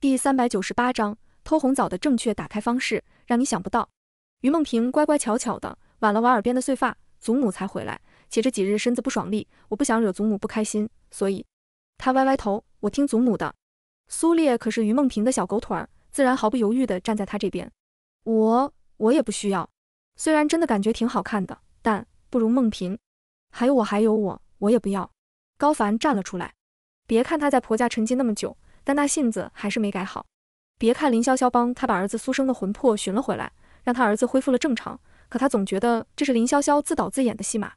第三百九十八章，偷红枣的正确打开方式，让你想不到。于梦萍乖乖巧巧的挽了挽耳边的碎发，祖母才回来，且这几日身子不爽利，我不想惹祖母不开心，所以她歪歪头，我听祖母的。苏烈可是于梦萍的小狗腿儿，自然毫不犹豫的站在她这边。我我也不需要，虽然真的感觉挺好看的，但不如梦萍。还有我还有我，我也不要。高凡站了出来，别看他在婆家沉寂那么久。但那性子还是没改好。别看林潇潇帮他把儿子苏生的魂魄寻了回来，让他儿子恢复了正常，可他总觉得这是林潇潇自导自演的戏码，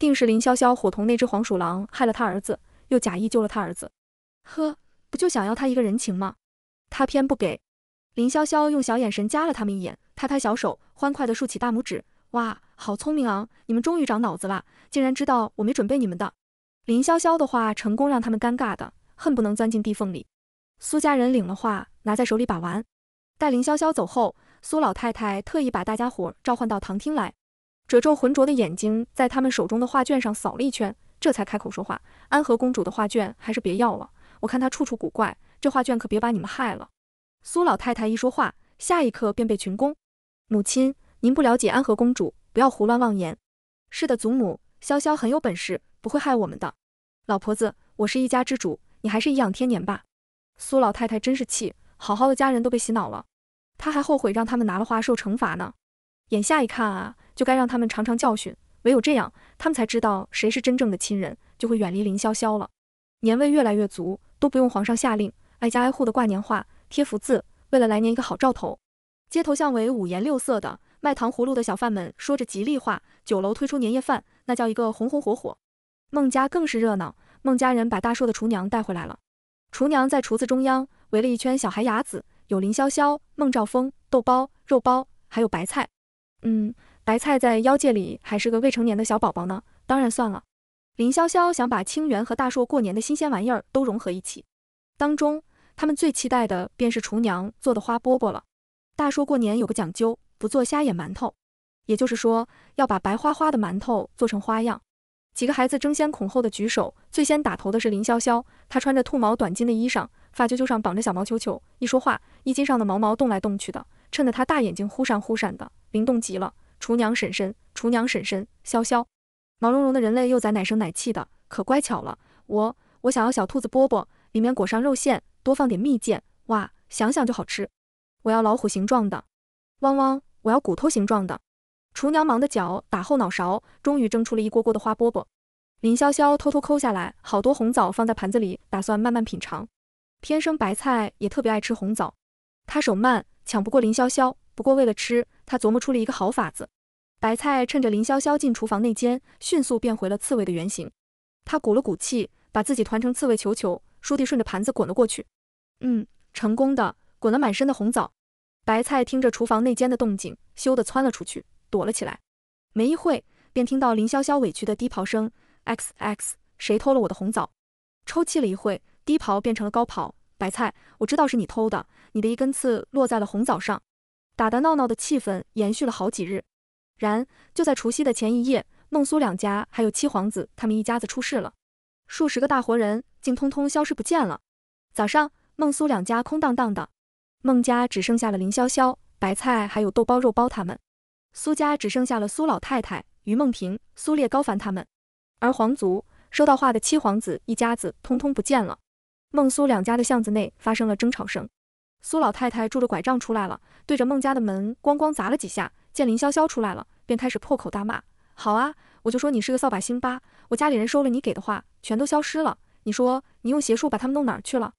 定是林潇潇伙同那只黄鼠狼害了他儿子，又假意救了他儿子。呵，不就想要他一个人情吗？他偏不给。林潇潇用小眼神夹了他们一眼，拍拍小手，欢快地竖起大拇指。哇，好聪明啊！你们终于长脑子啦，竟然知道我没准备你们的。林潇潇的话成功让他们尴尬的恨不能钻进地缝里。苏家人领了画，拿在手里把玩。待林潇潇走后，苏老太太特意把大家伙召唤到堂厅来。褶皱浑浊的眼睛在他们手中的画卷上扫了一圈，这才开口说话：“安和公主的画卷还是别要了，我看她处处古怪，这画卷可别把你们害了。”苏老太太一说话，下一刻便被群攻。母亲，您不了解安和公主，不要胡乱妄言。是的，祖母，潇潇很有本事，不会害我们的。老婆子，我是一家之主，你还是颐养天年吧。苏老太太真是气，好好的家人都被洗脑了，她还后悔让他们拿了画受惩罚呢。眼下一看啊，就该让他们尝尝教训，唯有这样，他们才知道谁是真正的亲人，就会远离林潇潇了。年味越来越足，都不用皇上下令，挨家挨户的挂年画、贴福字，为了来年一个好兆头。街头巷尾五颜六色的卖糖葫芦的小贩们说着吉利话，酒楼推出年夜饭，那叫一个红红火火。孟家更是热闹，孟家人把大硕的厨娘带回来了。厨娘在厨子中央围了一圈小孩伢子，有林潇潇、孟兆峰、豆包、肉包，还有白菜。嗯，白菜在妖界里还是个未成年的小宝宝呢，当然算了。林潇潇想把清源和大硕过年的新鲜玩意儿都融合一起。当中，他们最期待的便是厨娘做的花饽饽了。大硕过年有个讲究，不做瞎眼馒头，也就是说要把白花花的馒头做成花样。几个孩子争先恐后的举手，最先打头的是林潇潇，她穿着兔毛短襟的衣裳，发揪揪上绑着小毛球球，一说话，衣襟上的毛毛动来动去的，衬得她大眼睛忽闪忽闪的，灵动极了。厨娘婶婶，厨娘婶婶，潇潇，毛茸茸的人类幼崽奶声奶气的，可乖巧了。我我想要小兔子波波，里面裹上肉馅，多放点蜜饯，哇，想想就好吃。我要老虎形状的，汪汪，我要骨头形状的。厨娘忙的脚打后脑勺，终于蒸出了一锅锅的花饽饽。林潇潇偷偷抠下来好多红枣，放在盘子里，打算慢慢品尝。偏生白菜也特别爱吃红枣，他手慢抢不过林潇潇，不过为了吃，他琢磨出了一个好法子。白菜趁着林潇潇进厨房内间，迅速变回了刺猬的原形。他鼓了鼓气，把自己团成刺猬球球，倏地顺着盘子滚了过去。嗯，成功的滚了满身的红枣。白菜听着厨房内间的动静，羞得窜了出去。躲了起来，没一会便听到林潇潇委屈的低咆声。x x，谁偷了我的红枣？抽泣了一会，低咆变成了高咆。白菜，我知道是你偷的，你的一根刺落在了红枣上。打打闹闹的气氛延续了好几日，然就在除夕的前一夜，孟苏两家还有七皇子他们一家子出事了，数十个大活人竟通通消失不见了。早上，孟苏两家空荡荡的，孟家只剩下了林潇潇、白菜还有豆包、肉包他们。苏家只剩下了苏老太太、于梦婷、苏烈、高凡他们，而皇族收到画的七皇子一家子通通不见了。孟苏两家的巷子内发生了争吵声，苏老太太拄着拐杖出来了，对着孟家的门咣咣砸了几下，见林潇潇出来了，便开始破口大骂：“好啊，我就说你是个扫把星吧！我家里人收了你给的画，全都消失了，你说你用邪术把他们弄哪儿去了？”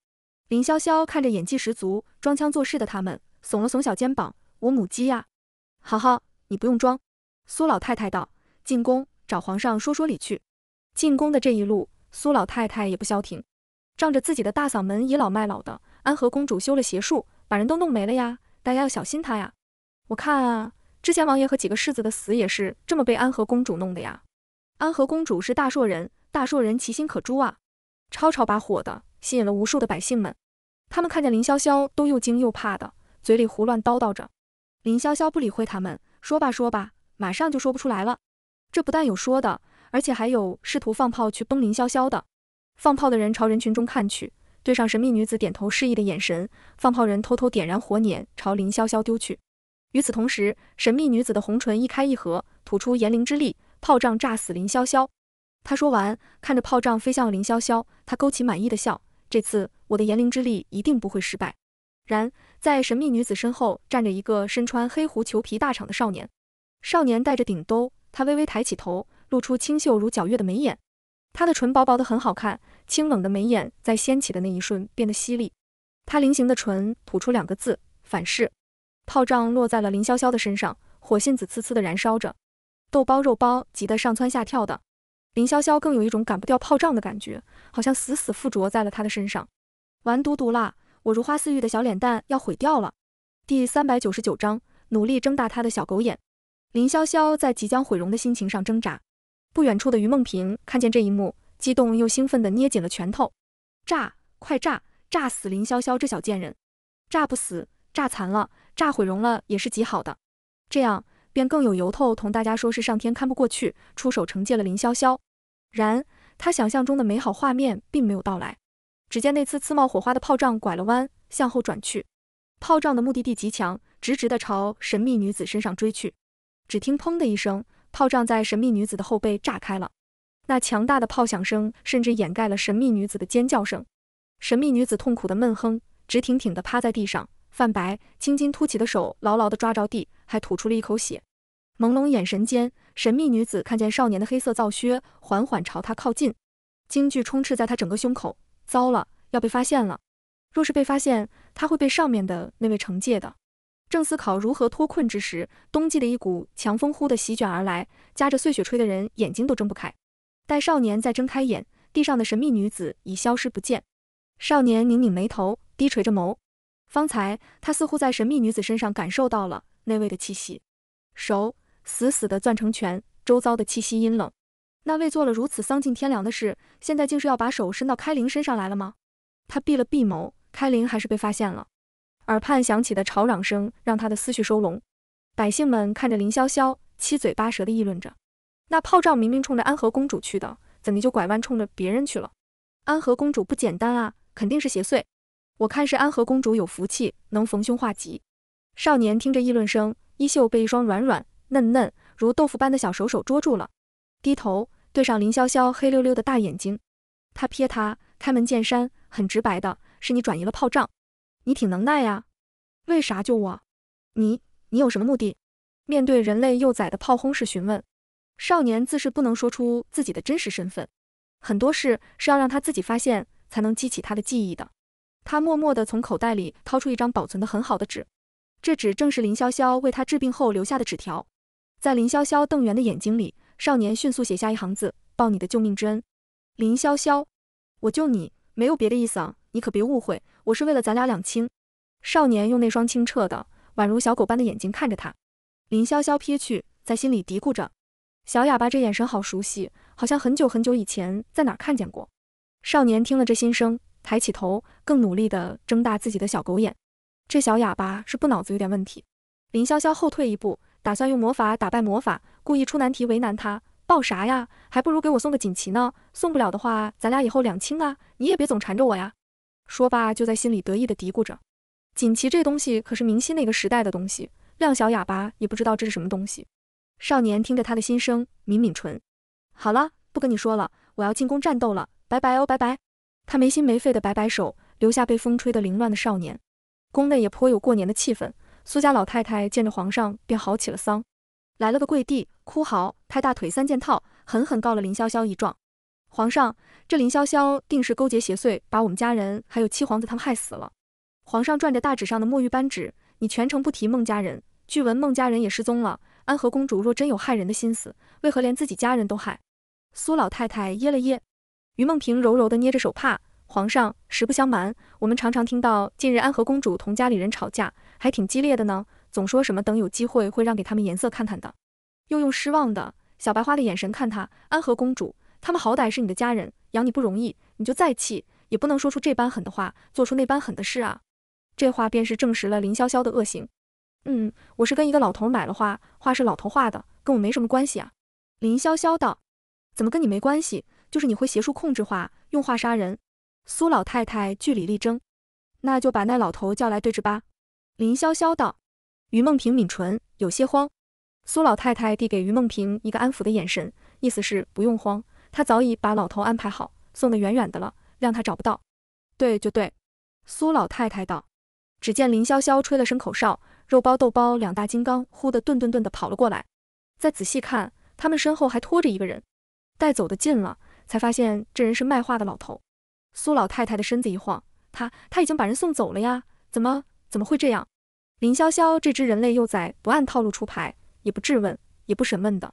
林潇潇看着演技十足、装腔作势的他们，耸了耸小肩膀：“我母鸡呀，好好。”你不用装，苏老太太道：“进宫找皇上说说理去。”进宫的这一路，苏老太太也不消停，仗着自己的大嗓门倚老卖老的。安和公主修了邪术，把人都弄没了呀！大家要小心她呀！我看啊，之前王爷和几个世子的死也是这么被安和公主弄的呀！安和公主是大硕人，大硕人其心可诛啊！吵吵把火的，吸引了无数的百姓们。他们看见林潇潇都又惊又怕的，嘴里胡乱叨叨着。林潇潇不理会他们。说吧，说吧，马上就说不出来了。这不但有说的，而且还有试图放炮去崩林潇潇的。放炮的人朝人群中看去，对上神秘女子点头示意的眼神，放炮人偷偷点燃火捻，朝林潇潇丢去。与此同时，神秘女子的红唇一开一合，吐出炎灵之力，炮仗炸死林潇潇。她说完，看着炮仗飞向林潇潇，她勾起满意的笑。这次我的炎灵之力一定不会失败。然。在神秘女子身后站着一个身穿黑狐裘皮大氅的少年，少年戴着顶兜，他微微抬起头，露出清秀如皎月的眉眼，他的唇薄薄的很好看，清冷的眉眼在掀起的那一瞬变得犀利，他菱形的唇吐出两个字：反噬。炮仗落在了林潇潇的身上，火信子呲呲的燃烧着，豆包肉包急得上蹿下跳的，林潇潇更有一种赶不掉炮仗的感觉，好像死死附着在了他的身上，完犊犊啦！我如花似玉的小脸蛋要毁掉了。第三百九十九章，努力睁大他的小狗眼。林潇潇在即将毁容的心情上挣扎。不远处的于梦萍看见这一幕，激动又兴奋地捏紧了拳头：炸，快炸，炸死林潇潇这小贱人！炸不死，炸残了，炸毁容了也是极好的，这样便更有由头同大家说，是上天看不过去，出手惩戒了林潇潇。然，他想象中的美好画面并没有到来。只见那次刺冒火花的炮仗拐了弯，向后转去。炮仗的目的地极强，直直的朝神秘女子身上追去。只听砰的一声，炮仗在神秘女子的后背炸开了。那强大的炮响声甚至掩盖了神秘女子的尖叫声。神秘女子痛苦的闷哼，直挺挺的趴在地上，泛白、青筋凸起的手牢牢的抓着地，还吐出了一口血。朦胧眼神间，神秘女子看见少年的黑色皂靴缓缓朝她靠近，惊惧充斥在她整个胸口。糟了，要被发现了！若是被发现，他会被上面的那位惩戒的。正思考如何脱困之时，冬季的一股强风呼地席卷而来，夹着碎雪吹的人眼睛都睁不开。待少年再睁开眼，地上的神秘女子已消失不见。少年拧拧眉头，低垂着眸。方才他似乎在神秘女子身上感受到了那位的气息，手死死地攥成拳，周遭的气息阴冷。那位做了如此丧尽天良的事，现在竟是要把手伸到开灵身上来了吗？他闭了闭眸，开灵还是被发现了。耳畔响起的吵嚷声让他的思绪收拢。百姓们看着林潇潇，七嘴八舌地议论着。那炮仗明明冲着安和公主去的，怎么就拐弯冲着别人去了？安和公主不简单啊，肯定是邪祟。我看是安和公主有福气，能逢凶化吉。少年听着议论声，衣袖被一双软软嫩嫩如豆腐般的小手手捉住了。低头对上林潇潇黑溜溜的大眼睛，他瞥他开门见山，很直白的，是你转移了炮仗，你挺能耐呀，为啥救我？你你有什么目的？面对人类幼崽的炮轰式询问，少年自是不能说出自己的真实身份，很多事是要让他自己发现才能激起他的记忆的。他默默地从口袋里掏出一张保存的很好的纸，这纸正是林潇潇为他治病后留下的纸条，在林潇潇瞪圆的眼睛里。少年迅速写下一行字：“报你的救命之恩，林潇潇，我救你没有别的意思啊，你可别误会，我是为了咱俩两清。”少年用那双清澈的、宛如小狗般的眼睛看着他，林潇潇瞥去，在心里嘀咕着：“小哑巴这眼神好熟悉，好像很久很久以前在哪儿看见过。”少年听了这心声，抬起头，更努力地睁大自己的小狗眼。这小哑巴是不脑子有点问题。林潇潇后退一步，打算用魔法打败魔法。故意出难题为难他，报啥呀？还不如给我送个锦旗呢。送不了的话，咱俩以后两清啊！你也别总缠着我呀。说罢，就在心里得意的嘀咕着：“锦旗这东西可是明熙那个时代的东西，亮小哑巴也不知道这是什么东西。”少年听着他的心声，抿抿唇：“好了，不跟你说了，我要进宫战斗了，拜拜哦，拜拜。”他没心没肺的摆摆手，留下被风吹得凌乱的少年。宫内也颇有过年的气氛，苏家老太太见着皇上便嚎起了丧。来了个跪地哭嚎拍大腿三件套，狠狠告了林潇潇一状。皇上，这林潇潇定是勾结邪祟，把我们家人还有七皇子他们害死了。皇上转着大纸上的墨玉扳指，你全程不提孟家人，据闻孟家人也失踪了。安和公主若真有害人的心思，为何连自己家人都害？苏老太太噎了噎，于梦萍柔柔的捏着手帕。皇上，实不相瞒，我们常常听到近日安和公主同家里人吵架，还挺激烈的呢。总说什么等有机会会让给他们颜色看看的，又用失望的小白花的眼神看他。安和公主，他们好歹是你的家人，养你不容易，你就再气也不能说出这般狠的话，做出那般狠的事啊！这话便是证实了林潇潇的恶行。嗯，我是跟一个老头买了画，画是老头画的，跟我没什么关系啊。林潇潇道：“怎么跟你没关系？就是你会邪术控制画，用画杀人。”苏老太太据理力争：“那就把那老头叫来对质吧。”林潇潇道。于梦萍抿唇，有些慌。苏老太太递给于梦萍一个安抚的眼神，意思是不用慌，她早已把老头安排好，送得远远的了，让他找不到。对，就对。苏老太太道。只见林潇潇吹了声口哨，肉包豆包两大金刚呼的顿顿顿的跑了过来。再仔细看，他们身后还拖着一个人。待走得近了，才发现这人是卖画的老头。苏老太太的身子一晃，他他已经把人送走了呀？怎么怎么会这样？林潇潇这只人类幼崽不按套路出牌，也不质问，也不审问的，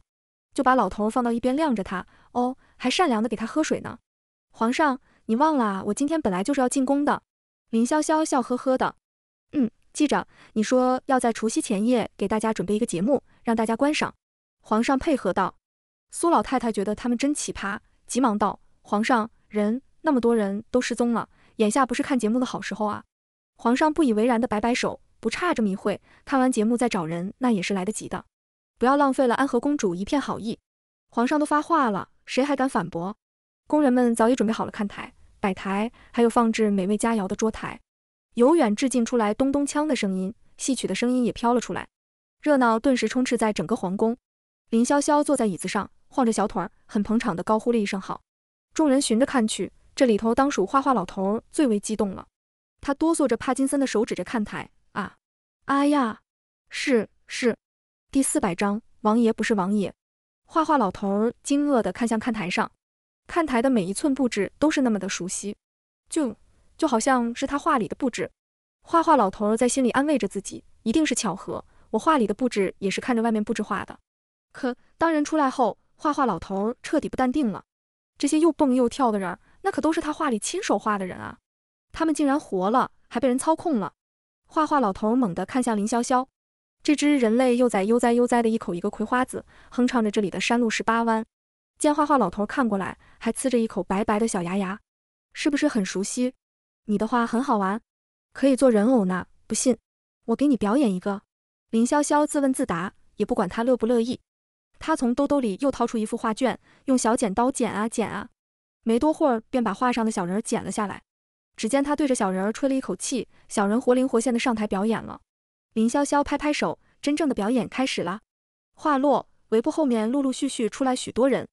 就把老头儿放到一边晾着他，哦，还善良的给他喝水呢。皇上，你忘了我今天本来就是要进宫的。林潇潇笑呵呵的，嗯，记着，你说要在除夕前夜给大家准备一个节目，让大家观赏。皇上配合道。苏老太太觉得他们真奇葩，急忙道，皇上，人那么多人都失踪了，眼下不是看节目的好时候啊。皇上不以为然的摆摆手。不差这么一会，看完节目再找人，那也是来得及的。不要浪费了安和公主一片好意。皇上都发话了，谁还敢反驳？工人们早已准备好了看台、摆台，还有放置美味佳肴的桌台。由远至近，出来咚咚锵的声音，戏曲的声音也飘了出来，热闹顿时充斥在整个皇宫。林潇潇坐在椅子上，晃着小腿，很捧场的高呼了一声好。众人循着看去，这里头当属画画老头最为激动了，他哆嗦着帕金森的手指着看台。啊呀，是是，第四百章王爷不是王爷。画画老头儿惊愕地看向看台上，看台的每一寸布置都是那么的熟悉，就就好像是他画里的布置。画画老头儿在心里安慰着自己，一定是巧合，我画里的布置也是看着外面布置画的。可当人出来后，画画老头儿彻底不淡定了，这些又蹦又跳的人，那可都是他画里亲手画的人啊，他们竟然活了，还被人操控了。画画老头猛地看向林潇潇，这只人类幼崽悠哉悠哉的一口一个葵花籽，哼唱着这里的山路十八弯。见画画老头看过来，还呲着一口白白的小牙牙，是不是很熟悉？你的画很好玩，可以做人偶呢。不信，我给你表演一个。林潇潇自问自答，也不管他乐不乐意。他从兜兜里又掏出一幅画卷，用小剪刀剪啊剪啊，没多会儿便把画上的小人儿剪了下来。只见他对着小人儿吹了一口气，小人活灵活现的上台表演了。林潇潇拍拍手，真正的表演开始啦。话落，围布后面陆陆续续出来许多人。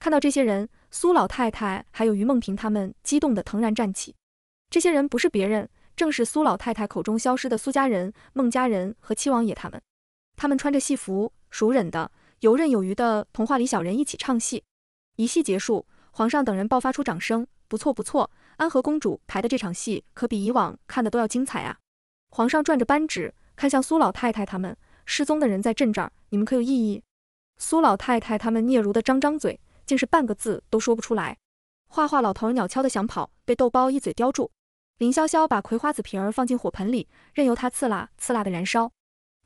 看到这些人，苏老太太还有于梦婷他们激动的腾然站起。这些人不是别人，正是苏老太太口中消失的苏家人、孟家人和七王爷他们。他们穿着戏服，熟稔的游刃有余的童话里小人一起唱戏。一戏结束。皇上等人爆发出掌声，不错不错，安和公主排的这场戏可比以往看的都要精彩啊！皇上转着扳指，看向苏老太太他们，失踪的人在朕这儿，你们可有异议？苏老太太他们嗫嚅的张张嘴，竟是半个字都说不出来。画画老头鸟悄的想跑，被豆包一嘴叼住。林潇潇把葵花籽皮儿放进火盆里，任由它刺啦刺啦的燃烧。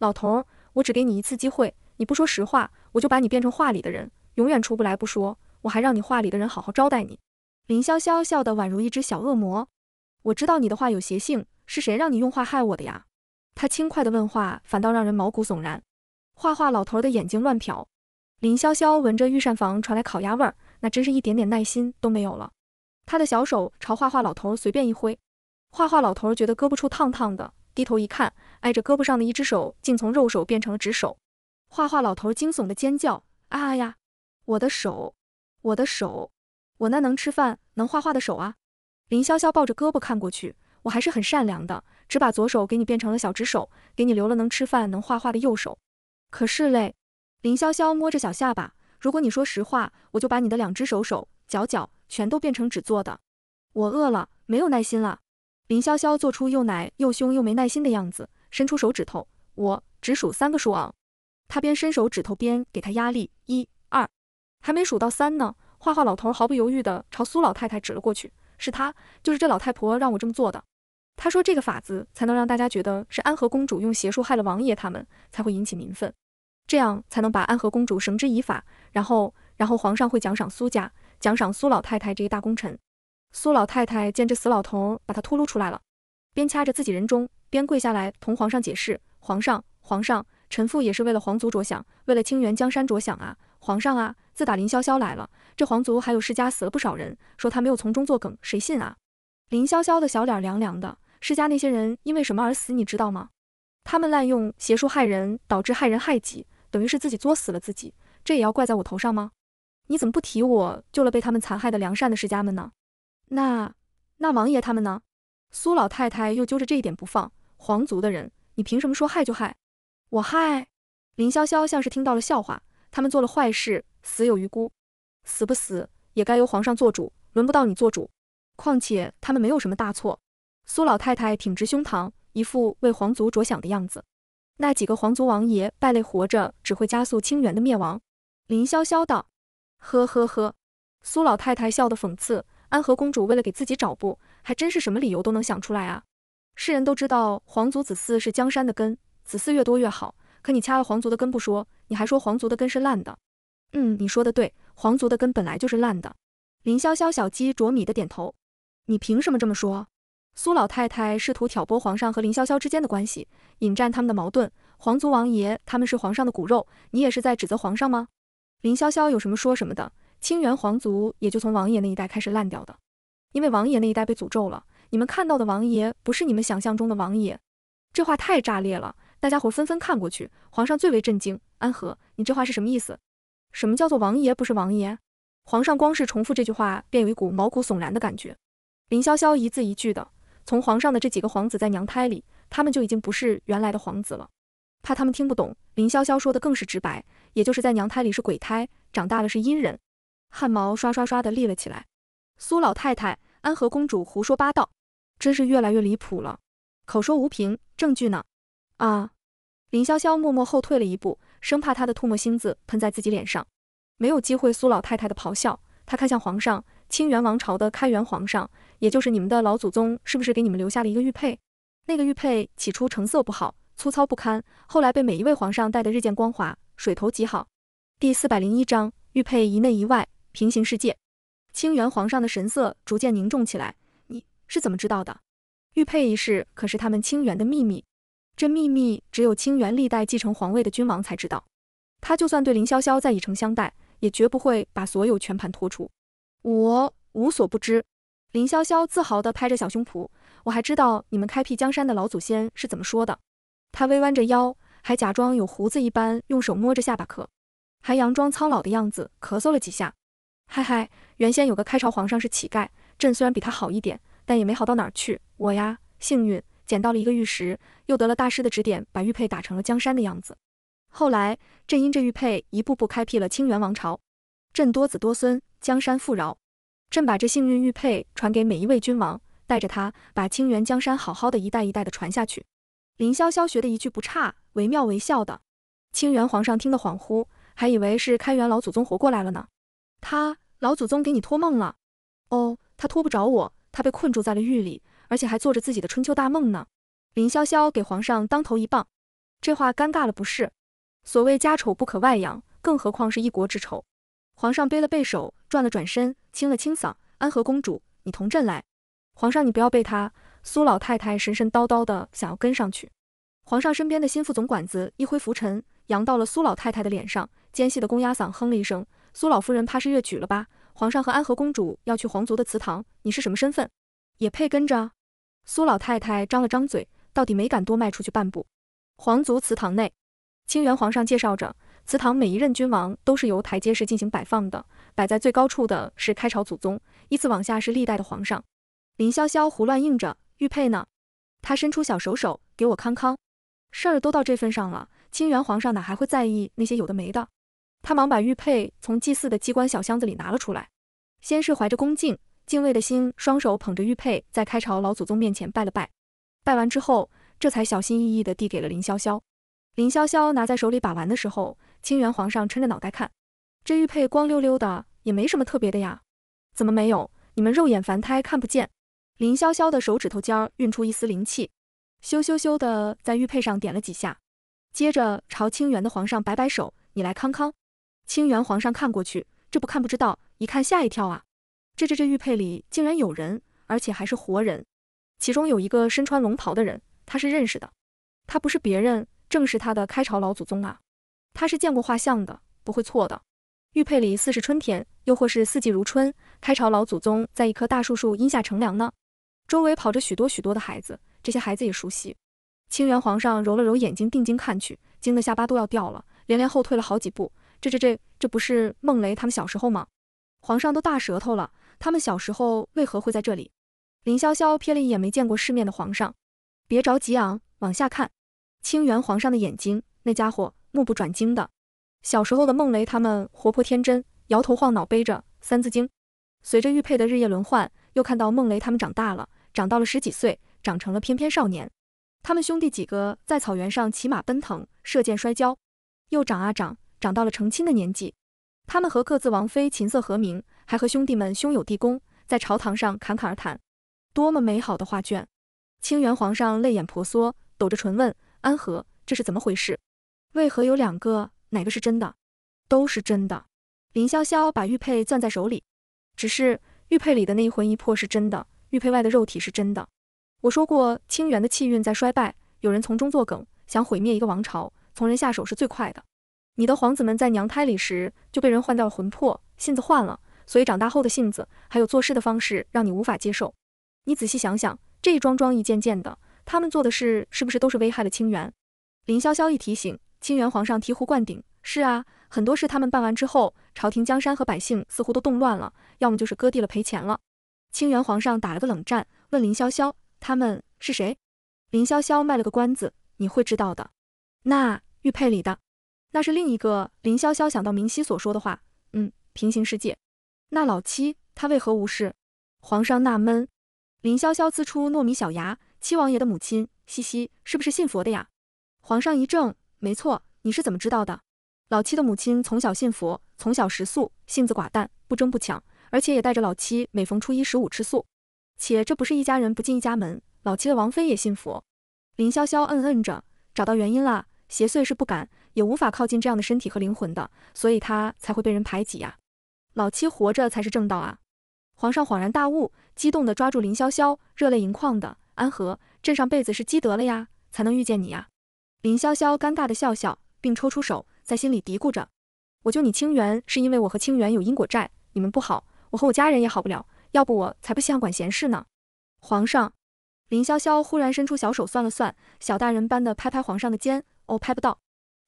老头，我只给你一次机会，你不说实话，我就把你变成画里的人，永远出不来不说。我还让你画里的人好好招待你，林潇潇笑得宛如一只小恶魔。我知道你的话有邪性，是谁让你用画害我的呀？他轻快的问话反倒让人毛骨悚然。画画老头的眼睛乱瞟，林潇潇闻着御膳房传来烤鸭味儿，那真是一点点耐心都没有了。他的小手朝画画老头随便一挥，画画老头觉得胳膊处烫烫的，低头一看，挨着胳膊上的一只手竟从肉手变成了纸手。画画老头惊悚的尖叫：啊呀，我的手！我的手，我那能吃饭、能画画的手啊！林潇潇抱着胳膊看过去，我还是很善良的，只把左手给你变成了小指手，给你留了能吃饭、能画画的右手。可是嘞，林潇潇摸着小下巴，如果你说实话，我就把你的两只手手、脚脚全都变成纸做的。我饿了，没有耐心了。林潇潇做出又奶又凶又没耐心的样子，伸出手指头，我只数三个数啊！他边伸手指头边给他压力，一。还没数到三呢，画画老头毫不犹豫地朝苏老太太指了过去，是他，就是这老太婆让我这么做的。他说这个法子才能让大家觉得是安和公主用邪术害了王爷他们，才会引起民愤，这样才能把安和公主绳之以法，然后然后皇上会奖赏苏家，奖赏苏老太太这个大功臣。苏老太太见这死老头把他秃噜出来了，边掐着自己人中，边跪下来同皇上解释：皇上，皇上，臣妇也是为了皇族着想，为了清源江山着想啊，皇上啊！自打林潇潇来了，这皇族还有世家死了不少人。说他没有从中作梗，谁信啊？林潇潇的小脸凉凉的。世家那些人因为什么而死，你知道吗？他们滥用邪术害人，导致害人害己，等于是自己作死了自己，这也要怪在我头上吗？你怎么不提我救了被他们残害的良善的世家们呢？那那王爷他们呢？苏老太太又揪着这一点不放。皇族的人，你凭什么说害就害？我害？林潇潇像是听到了笑话，他们做了坏事。死有余辜，死不死也该由皇上做主，轮不到你做主。况且他们没有什么大错。苏老太太挺直胸膛，一副为皇族着想的样子。那几个皇族王爷败类活着，只会加速清源的灭亡。林潇潇道：“呵呵呵。”苏老太太笑得讽刺：“安和公主为了给自己找不，还真是什么理由都能想出来啊！世人都知道皇族子嗣是江山的根，子嗣越多越好。可你掐了皇族的根不说，你还说皇族的根是烂的。”嗯，你说的对，皇族的根本来就是烂的。林潇潇小鸡啄米的点头。你凭什么这么说？苏老太太试图挑拨皇上和林潇潇之间的关系，引战他们的矛盾。皇族王爷他们是皇上的骨肉，你也是在指责皇上吗？林潇潇有什么说什么的。清源皇族也就从王爷那一代开始烂掉的，因为王爷那一代被诅咒了。你们看到的王爷不是你们想象中的王爷。这话太炸裂了，大家伙纷纷看过去。皇上最为震惊，安和，你这话是什么意思？什么叫做王爷？不是王爷！皇上光是重复这句话，便有一股毛骨悚然的感觉。林潇潇一字一句的，从皇上的这几个皇子在娘胎里，他们就已经不是原来的皇子了。怕他们听不懂，林潇潇说的更是直白，也就是在娘胎里是鬼胎，长大了是阴人。汗毛刷刷刷的立了起来。苏老太太，安和公主胡说八道，真是越来越离谱了。口说无凭，证据呢？啊！林潇潇默默后退了一步。生怕他的唾沫星子喷在自己脸上，没有机会。苏老太太的咆哮，她看向皇上，清源王朝的开元皇上，也就是你们的老祖宗，是不是给你们留下了一个玉佩？那个玉佩起初成色不好，粗糙不堪，后来被每一位皇上戴的日渐光滑，水头极好。第四百零一章：玉佩一内一外，平行世界。清源皇上的神色逐渐凝重起来。你是怎么知道的？玉佩一事可是他们清源的秘密。这秘密只有清源历代继承皇位的君王才知道。他就算对林潇潇再以诚相待，也绝不会把所有全盘托出。我无所不知。林潇潇自豪地拍着小胸脯，我还知道你们开辟江山的老祖先是怎么说的。他微弯着腰，还假装有胡子一般用手摸着下巴壳，还佯装苍老的样子咳嗽了几下。嗨嗨，原先有个开朝皇上是乞丐，朕虽然比他好一点，但也没好到哪儿去。我呀，幸运。捡到了一个玉石，又得了大师的指点，把玉佩打成了江山的样子。后来，朕因这玉佩一步步开辟了清源王朝，朕多子多孙，江山富饶。朕把这幸运玉佩传给每一位君王，带着他把清源江山好好的一代一代的传下去。林潇潇学的一句不差，惟妙惟肖的。清源皇上听得恍惚，还以为是开元老祖宗活过来了呢。他老祖宗给你托梦了？哦，他托不着我，他被困住在了狱里。而且还做着自己的春秋大梦呢。林潇潇给皇上当头一棒，这话尴尬了不是？所谓家丑不可外扬，更何况是一国之丑。皇上背了背手，转了转身，清了清嗓：“安和公主，你同朕来。”皇上，你不要背他。苏老太太神神叨叨的想要跟上去。皇上身边的心腹总管子一挥拂尘，扬到了苏老太太的脸上，尖细的公鸭嗓哼了一声：“苏老夫人，怕是越举了吧？皇上和安和公主要去皇族的祠堂，你是什么身份，也配跟着？”苏老太太张了张嘴，到底没敢多迈出去半步。皇族祠堂内，清源皇上介绍着，祠堂每一任君王都是由台阶式进行摆放的，摆在最高处的是开朝祖宗，依次往下是历代的皇上。林潇潇胡乱应着：“玉佩呢？”他伸出小手手，给我康康。事儿都到这份上了，清源皇上哪还会在意那些有的没的？他忙把玉佩从祭祀的机关小箱子里拿了出来，先是怀着恭敬。敬畏的心，双手捧着玉佩，在开朝老祖宗面前拜了拜。拜完之后，这才小心翼翼地递给了林潇潇。林潇潇拿在手里把玩的时候，清源皇上撑着脑袋看，这玉佩光溜溜的，也没什么特别的呀。怎么没有？你们肉眼凡胎看不见。林潇潇的手指头尖运出一丝灵气，咻咻咻的在玉佩上点了几下，接着朝清源的皇上摆摆手：“你来康康。”清源皇上看过去，这不看不知道，一看吓一跳啊。这这这玉佩里竟然有人，而且还是活人。其中有一个身穿龙袍的人，他是认识的。他不是别人，正是他的开朝老祖宗啊！他是见过画像的，不会错的。玉佩里似是春天，又或是四季如春。开朝老祖宗在一棵大树树荫下乘凉呢，周围跑着许多许多的孩子。这些孩子也熟悉。清源皇上揉了揉眼睛，定睛看去，惊得下巴都要掉了，连连后退了好几步。这这这，这不是孟雷他们小时候吗？皇上都大舌头了。他们小时候为何会在这里？林潇潇瞥了一眼没见过世面的皇上，别着急，昂，往下看。清源皇上的眼睛，那家伙目不转睛的。小时候的孟雷他们活泼天真，摇头晃脑背着《三字经》。随着玉佩的日夜轮换，又看到孟雷他们长大了，长到了十几岁，长成了翩翩少年。他们兄弟几个在草原上骑马奔腾，射箭摔跤。又长啊长，长到了成亲的年纪，他们和各自王妃琴瑟和鸣。还和兄弟们兄友弟恭，在朝堂上侃侃而谈，多么美好的画卷！清源皇上泪眼婆娑，抖着唇问：“安和，这是怎么回事？为何有两个？哪个是真的？”“都是真的。”林潇潇把玉佩攥在手里，只是玉佩里的那一魂一魄是真的，玉佩外的肉体是真的。我说过，清源的气运在衰败，有人从中作梗，想毁灭一个王朝，从人下手是最快的。你的皇子们在娘胎里时就被人换掉了魂魄，性子换了。所以长大后的性子，还有做事的方式，让你无法接受。你仔细想想，这一桩桩、一件件的，他们做的事是不是都是危害了清源？林潇潇一提醒，清源皇上醍醐灌顶。是啊，很多事他们办完之后，朝廷江山和百姓似乎都动乱了，要么就是割地了赔钱了。清源皇上打了个冷战，问林潇潇：“他们是谁？”林潇潇卖了个关子：“你会知道的。”那玉佩里的，那是另一个。林潇潇想到明熙所说的话，嗯，平行世界。那老七他为何无事？皇上纳闷。林潇潇呲出糯米小牙，七王爷的母亲，嘻嘻，是不是信佛的呀？皇上一怔，没错，你是怎么知道的？老七的母亲从小信佛，从小食素，性子寡淡，不争不抢，而且也带着老七每逢初一十五吃素。且这不是一家人不进一家门，老七的王妃也信佛。林潇潇嗯嗯着，找到原因了，邪祟是不敢也无法靠近这样的身体和灵魂的，所以他才会被人排挤呀。老七活着才是正道啊！皇上恍然大悟，激动地抓住林潇潇，热泪盈眶的：“安和，朕上辈子是积德了呀，才能遇见你呀！”林潇潇尴尬地笑笑，并抽出手，在心里嘀咕着：“我救你清源，是因为我和清源有因果债，你们不好，我和我家人也好不了。要不我才不稀罕管闲事呢。”皇上，林潇潇忽然伸出小手算了算，小大人般的拍拍皇上的肩，哦拍不到，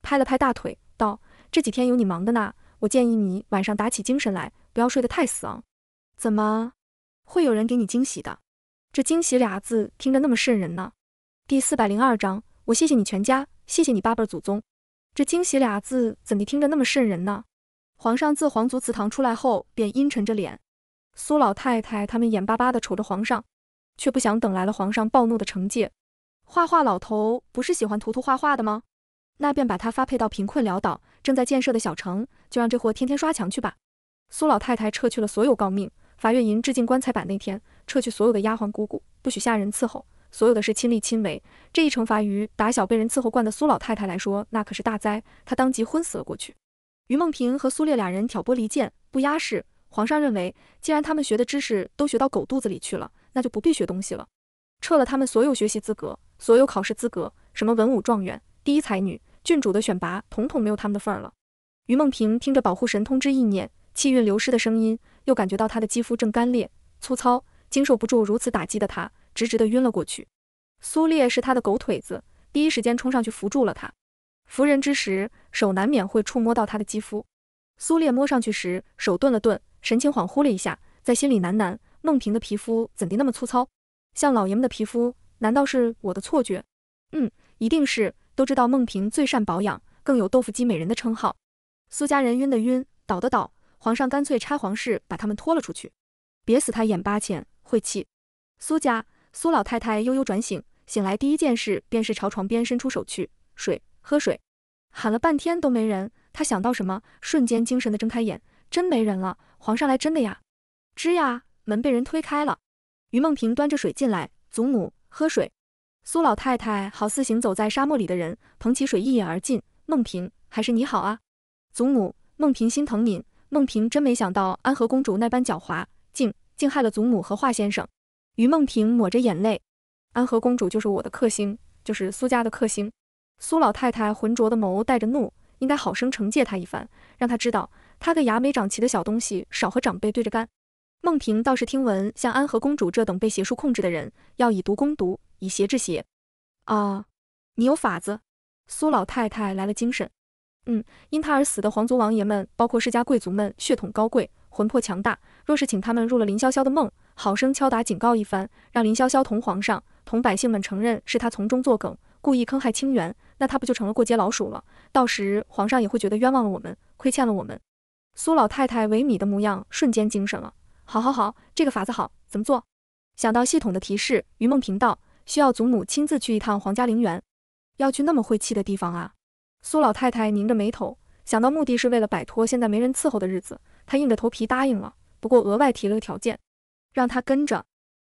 拍了拍大腿，道：“这几天有你忙的呢。”我建议你晚上打起精神来，不要睡得太死啊！怎么会有人给你惊喜的？这惊喜俩字听着那么瘆人呢？第四百零二章，我谢谢你全家，谢谢你八辈儿祖宗。这惊喜俩字怎地听着那么瘆人呢？皇上自皇族祠堂出来后便阴沉着脸，苏老太太他们眼巴巴地瞅着皇上，却不想等来了皇上暴怒的惩戒。画画老头不是喜欢涂涂画画的吗？那便把他发配到贫困潦倒、正在建设的小城，就让这货天天刷墙去吧。苏老太太撤去了所有诰命，法月银致敬棺材板那天，撤去所有的丫鬟姑姑，不许下人伺候，所有的事亲力亲为。这一惩罚于打小被人伺候惯的苏老太太来说，那可是大灾，她当即昏死了过去。于梦萍和苏烈俩人挑拨离间，不压事。皇上认为，既然他们学的知识都学到狗肚子里去了，那就不必学东西了，撤了他们所有学习资格，所有考试资格，什么文武状元、第一才女。郡主的选拔，统统没有他们的份儿了。于梦萍听着保护神通知意念、气运流失的声音，又感觉到她的肌肤正干裂、粗糙，经受不住如此打击的她，直直的晕了过去。苏烈是他的狗腿子，第一时间冲上去扶住了他。扶人之时，手难免会触摸到他的肌肤。苏烈摸上去时，手顿了顿，神情恍惚了一下，在心里喃喃：“梦萍的皮肤怎地那么粗糙？像老爷们的皮肤？难道是我的错觉？嗯，一定是。”都知道孟平最善保养，更有豆腐机美人的称号。苏家人晕的晕，倒的倒，皇上干脆拆皇室，把他们拖了出去。别死他眼巴前，晦气。苏家苏老太太悠悠转醒，醒来第一件事便是朝床边伸出手去，水，喝水。喊了半天都没人，她想到什么，瞬间精神的睁开眼，真没人了。皇上来真的呀！吱呀，门被人推开了。于梦平端着水进来，祖母，喝水。苏老太太好似行走在沙漠里的人，捧起水一饮而尽。孟平，还是你好啊，祖母。孟平心疼您，孟平真没想到安和公主那般狡猾，竟竟害了祖母和华先生。于梦平抹着眼泪，安和公主就是我的克星，就是苏家的克星。苏老太太浑浊的眸带着怒，应该好生惩戒她一番，让她知道她个牙没长齐的小东西少和长辈对着干。孟平倒是听闻，像安和公主这等被邪术控制的人，要以毒攻毒。以邪制邪，啊，你有法子？苏老太太来了精神。嗯，因他而死的皇族王爷们，包括世家贵族们，血统高贵，魂魄强大。若是请他们入了林潇潇的梦，好生敲打警告一番，让林潇潇同皇上、同百姓们承认是他从中作梗，故意坑害清源，那他不就成了过街老鼠了？到时皇上也会觉得冤枉了我们，亏欠了我们。苏老太太萎靡的模样瞬间精神了。好，好，好，这个法子好，怎么做？想到系统的提示，于梦平道。需要祖母亲自去一趟皇家陵园，要去那么晦气的地方啊！苏老太太拧着眉头，想到目的是为了摆脱现在没人伺候的日子，她硬着头皮答应了。不过额外提了个条件，让她跟着。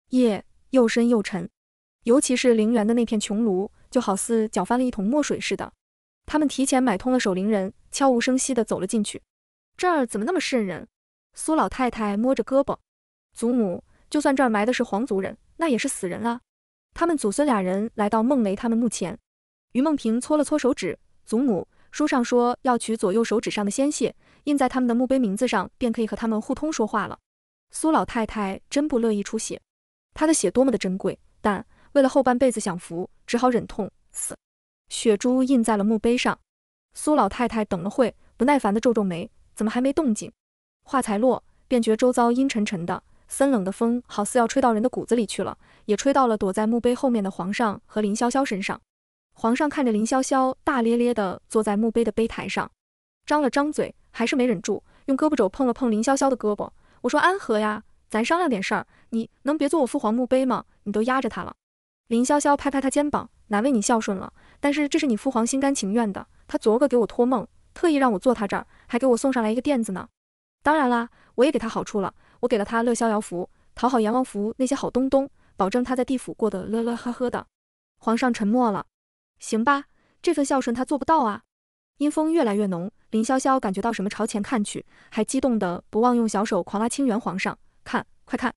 夜又深又沉，尤其是陵园的那片穹庐，就好似搅翻了一桶墨水似的。他们提前买通了守灵人，悄无声息地走了进去。这儿怎么那么渗人？苏老太太摸着胳膊，祖母，就算这儿埋的是皇族人，那也是死人啊。他们祖孙俩人来到孟雷他们墓前，于梦萍搓了搓手指。祖母，书上说要取左右手指上的鲜血，印在他们的墓碑名字上，便可以和他们互通说话了。苏老太太真不乐意出血，她的血多么的珍贵，但为了后半辈子享福，只好忍痛。死。血珠印在了墓碑上。苏老太太等了会，不耐烦的皱皱眉，怎么还没动静？话才落，便觉周遭阴沉沉的。森冷的风好似要吹到人的骨子里去了，也吹到了躲在墓碑后面的皇上和林潇潇身上。皇上看着林潇潇大咧咧地坐在墓碑的碑台上，张了张嘴，还是没忍住，用胳膊肘碰了碰林潇潇的胳膊。我说：“安和呀，咱商量点事儿，你能别坐我父皇墓碑吗？你都压着他了。”林潇潇拍拍他肩膀：“难为你孝顺了，但是这是你父皇心甘情愿的。他昨个给我托梦，特意让我坐他这儿，还给我送上来一个垫子呢。当然啦，我也给他好处了。”我给了他乐逍遥符，讨好阎王符那些好东东，保证他在地府过得乐乐呵呵的。皇上沉默了，行吧，这份孝顺他做不到啊。阴风越来越浓，林潇潇感觉到什么，朝前看去，还激动的不忘用小手狂拉清源皇上，看，快看！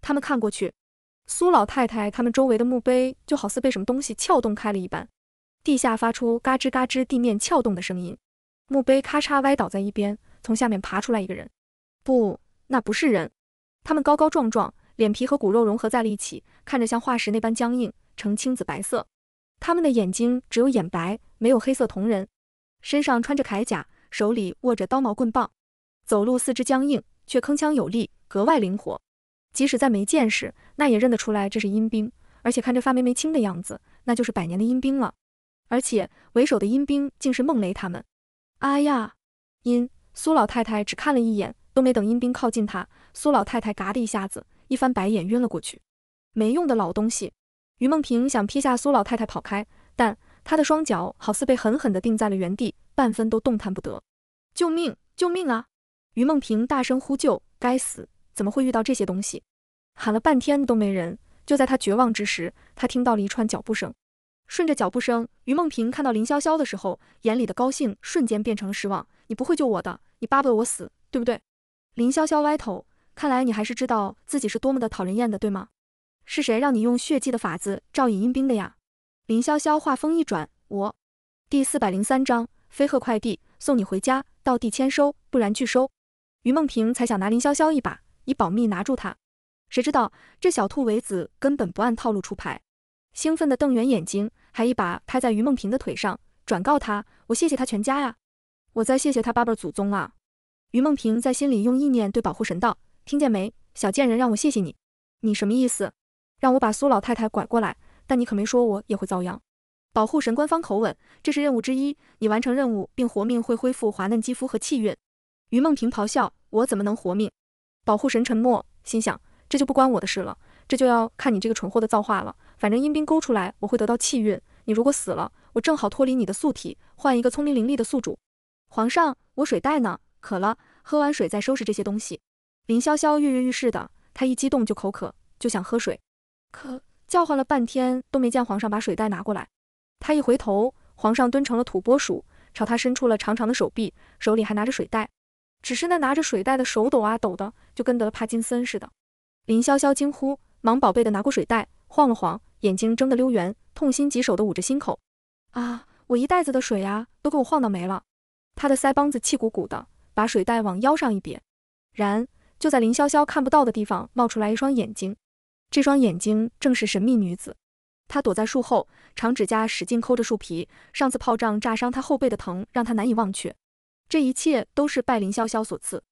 他们看过去，苏老太太他们周围的墓碑就好似被什么东西撬动开了一般，地下发出嘎吱嘎吱地面撬动的声音，墓碑咔嚓歪倒在一边，从下面爬出来一个人，不。那不是人，他们高高壮壮，脸皮和骨肉融合在了一起，看着像化石那般僵硬，呈青紫白色。他们的眼睛只有眼白，没有黑色瞳仁。身上穿着铠甲，手里握着刀矛棍棒，走路四肢僵硬，却铿锵有力，格外灵活。即使再没见识，那也认得出来这是阴兵，而且看这发霉没青的样子，那就是百年的阴兵了。而且为首的阴兵竟是孟雷他们。哎呀！阴苏老太太只看了一眼。都没等阴兵靠近他，苏老太太嘎的一下子一翻白眼晕了过去。没用的老东西！于梦萍想撇下苏老太太跑开，但她的双脚好似被狠狠的钉在了原地，半分都动弹不得。救命！救命啊！于梦萍大声呼救。该死，怎么会遇到这些东西？喊了半天都没人。就在她绝望之时，她听到了一串脚步声。顺着脚步声，于梦萍看到林潇潇的时候，眼里的高兴瞬间变成了失望。你不会救我的，你巴不得我死，对不对？林潇潇歪头，看来你还是知道自己是多么的讨人厌的，对吗？是谁让你用血祭的法子照引阴兵的呀？林潇潇话锋一转，我第四百零三章飞鹤快递送你回家，到地签收，不然拒收。于梦萍才想拿林潇潇一把，以保密拿住他，谁知道这小兔尾子根本不按套路出牌，兴奋的瞪圆眼睛，还一把拍在于梦萍的腿上，转告他，我谢谢他全家呀，我再谢谢他八辈祖宗啊。于梦萍在心里用意念对保护神道，听见没？小贱人让我谢谢你，你什么意思？让我把苏老太太拐过来，但你可没说我也会遭殃。保护神官方口吻，这是任务之一，你完成任务并活命会恢复滑嫩肌肤和气运。于梦萍咆哮，我怎么能活命？保护神沉默，心想，这就不关我的事了，这就要看你这个蠢货的造化了。反正阴兵勾出来，我会得到气运。你如果死了，我正好脱离你的宿体，换一个聪明伶俐的宿主。皇上，我水袋呢？渴了，喝完水再收拾这些东西。林潇潇跃跃欲试的，她一激动就口渴，就想喝水。可叫唤了半天都没见皇上把水袋拿过来。她一回头，皇上蹲成了土拨鼠，朝她伸出了长长的手臂，手里还拿着水袋。只是那拿着水袋的手抖啊抖的，就跟得了帕金森似的。林潇潇惊呼，忙宝贝的拿过水袋，晃了晃，眼睛睁得溜圆，痛心疾首的捂着心口。啊，我一袋子的水呀，都给我晃到没了。他的腮帮子气鼓鼓的。把水袋往腰上一别，然就在林潇潇看不到的地方冒出来一双眼睛，这双眼睛正是神秘女子。她躲在树后，长指甲使劲抠着树皮。上次炮仗炸伤她后背的疼让她难以忘却。这一切都是拜林潇潇所赐。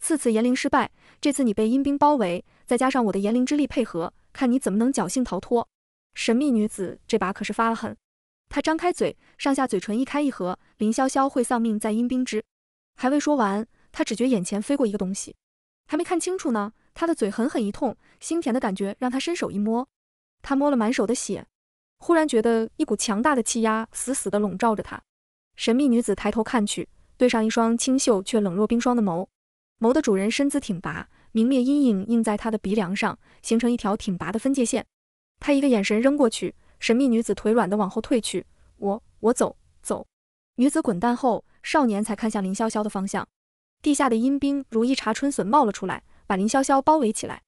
次次严灵失败，这次你被阴兵包围，再加上我的严灵之力配合，看你怎么能侥幸逃脱！神秘女子这把可是发了狠。她张开嘴，上下嘴唇一开一合，林潇潇会丧命在阴兵之。还未说完，他只觉眼前飞过一个东西，还没看清楚呢，他的嘴狠狠一痛，心甜的感觉让他伸手一摸，他摸了满手的血，忽然觉得一股强大的气压死死的笼罩着他。神秘女子抬头看去，对上一双清秀却冷若冰霜的眸，眸的主人身姿挺拔，明灭阴影映在他的鼻梁上，形成一条挺拔的分界线。他一个眼神扔过去，神秘女子腿软的往后退去。我我走走，女子滚蛋后。少年才看向林潇潇的方向，地下的阴兵如一茬春笋冒了出来，把林潇潇包围起来。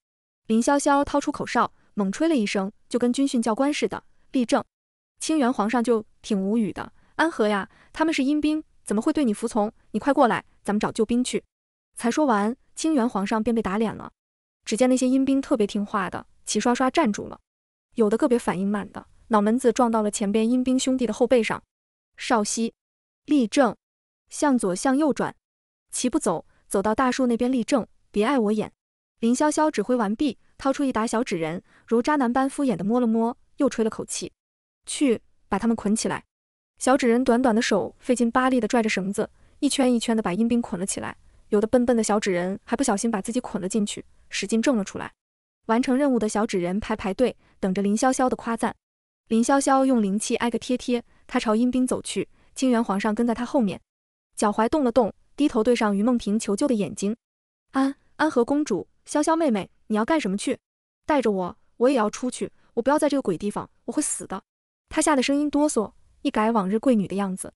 林潇潇掏出口哨，猛吹了一声，就跟军训教官似的立正。清源皇上就挺无语的：“安和呀，他们是阴兵，怎么会对你服从？你快过来，咱们找救兵去。”才说完，清源皇上便被打脸了。只见那些阴兵特别听话的，齐刷刷站住了。有的个别反应慢的，脑门子撞到了前边阴兵兄弟的后背上。少熙，立正。向左，向右转，齐步走，走到大树那边立正，别碍我眼。林潇潇指挥完毕，掏出一沓小纸人，如渣男般敷衍的摸了摸，又吹了口气，去把他们捆起来。小纸人短短的手费劲巴力的拽着绳子，一圈一圈的把阴兵捆了起来。有的笨笨的小纸人还不小心把自己捆了进去，使劲挣了出来。完成任务的小纸人排排队，等着林潇潇的夸赞。林潇潇用灵气挨个贴贴，他朝阴兵走去，清源皇上跟在他后面。脚踝动了动，低头对上于梦萍求救的眼睛。安安和公主，潇潇妹妹，你要干什么去？带着我，我也要出去，我不要在这个鬼地方，我会死的。她吓得声音哆嗦，一改往日贵女的样子。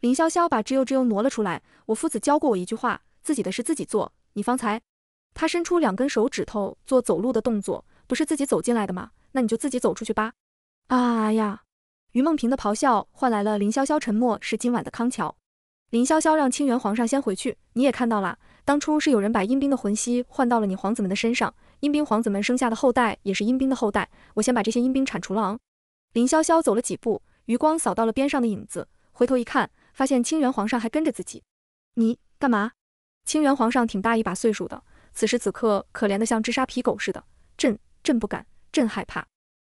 林潇潇把吱呦吱呦挪了出来。我夫子教过我一句话，自己的事自己做。你方才，她伸出两根手指头做走路的动作，不是自己走进来的吗？那你就自己走出去吧。啊呀！于梦萍的咆哮换来了林潇潇沉默。是今晚的康桥。林潇潇让清源皇上先回去。你也看到了，当初是有人把阴兵的魂息换到了你皇子们的身上，阴兵皇子们生下的后代也是阴兵的后代。我先把这些阴兵铲除了。林潇潇走了几步，余光扫到了边上的影子，回头一看，发现清源皇上还跟着自己。你干嘛？清源皇上挺大一把岁数的，此时此刻可怜的像只沙皮狗似的。朕，朕不敢，朕害怕。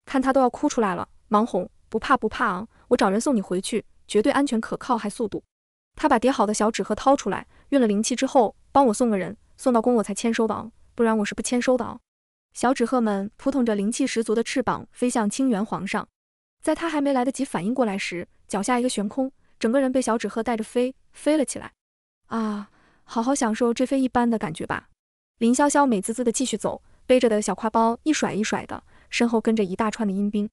看他都要哭出来了，忙哄，不怕不怕，昂，我找人送你回去，绝对安全可靠，还速度。他把叠好的小纸鹤掏出来，运了灵气之后，帮我送个人送到宫，我才签收的哦，不然我是不签收的哦。小纸鹤们扑腾着灵气十足的翅膀，飞向清源皇上。在他还没来得及反应过来时，脚下一个悬空，整个人被小纸鹤带着飞飞了起来。啊，好好享受这飞一般的感觉吧！林潇潇美滋滋的继续走，背着的小挎包一甩一甩的，身后跟着一大串的阴兵。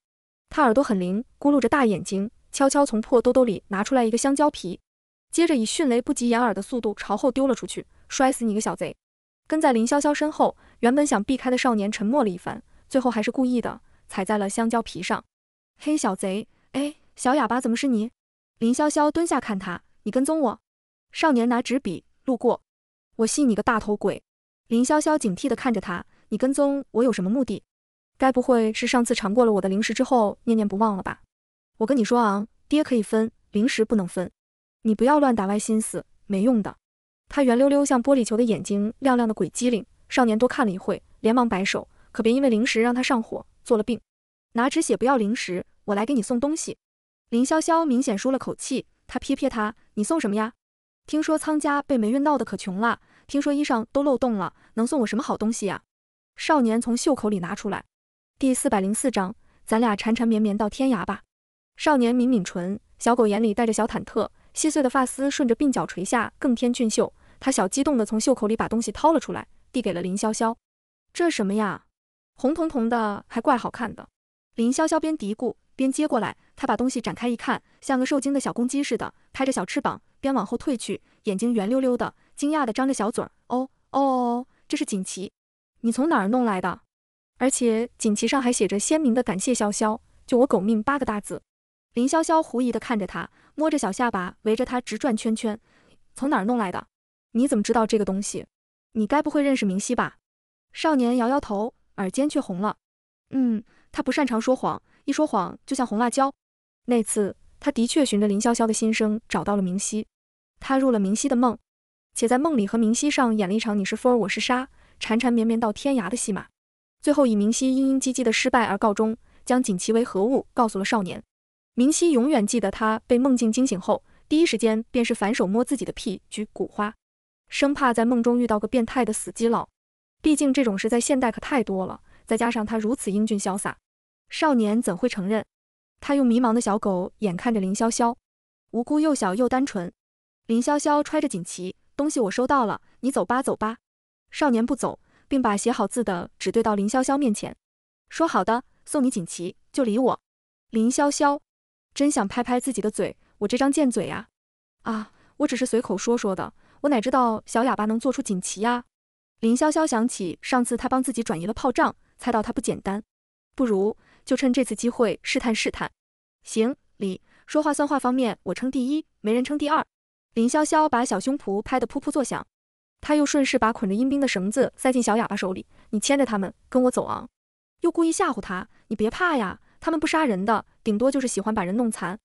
他耳朵很灵，咕噜着大眼睛，悄悄从破兜兜里拿出来一个香蕉皮。接着以迅雷不及掩耳的速度朝后丢了出去，摔死你个小贼！跟在林潇潇身后，原本想避开的少年沉默了一番，最后还是故意的踩在了香蕉皮上。嘿，小贼！哎，小哑巴怎么是你？林潇潇蹲下看他，你跟踪我？少年拿纸笔路过，我信你个大头鬼！林潇潇警惕的看着他，你跟踪我有什么目的？该不会是上次尝过了我的零食之后念念不忘了吧？我跟你说啊，爹可以分零食，不能分。你不要乱打歪心思，没用的。他圆溜溜像玻璃球的眼睛，亮亮的，鬼机灵。少年多看了一会，连忙摆手，可别因为零食让他上火，做了病。拿纸写，不要零食，我来给你送东西。林潇潇明显舒了口气，他撇撇他，你送什么呀？听说仓家被霉运闹得可穷了，听说衣裳都漏洞了，能送我什么好东西呀？少年从袖口里拿出来。第四百零四章，咱俩缠缠绵绵到天涯吧。少年抿抿唇，小狗眼里带着小忐忑。细碎的发丝顺着鬓角垂下，更添俊秀。他小激动地从袖口里把东西掏了出来，递给了林潇潇：“这什么呀？红彤彤的，还怪好看的。”林潇潇边嘀咕边接过来，他把东西展开一看，像个受惊的小公鸡似的，拍着小翅膀边往后退去，眼睛圆溜溜的，惊讶地张着小嘴：“哦哦哦，这是锦旗，你从哪儿弄来的？而且锦旗上还写着鲜明的感谢潇潇救我狗命八个大字。”林潇潇狐疑地看着他，摸着小下巴，围着他直转圈圈。从哪儿弄来的？你怎么知道这个东西？你该不会认识明熙吧？少年摇摇头，耳尖却红了。嗯，他不擅长说谎，一说谎就像红辣椒。那次，他的确循着林潇潇的心声找到了明熙，他入了明熙的梦，且在梦里和明熙上演了一场你是风儿我是沙，缠缠绵绵到天涯的戏码，最后以明熙嘤嘤唧唧的失败而告终，将锦旗为何物告诉了少年。明熙永远记得，他被梦境惊醒后，第一时间便是反手摸自己的屁菊古花，生怕在梦中遇到个变态的死基佬。毕竟这种事在现代可太多了。再加上他如此英俊潇洒，少年怎会承认？他用迷茫的小狗眼看着林潇潇，无辜又小又单纯。林潇潇揣着锦旗，东西我收到了，你走吧，走吧。少年不走，并把写好字的纸对到林潇潇面前，说好的送你锦旗，就理我。林潇潇。真想拍拍自己的嘴，我这张贱嘴呀！啊，我只是随口说说的，我哪知道小哑巴能做出锦旗呀！林潇潇想起上次他帮自己转移了炮仗，猜到他不简单，不如就趁这次机会试探试探。行，李说话算话方面我称第一，没人称第二。林潇潇把小胸脯拍得噗噗作响，他又顺势把捆着阴兵的绳子塞进小哑巴手里，你牵着他们跟我走啊！又故意吓唬他，你别怕呀！他们不杀人的，顶多就是喜欢把人弄残。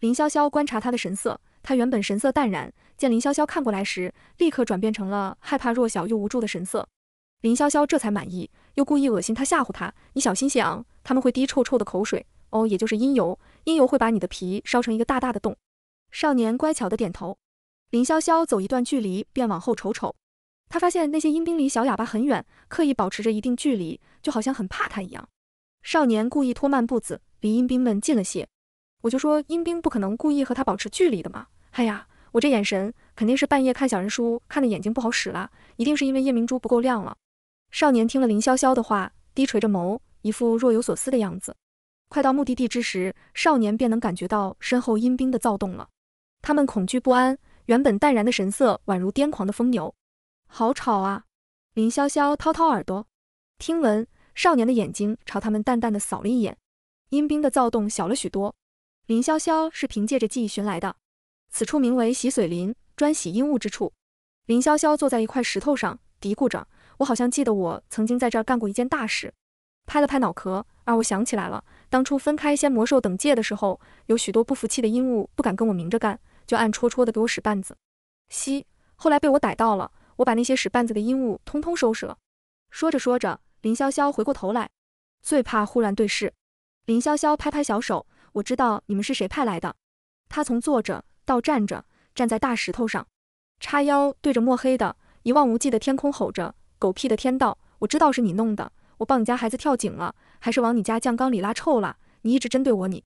林潇潇观察他的神色，他原本神色淡然，见林潇潇看过来时，立刻转变成了害怕弱小又无助的神色。林潇潇这才满意，又故意恶心他吓唬他：“你小心些啊，他们会滴臭臭的口水哦，也就是阴油，阴油会把你的皮烧成一个大大的洞。”少年乖巧的点头。林潇潇走一段距离，便往后瞅瞅，他发现那些阴兵离小哑巴很远，刻意保持着一定距离，就好像很怕他一样。少年故意拖慢步子，离阴兵们近了些。我就说阴兵不可能故意和他保持距离的嘛！哎呀，我这眼神肯定是半夜看小人书看的眼睛不好使了，一定是因为夜明珠不够亮了。少年听了林潇潇的话，低垂着眸，一副若有所思的样子。快到目的地之时，少年便能感觉到身后阴兵的躁动了。他们恐惧不安，原本淡然的神色宛如癫狂的疯牛。好吵啊！林潇潇掏掏耳朵，听闻。少年的眼睛朝他们淡淡的扫了一眼，阴兵的躁动小了许多。林潇潇是凭借着记忆寻来的，此处名为洗髓林，专洗阴物之处。林潇潇坐在一块石头上，嘀咕着：“我好像记得我曾经在这儿干过一件大事。”拍了拍脑壳，啊，我想起来了，当初分开仙魔兽等界的时候，有许多不服气的阴物不敢跟我明着干，就暗戳戳的给我使绊子。嘻，后来被我逮到了，我把那些使绊子的阴物通通收拾了。说着说着。林潇潇回过头来，最怕忽然对视。林潇潇拍拍小手，我知道你们是谁派来的。他从坐着到站着，站在大石头上，叉腰对着墨黑的一望无际的天空吼着：“狗屁的天道！我知道是你弄的，我帮你家孩子跳井了，还是往你家酱缸里拉臭了？你一直针对我，你，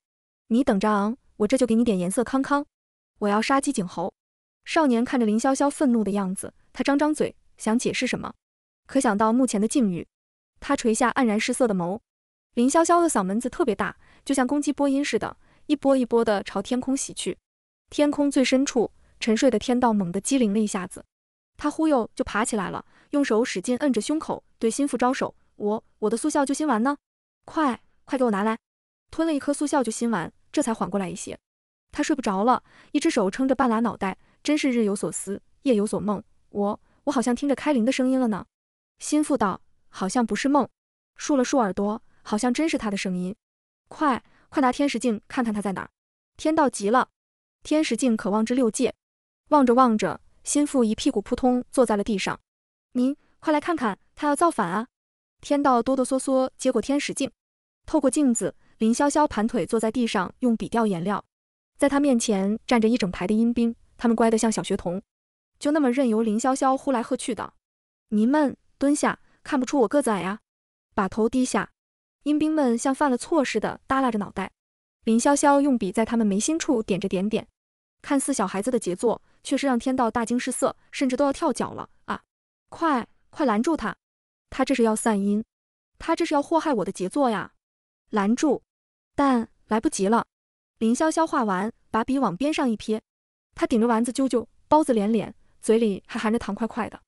你等着，我这就给你点颜色康康，我要杀鸡儆猴。”少年看着林潇潇愤怒的样子，他张张嘴想解释什么，可想到目前的境遇。他垂下黯然失色的眸。林潇潇的嗓门子特别大，就像公鸡播音似的，一波一波的朝天空袭去。天空最深处，沉睡的天道猛地机灵了一下子，他忽悠就爬起来了，用手使劲摁着胸口，对心腹招手：“我我的速效救心丸呢？快快给我拿来！”吞了一颗速效救心丸，这才缓过来一些。他睡不着了，一只手撑着半拉脑袋，真是日有所思，夜有所梦。我我好像听着开灵的声音了呢。心腹道。好像不是梦，竖了竖耳朵，好像真是他的声音。快，快拿天使镜看看他在哪儿！天道急了，天使镜可望之六界。望着望着，心腹一屁股扑通坐在了地上。您快来看看，他要造反啊！天道哆哆嗦嗦接过天使镜，透过镜子，林潇潇盘腿坐在地上，用笔调颜料。在他面前站着一整排的阴兵，他们乖得像小学童，就那么任由林潇潇呼来喝去的。您们蹲下。看不出我个子矮呀！把头低下，阴兵们像犯了错似的耷拉着脑袋。林潇潇用笔在他们眉心处点着点点，看似小孩子的杰作，却是让天道大惊失色，甚至都要跳脚了啊！快快拦住他！他这是要散阴，他这是要祸害我的杰作呀！拦住！但来不及了。林潇潇画完，把笔往边上一撇，他顶着丸子啾啾，包子脸脸，嘴里还含着糖块块的，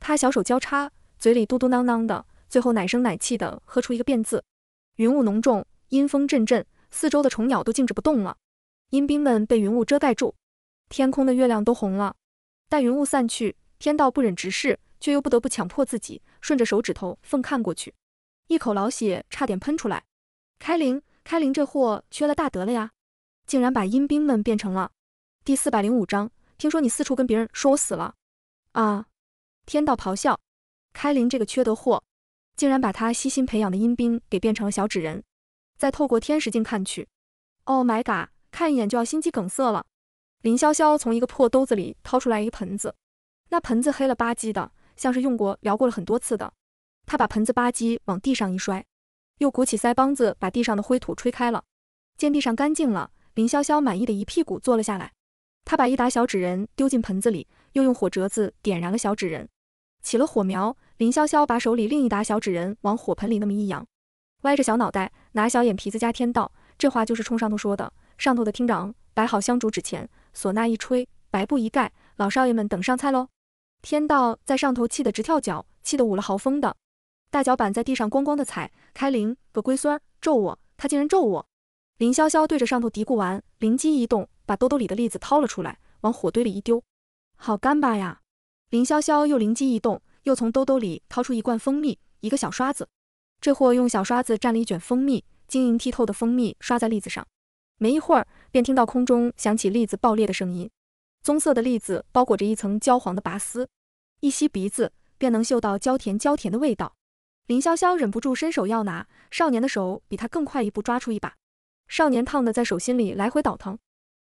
他小手交叉。嘴里嘟嘟囔囔的，最后奶声奶气的喝出一个变字。云雾浓重，阴风阵阵，四周的虫鸟都静止不动了。阴兵们被云雾遮盖住，天空的月亮都红了。待云雾散去，天道不忍直视，却又不得不强迫自己顺着手指头缝看过去，一口老血差点喷出来。开灵，开灵，这货缺了大德了呀！竟然把阴兵们变成了。第四百零五章，听说你四处跟别人说我死了？啊！天道咆哮。开林这个缺德货，竟然把他悉心培养的阴兵给变成了小纸人。再透过天时镜看去，Oh my god，看一眼就要心肌梗塞了。林潇潇从一个破兜子里掏出来一个盆子，那盆子黑了吧唧的，像是用过、聊过了很多次的。他把盆子吧唧往地上一摔，又鼓起腮帮子把地上的灰土吹开了，见地上干净了，林潇潇满意的一屁股坐了下来。他把一打小纸人丢进盆子里，又用火折子点燃了小纸人。起了火苗，林潇潇把手里另一沓小纸人往火盆里那么一扬，歪着小脑袋，拿小眼皮子加天道，这话就是冲上头说的。上头的厅长摆好香烛纸钱，唢呐一吹，白布一盖，老少爷们等上菜喽。天道在上头气得直跳脚，气得捂了豪风的大脚板在地上咣咣的踩。开灵个龟孙儿，咒我！他竟然咒我！林潇潇对着上头嘀咕完，灵机一动，把兜兜里的栗子掏了出来，往火堆里一丢，好干巴呀。林潇潇又灵机一动，又从兜兜里掏出一罐蜂蜜，一个小刷子。这货用小刷子蘸了一卷蜂蜜，晶莹剔透的蜂蜜刷在栗子上。没一会儿，便听到空中响起栗子爆裂的声音。棕色的栗子包裹着一层焦黄的拔丝，一吸鼻子便能嗅到焦甜焦甜的味道。林潇潇忍不住伸手要拿，少年的手比他更快一步抓出一把，少年烫的在手心里来回倒腾。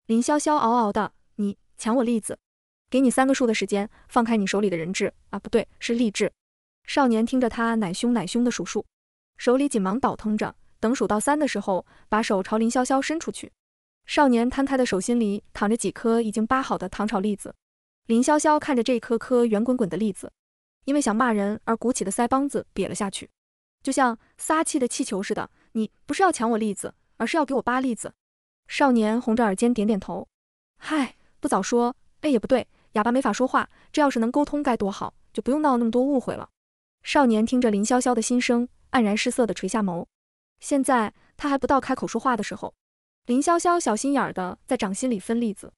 林潇潇嗷嗷的，你抢我栗子！给你三个数的时间，放开你手里的人质啊，不对，是励志。少年听着他奶凶奶凶的数数，手里紧忙倒腾着，等数到三的时候，把手朝林潇潇伸出去。少年摊开的手心里躺着几颗已经扒好的糖炒栗子。林潇潇看着这一颗颗圆滚滚的栗子，因为想骂人而鼓起的腮帮子瘪了下去，就像撒气的气球似的。你不是要抢我栗子，而是要给我扒栗子。少年红着耳尖点点头，嗨，不早说，哎，也不对。哑巴没法说话，这要是能沟通该多好，就不用闹那么多误会了。少年听着林潇潇的心声，黯然失色的垂下眸。现在他还不到开口说话的时候。林潇潇小心眼儿的在掌心里分栗子，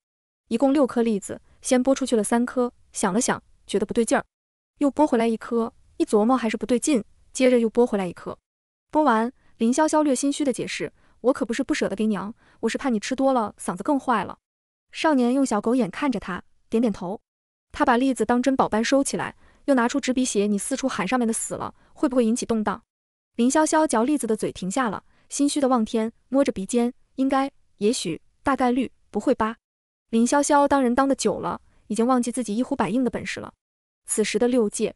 一共六颗栗子，先拨出去了三颗，想了想觉得不对劲儿，又拨回来一颗，一琢磨还是不对劲，接着又拨回来一颗。拨完，林潇潇略心虚的解释：“我可不是不舍得给娘，我是怕你吃多了嗓子更坏了。”少年用小狗眼看着他。点点头，他把栗子当珍宝般收起来，又拿出纸笔写。你四处喊上面的死了，会不会引起动荡？林潇潇嚼栗子的嘴停下了，心虚的望天，摸着鼻尖，应该，也许，大概率不会吧。林潇潇当人当的久了，已经忘记自己一呼百应的本事了。此时的六界，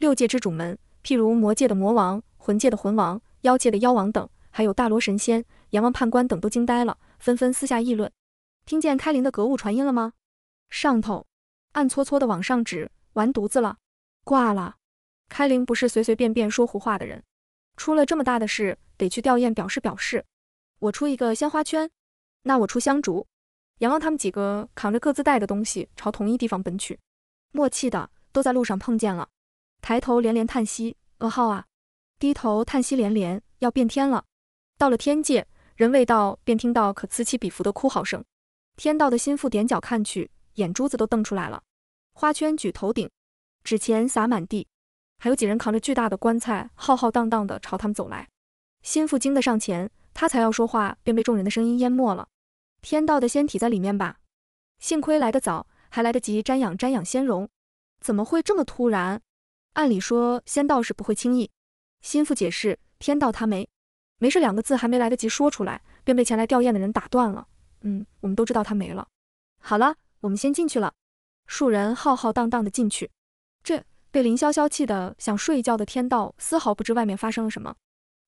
六界之主们，譬如魔界的魔王、魂界的魂王、妖界的妖王等，还有大罗神仙、阎王判官等，都惊呆了，纷纷私下议论。听见开灵的格物传音了吗？上头，暗搓搓的往上指，完犊子了，挂了。开灵不是随随便便说胡话的人，出了这么大的事，得去吊唁表示表示。我出一个鲜花圈，那我出香烛。阎王他们几个扛着各自带的东西朝同一地方奔去，默契的都在路上碰见了，抬头连连叹息，噩耗啊！低头叹息连连，要变天了。到了天界，人未到便听到可此起彼伏的哭嚎声，天道的心腹踮脚看去。眼珠子都瞪出来了，花圈举头顶，纸钱洒满地，还有几人扛着巨大的棺材，浩浩荡荡地朝他们走来。心腹惊得上前，他才要说话，便被众人的声音淹没了。天道的仙体在里面吧？幸亏来得早，还来得及瞻仰瞻仰仙容。怎么会这么突然？按理说仙道是不会轻易……心腹解释，天道他没没事两个字还没来得及说出来，便被前来吊唁的人打断了。嗯，我们都知道他没了。好了。我们先进去了，数人浩浩荡荡的进去。这被林潇潇气的想睡一觉的天道，丝毫不知外面发生了什么，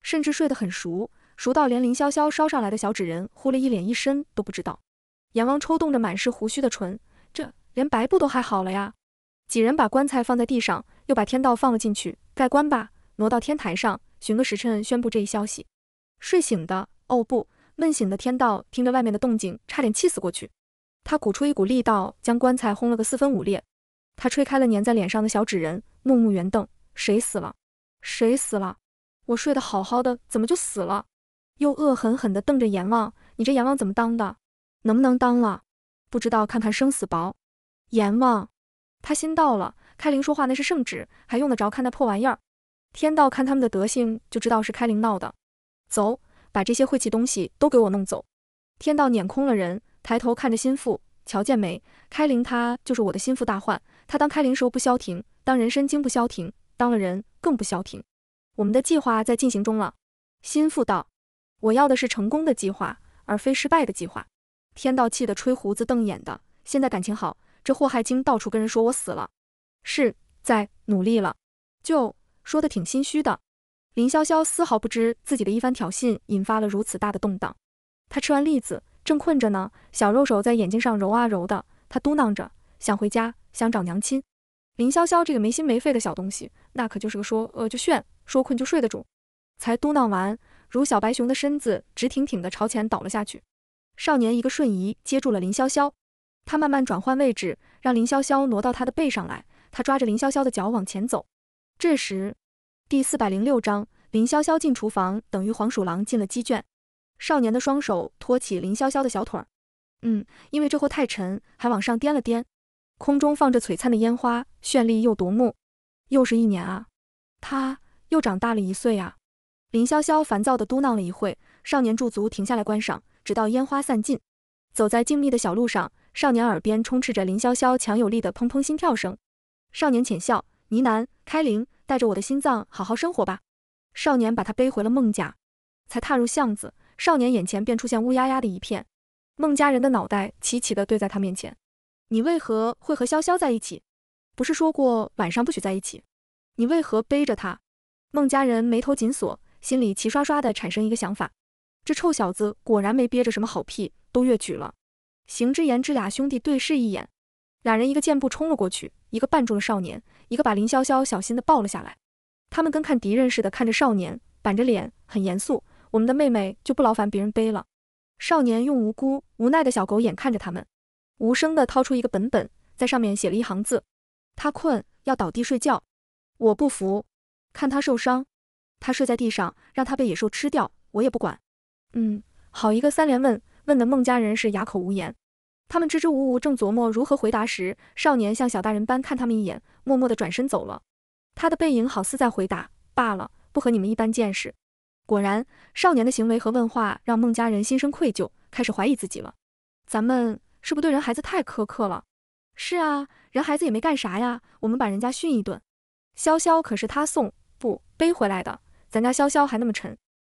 甚至睡得很熟，熟到连林潇潇烧上来的小纸人糊了一脸一身都不知道。阎王抽动着满是胡须的唇，这连白布都还好了呀。几人把棺材放在地上，又把天道放了进去，盖棺吧，挪到天台上，寻个时辰宣布这一消息。睡醒的，哦不，闷醒的天道听着外面的动静，差点气死过去。他鼓出一股力道，将棺材轰了个四分五裂。他吹开了粘在脸上的小纸人，怒目圆瞪：“谁死了？谁死了？我睡得好好的，怎么就死了？”又恶狠狠地瞪着阎王：“你这阎王怎么当的？能不能当了？不知道看看生死薄。”阎王，他心到了，开灵说话那是圣旨，还用得着看那破玩意儿？天道看他们的德性就知道是开灵闹的。走，把这些晦气东西都给我弄走。天道撵空了人。抬头看着心腹，瞧见没？开灵他就是我的心腹大患。他当开灵时候不消停，当人参经不消停，当了人更不消停。我们的计划在进行中了。心腹道：“我要的是成功的计划，而非失败的计划。”天道气得吹胡子瞪眼的。现在感情好，这祸害精到处跟人说我死了。是在努力了，就说的挺心虚的。林潇潇丝毫不知自己的一番挑衅引发了如此大的动荡。他吃完栗子。正困着呢，小肉手在眼睛上揉啊揉的，他嘟囔着想回家，想找娘亲。林潇潇这个没心没肺的小东西，那可就是个说饿就炫，说困就睡的主。才嘟囔完，如小白熊的身子直挺挺的朝前倒了下去。少年一个瞬移接住了林潇潇，他慢慢转换位置，让林潇潇挪到他的背上来，他抓着林潇潇的脚往前走。这时，第四百零六章林潇潇进厨房等于黄鼠狼进了鸡圈。少年的双手托起林潇潇的小腿儿，嗯，因为这货太沉，还往上颠了颠。空中放着璀璨的烟花，绚丽又夺目。又是一年啊，他又长大了一岁啊。林潇潇烦躁的嘟囔了一会，少年驻足停下来观赏，直到烟花散尽。走在静谧的小路上，少年耳边充斥着林潇潇强有力的砰砰心跳声。少年浅笑呢喃：“开灵，带着我的心脏好好生活吧。”少年把他背回了孟家，才踏入巷子。少年眼前便出现乌压压的一片，孟家人的脑袋齐齐的对在他面前。你为何会和潇潇在一起？不是说过晚上不许在一起？你为何背着她？孟家人眉头紧锁，心里齐刷刷的产生一个想法：这臭小子果然没憋着什么好屁，都越举了。邢之言之俩兄弟对视一眼，俩人一个箭步冲了过去，一个绊住了少年，一个把林潇潇小心的抱了下来。他们跟看敌人似的看着少年，板着脸，很严肃。我们的妹妹就不劳烦别人背了。少年用无辜无奈的小狗眼看着他们，无声的掏出一个本本，在上面写了一行字：他困，要倒地睡觉。我不服，看他受伤，他睡在地上，让他被野兽吃掉，我也不管。嗯，好一个三连问，问的孟家人是哑口无言。他们支支吾吾，正琢磨如何回答时，少年像小大人般看他们一眼，默默的转身走了。他的背影好似在回答：罢了，不和你们一般见识。果然，少年的行为和问话让孟家人心生愧疚，开始怀疑自己了。咱们是不对人孩子太苛刻了。是啊，人孩子也没干啥呀，我们把人家训一顿。潇潇可是他送不背回来的，咱家潇潇还那么沉。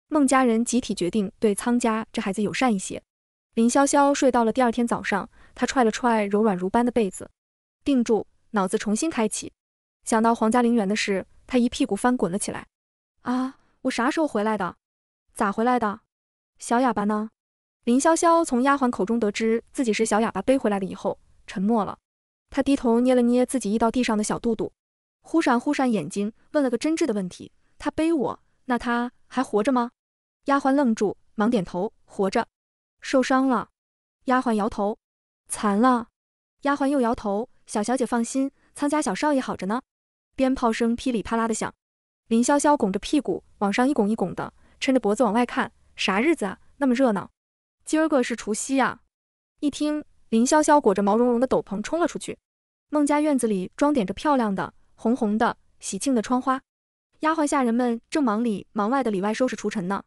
孟家人集体决定对苍家这孩子友善一些。林潇潇睡到了第二天早上，他踹了踹柔软如般的被子，定住脑子重新开启，想到皇家陵园的事，他一屁股翻滚了起来。啊！我啥时候回来的？咋回来的？小哑巴呢？林潇潇从丫鬟口中得知自己是小哑巴背回来的以后，沉默了。她低头捏了捏自己溢到地上的小肚肚，忽闪忽闪眼睛，问了个真挚的问题：他背我，那他还活着吗？丫鬟愣住，忙点头：活着，受伤了。丫鬟摇头：残了。丫鬟又摇头：小小姐放心，仓家小少爷好着呢。鞭炮声噼里啪啦的响，林潇潇拱着屁股。往上一拱一拱的，抻着脖子往外看，啥日子啊，那么热闹！今儿个是除夕啊！一听，林潇潇裹着毛茸茸的斗篷冲了出去。孟家院子里装点着漂亮的、红红的、喜庆的窗花，丫鬟下人们正忙里忙外的里外收拾除尘呢。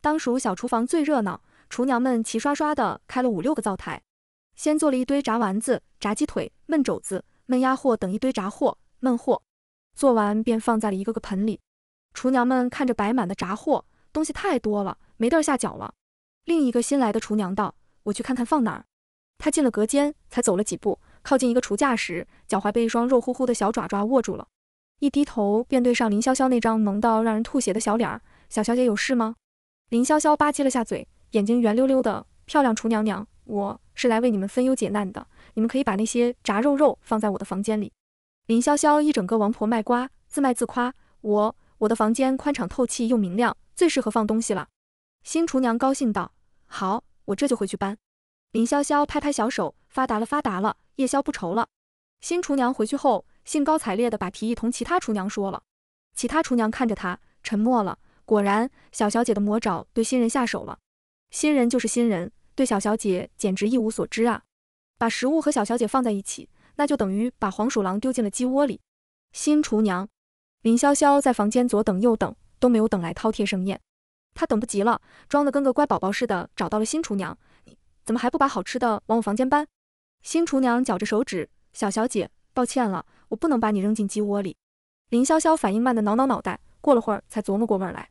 当属小厨房最热闹，厨娘们齐刷刷的开了五六个灶台，先做了一堆炸丸子、炸鸡腿、焖肘子、焖鸭货等一堆炸货、焖货，做完便放在了一个个盆里。厨娘们看着摆满的杂货，东西太多了，没地儿下脚了。另一个新来的厨娘道：“我去看看放哪儿。”她进了隔间，才走了几步，靠近一个厨架时，脚踝被一双肉乎乎的小爪爪握住了。一低头便对上林潇潇那张萌到让人吐血的小脸儿。“小小姐有事吗？”林潇潇吧唧了下嘴，眼睛圆溜溜的，漂亮厨娘娘，我是来为你们分忧解难的。你们可以把那些炸肉肉放在我的房间里。林潇潇一整个王婆卖瓜，自卖自夸，我。我的房间宽敞、透气又明亮，最适合放东西了。新厨娘高兴道：“好，我这就回去搬。”林潇潇拍拍小手，发达了，发达了，夜宵不愁了。新厨娘回去后，兴高采烈地把提议同其他厨娘说了。其他厨娘看着她，沉默了。果然，小小姐的魔爪对新人下手了。新人就是新人，对小小姐简直一无所知啊！把食物和小小姐放在一起，那就等于把黄鼠狼丢进了鸡窝里。新厨娘。林潇潇在房间左等右等都没有等来饕餮盛宴，她等不及了，装的跟个乖宝宝似的，找到了新厨娘，怎么还不把好吃的往我房间搬？新厨娘绞着手指，小小姐，抱歉了，我不能把你扔进鸡窝里。林潇潇反应慢的挠挠脑袋，过了会儿才琢磨过味儿来，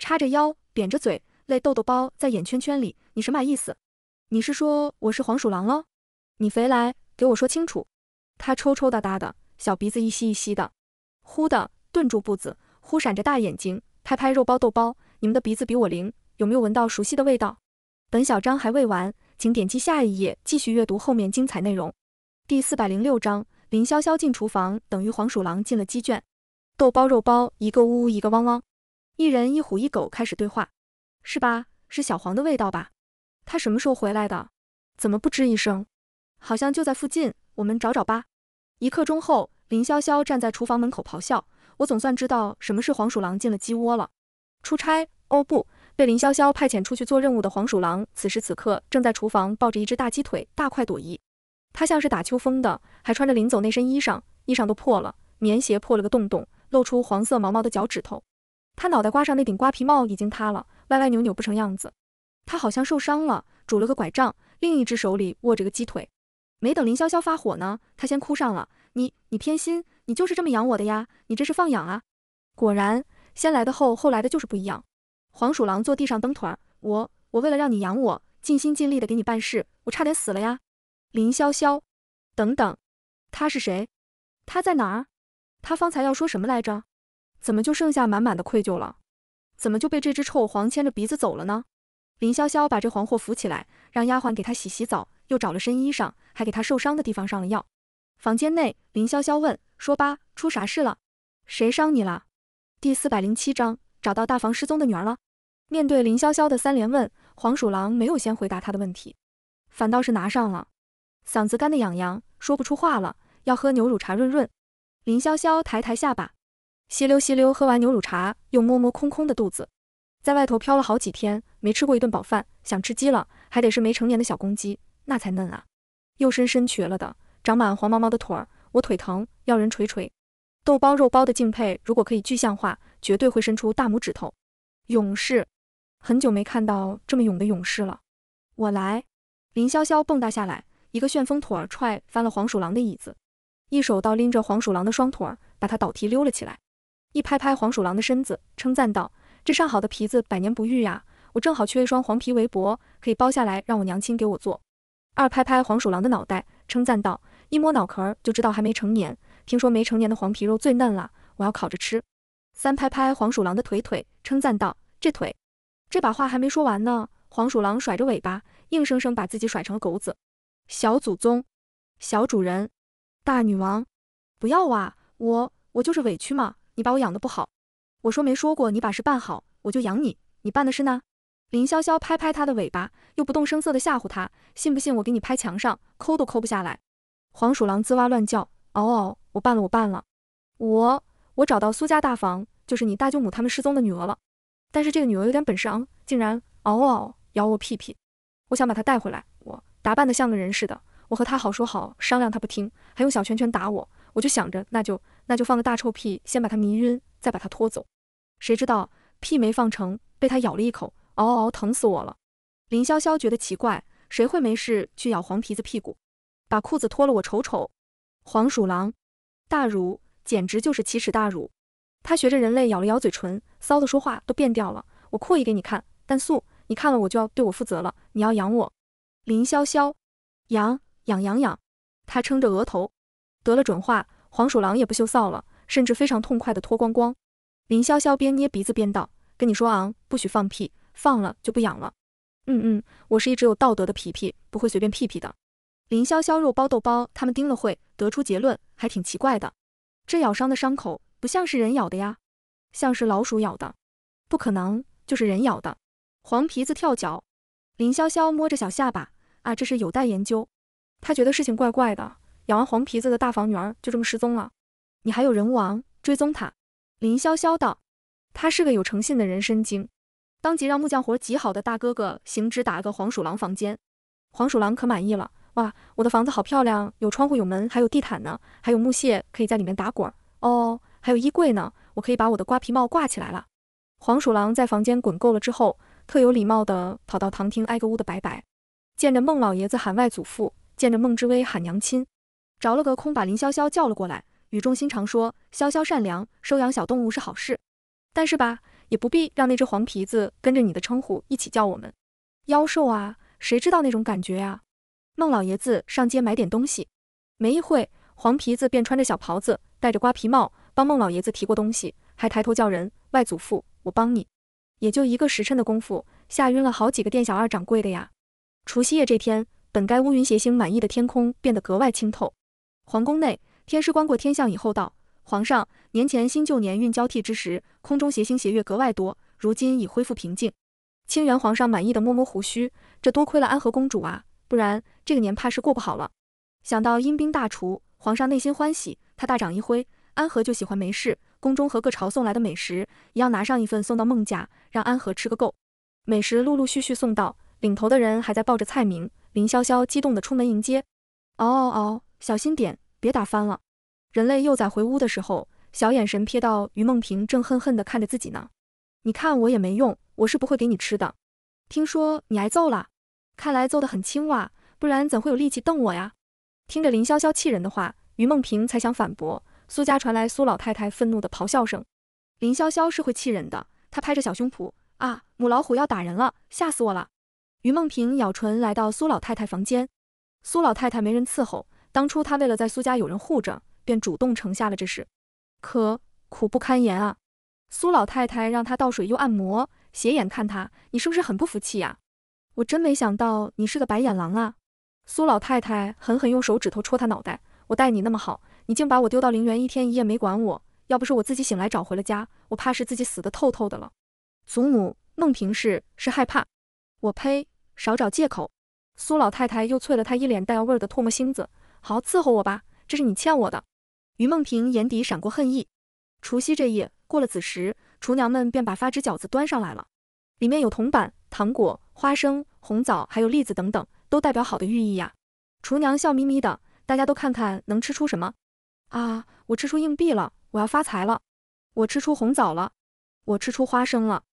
叉着腰，扁着嘴，泪豆豆包在眼圈圈里，你什么意思？你是说我是黄鼠狼喽？你肥来给我说清楚。她抽抽搭搭的小鼻子一吸一吸的，呼的。顿住步子，忽闪着大眼睛，拍拍肉包豆包，你们的鼻子比我灵，有没有闻到熟悉的味道？本小章还未完，请点击下一页继续阅读后面精彩内容。第四百零六章：林潇潇进厨房等于黄鼠狼进了鸡圈，豆包肉包一个呜呜一个汪汪，一人一虎一狗开始对话，是吧？是小黄的味道吧？他什么时候回来的？怎么不吱一声？好像就在附近，我们找找吧。一刻钟后，林潇潇站在厨房门口咆哮。我总算知道什么是黄鼠狼进了鸡窝了。出差？哦不，被林潇潇派遣出去做任务的黄鼠狼，此时此刻正在厨房抱着一只大鸡腿大快朵颐。他像是打秋风的，还穿着临走那身衣裳，衣裳都破了，棉鞋破了个洞洞，露出黄色毛毛的脚趾头。他脑袋瓜上那顶瓜皮帽已经塌了，歪歪扭扭不成样子。他好像受伤了，拄了个拐杖，另一只手里握着个鸡腿。没等林潇潇发火呢，他先哭上了。你你偏心。你就是这么养我的呀？你这是放养啊！果然，先来的后，后来的就是不一样。黄鼠狼坐地上蹬腿儿，我我为了让你养我，尽心尽力的给你办事，我差点死了呀！林潇潇，等等，他是谁？他在哪儿？他方才要说什么来着？怎么就剩下满满的愧疚了？怎么就被这只臭黄牵着鼻子走了呢？林潇潇把这黄货扶起来，让丫鬟给他洗洗澡，又找了身衣裳，还给他受伤的地方上了药。房间内，林潇潇问。说吧，出啥事了？谁伤你了？第四百零七章，找到大房失踪的女儿了。面对林潇潇的三连问，黄鼠狼没有先回答他的问题，反倒是拿上了，嗓子干的痒痒，说不出话了，要喝牛乳茶润润。林潇潇抬抬下巴，吸溜吸溜喝完牛乳茶，又摸摸空空的肚子，在外头飘了好几天，没吃过一顿饱饭，想吃鸡了，还得是没成年的小公鸡，那才嫩啊，又深深瘸了的，长满黄毛毛的腿儿。我腿疼，要人捶捶。豆包肉包的敬佩，如果可以具象化，绝对会伸出大拇指头。勇士，很久没看到这么勇的勇士了。我来，林潇潇蹦跶下来，一个旋风腿踹翻了黄鼠狼的椅子，一手倒拎着黄鼠狼的双腿，把他倒提溜了起来。一拍拍黄鼠狼的身子，称赞道：“这上好的皮子，百年不遇呀！我正好缺一双黄皮围脖，可以包下来让我娘亲给我做。”二拍拍黄鼠狼的脑袋，称赞道。一摸脑壳儿就知道还没成年，听说没成年的黄皮肉最嫩了，我要烤着吃。三拍拍黄鼠狼的腿腿，称赞道：“这腿……”这把话还没说完呢，黄鼠狼甩着尾巴，硬生生把自己甩成了狗子。小祖宗，小主人，大女王，不要啊！我我就是委屈嘛，你把我养的不好。我说没说过你把事办好我就养你，你办的事呢？林潇潇拍拍他的尾巴，又不动声色的吓唬他：“信不信我给你拍墙上，抠都抠不下来。”黄鼠狼滋哇乱叫，嗷嗷！我办了，我办了，我我找到苏家大房，就是你大舅母他们失踪的女儿了。但是这个女儿有点本事啊，竟然嗷嗷咬我屁屁。我想把她带回来，我打扮得像个人似的，我和她好说好商量，她不听，还用小拳拳打我。我就想着那就那就放个大臭屁，先把她迷晕，再把她拖走。谁知道屁没放成，被她咬了一口，嗷嗷疼死我了！林潇潇觉得奇怪，谁会没事去咬黄皮子屁股？把裤子脱了，我瞅瞅。黄鼠狼，大乳，简直就是奇耻大辱。他学着人类咬了咬嘴唇，骚的说话都变调了。我阔以给你看，但素你看了我就要对我负责了，你要养我。林潇潇，养养养养。他撑着额头，得了准话。黄鼠狼也不羞臊了，甚至非常痛快的脱光光。林潇潇边捏鼻子边道：“跟你说昂，不许放屁，放了就不养了。”“嗯嗯，我是一只有道德的皮皮，不会随便屁屁的。”林潇潇肉包豆包，他们盯了会，得出结论还挺奇怪的。这咬伤的伤口不像是人咬的呀，像是老鼠咬的。不可能，就是人咬的。黄皮子跳脚。林潇潇摸着小下巴，啊，这是有待研究。他觉得事情怪怪的，咬完黄皮子的大房女儿就这么失踪了。你还有人王追踪他？林潇潇道。他是个有诚信的人参精，当即让木匠活极好的大哥哥行之打个黄鼠狼房间。黄鼠狼可满意了。哇，我的房子好漂亮，有窗户，有门，还有地毯呢，还有木屑，可以在里面打滚哦，还有衣柜呢，我可以把我的瓜皮帽挂起来了。黄鼠狼在房间滚够了之后，特有礼貌地跑到堂厅，挨个屋的拜拜，见着孟老爷子喊外祖父，见着孟之威喊娘亲，着了个空把林潇潇叫了过来，语重心长说：潇潇善良，收养小动物是好事，但是吧，也不必让那只黄皮子跟着你的称呼一起叫我们妖兽啊，谁知道那种感觉呀。孟老爷子上街买点东西，没一会，黄皮子便穿着小袍子，戴着瓜皮帽，帮孟老爷子提过东西，还抬头叫人：“外祖父，我帮你。”也就一个时辰的功夫，吓晕了好几个店小二、掌柜的呀。除夕夜这天，本该乌云斜星、满溢的天空变得格外清透。皇宫内，天师观过天象以后道：“皇上，年前新旧年运交替之时，空中斜星斜月格外多，如今已恢复平静。”清源皇上满意的摸摸胡须，这多亏了安和公主啊，不然。这个年怕是过不好了。想到阴兵大厨，皇上内心欢喜。他大掌一挥，安和就喜欢没事。宫中和各朝送来的美食，也要拿上一份送到孟家，让安和吃个够。美食陆陆续续送到，领头的人还在报着菜名。林潇潇激动地出门迎接。哦哦哦，小心点，别打翻了。人类幼崽回屋的时候，小眼神瞥到于梦萍正恨恨地看着自己呢。你看我也没用，我是不会给你吃的。听说你挨揍了？看来揍得很轻啊。不然怎会有力气瞪我呀？听着林潇潇气人的话，于梦萍才想反驳。苏家传来苏老太太愤怒的咆哮声。林潇潇是会气人的，她拍着小胸脯，啊，母老虎要打人了，吓死我了。于梦萍咬唇来到苏老太太房间。苏老太太没人伺候，当初她为了在苏家有人护着，便主动承下了这事，可苦不堪言啊。苏老太太让她倒水又按摩，斜眼看他，你是不是很不服气呀？我真没想到你是个白眼狼啊！苏老太太狠狠用手指头戳她脑袋，我待你那么好，你竟把我丢到陵园一天一夜没管我，要不是我自己醒来找回了家，我怕是自己死得透透的了。祖母，孟平是是害怕，我呸，少找借口。苏老太太又啐了她一脸带药味的唾沫星子，好好伺候我吧，这是你欠我的。于梦萍眼底闪过恨意。除夕这夜过了子时，厨娘们便把发枝饺子端上来了，里面有铜板、糖果、花生、红枣，还有栗子等等。都代表好的寓意呀！厨娘笑眯眯的，大家都看看能吃出什么。啊，我吃出硬币了，我要发财了！我吃出红枣了，我吃出花生了。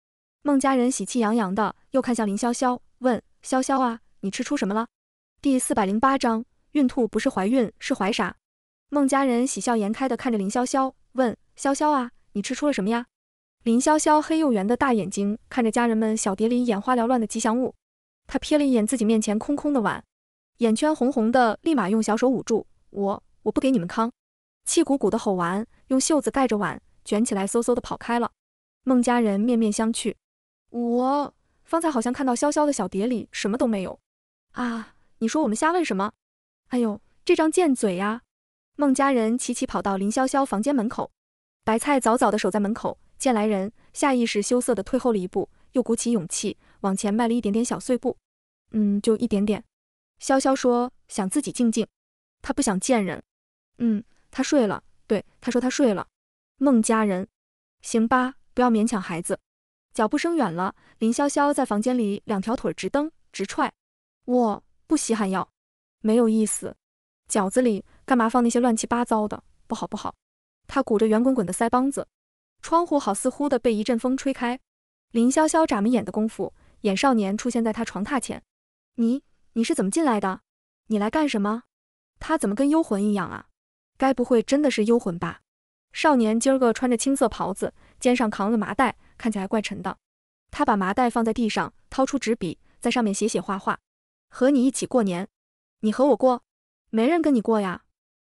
孟家人喜气洋洋的，又看向林潇潇，问：潇潇啊，你吃出什么了？第四百零八章，孕吐不是怀孕，是怀啥？孟家人喜笑颜开的看着林潇潇，问：潇潇啊，你吃出了什么呀？林潇潇黑又圆的大眼睛看着家人们小碟里眼花缭乱的吉祥物。他瞥了一眼自己面前空空的碗，眼圈红红的，立马用小手捂住，我我不给你们康，气鼓鼓的吼完，用袖子盖着碗，卷起来嗖嗖的跑开了。孟家人面面相觑，我方才好像看到潇潇的小碟里什么都没有，啊，你说我们瞎问什么？哎呦，这张贱嘴呀！孟家人齐齐跑到林潇潇房间门口，白菜早早的守在门口，见来人，下意识羞涩的退后了一步，又鼓起勇气。往前迈了一点点小碎步，嗯，就一点点。潇潇说想自己静静，他不想见人。嗯，他睡了。对，他说他睡了。孟家人，行吧，不要勉强孩子。脚步声远了，林潇潇在房间里两条腿直蹬直踹。我不稀罕药，没有意思。饺子里干嘛放那些乱七八糟的？不好不好。他鼓着圆滚滚的腮帮子。窗户好似乎的被一阵风吹开，林潇潇眨眉眼的功夫。眼少年出现在他床榻前，你你是怎么进来的？你来干什么？他怎么跟幽魂一样啊？该不会真的是幽魂吧？少年今儿个穿着青色袍子，肩上扛了麻袋，看起来怪沉的。他把麻袋放在地上，掏出纸笔，在上面写写画画。和你一起过年，你和我过？没人跟你过呀。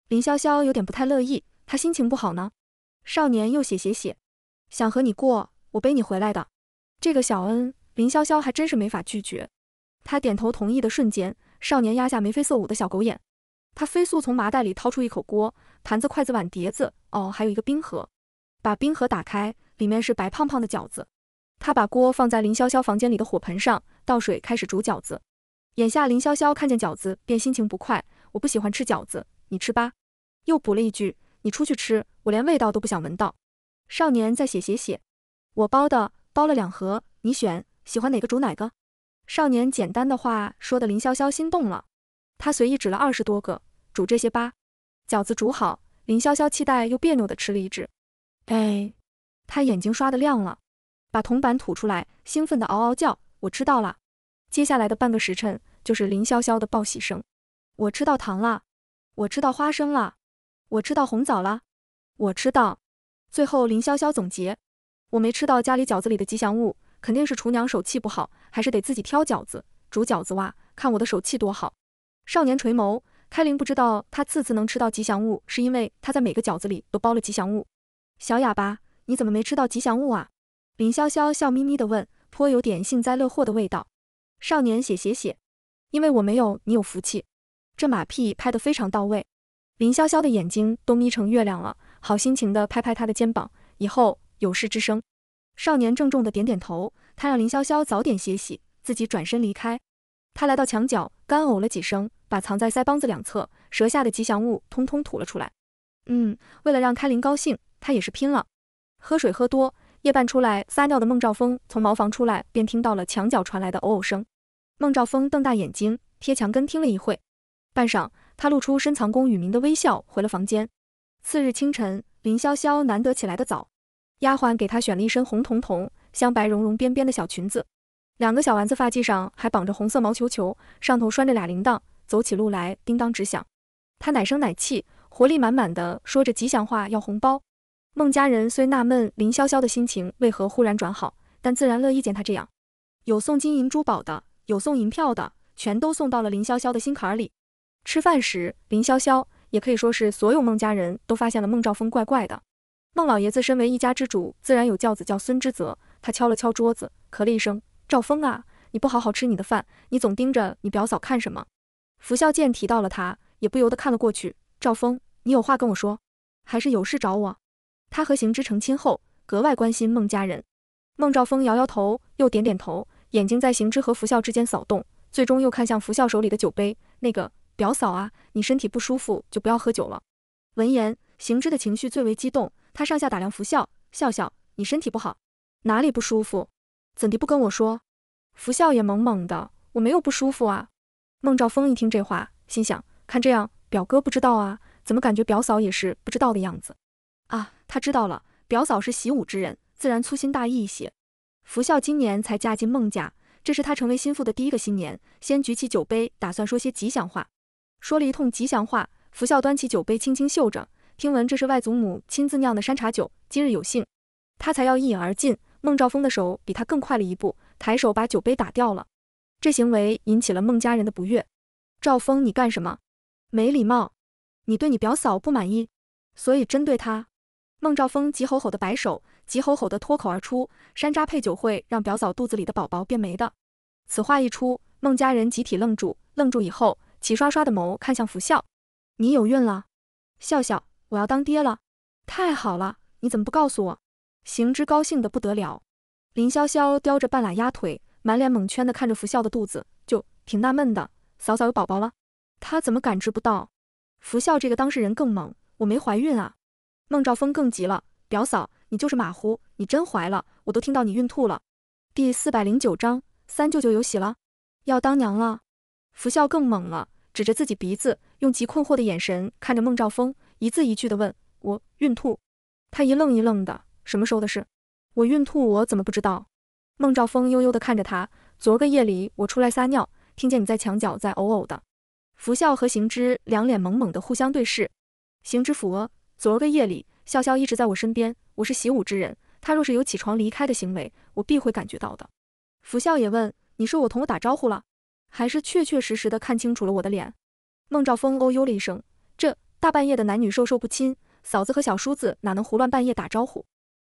林潇潇有点不太乐意，他心情不好呢。少年又写写写，想和你过，我背你回来的。这个小恩。林潇潇还真是没法拒绝，他点头同意的瞬间，少年压下眉飞色舞的小狗眼，他飞速从麻袋里掏出一口锅、盘子、筷子、碗、碟子，哦，还有一个冰盒。把冰盒打开，里面是白胖胖的饺子。他把锅放在林潇潇房间里的火盆上，倒水开始煮饺子。眼下林潇潇看见饺子便心情不快，我不喜欢吃饺子，你吃吧。又补了一句，你出去吃，我连味道都不想闻到。少年再写写写，我包的，包了两盒，你选。喜欢哪个煮哪个，少年简单的话说的林潇潇心动了，他随意指了二十多个，煮这些吧。饺子煮好，林潇潇期待又别扭的吃了一只，哎，他眼睛刷的亮了，把铜板吐出来，兴奋的嗷嗷叫，我知道啦。接下来的半个时辰就是林潇潇的报喜声，我吃到糖了，我吃到花生了，我吃到红枣了，我吃到……最后林潇潇总结，我没吃到家里饺子里的吉祥物。肯定是厨娘手气不好，还是得自己挑饺子、煮饺子哇！看我的手气多好！少年垂眸，开林不知道他次次能吃到吉祥物，是因为他在每个饺子里都包了吉祥物。小哑巴，你怎么没吃到吉祥物啊？林潇潇笑眯眯的问，颇有点幸灾乐祸的味道。少年写写写，因为我没有你有福气。这马屁拍得非常到位。林潇潇的眼睛都眯成月亮了，好心情地拍拍他的肩膀，以后有事吱声。少年郑重的点点头，他让林潇潇早点歇息，自己转身离开。他来到墙角，干呕了几声，把藏在腮帮子两侧、舌下的吉祥物通通吐了出来。嗯，为了让开林高兴，他也是拼了。喝水喝多，夜半出来撒尿的孟兆峰从茅房出来，便听到了墙角传来的呕呕声。孟兆峰瞪大眼睛，贴墙根听了一会，半晌，他露出深藏功与名的微笑，回了房间。次日清晨，林潇潇难得起来的早。丫鬟给她选了一身红彤彤、镶白绒绒边边的小裙子，两个小丸子发髻上还绑着红色毛球球，上头拴着俩铃铛，走起路来叮当直响。她奶声奶气、活力满满的说着吉祥话要红包。孟家人虽纳闷林潇潇的心情为何忽然转好，但自然乐意见她这样。有送金银珠宝的，有送银票的，全都送到了林潇潇的心坎里。吃饭时，林潇潇也可以说是所有孟家人都发现了孟兆峰怪怪的。孟老爷子身为一家之主，自然有教子教孙之责。他敲了敲桌子，咳了一声：“赵峰啊，你不好好吃你的饭，你总盯着你表嫂看什么？”福孝见提到了他，也不由得看了过去。赵峰，你有话跟我说，还是有事找我？他和行之成亲后，格外关心孟家人。孟兆峰摇摇头，又点点头，眼睛在行之和福孝之间扫动，最终又看向福孝手里的酒杯。那个表嫂啊，你身体不舒服，就不要喝酒了。闻言，行之的情绪最为激动。他上下打量福孝，笑笑：“你身体不好，哪里不舒服？怎地不跟我说？”福孝也懵懵的：“我没有不舒服啊。”孟兆峰一听这话，心想：看这样，表哥不知道啊？怎么感觉表嫂也是不知道的样子？啊，他知道了。表嫂是习武之人，自然粗心大意一些。福孝今年才嫁进孟家，这是他成为心腹的第一个新年，先举起酒杯，打算说些吉祥话。说了一通吉祥话，福孝端起酒杯，轻轻嗅着。听闻这是外祖母亲自酿的山茶酒，今日有幸，他才要一饮而尽。孟兆峰的手比他更快了一步，抬手把酒杯打掉了。这行为引起了孟家人的不悦。赵峰，你干什么？没礼貌！你对你表嫂不满意，所以针对她？孟兆峰急吼吼的摆手，急吼吼的脱口而出：“山楂配酒会让表嫂肚子里的宝宝变没的。”此话一出，孟家人集体愣住，愣住以后，齐刷刷的眸看向福笑：“你有孕了，笑笑。”我要当爹了，太好了！你怎么不告诉我？行之高兴的不得了。林潇潇叼着半拉鸭腿，满脸懵圈的看着福孝的肚子，就挺纳闷的：嫂嫂有宝宝了，她怎么感知不到？福孝这个当事人更懵：我没怀孕啊！孟兆峰更急了：表嫂，你就是马虎，你真怀了，我都听到你孕吐了。第四百零九章：三舅舅有喜了，要当娘了。福孝更猛了，指着自己鼻子，用极困惑的眼神看着孟兆峰。一字一句的问：“我孕吐。”他一愣一愣的，“什么时候的事？我孕吐，我怎么不知道？”孟兆峰悠悠的看着他，“昨个夜里我出来撒尿，听见你在墙角在呕呕的。”福笑和行之两脸懵懵的互相对视。行之佛，昨个夜里，笑笑一直在我身边。我是习武之人，他若是有起床离开的行为，我必会感觉到的。”福笑也问：“你说我同我打招呼了，还是确确实实的看清楚了我的脸？”孟兆峰哦呦了一声。大半夜的，男女授受不亲，嫂子和小叔子哪能胡乱半夜打招呼？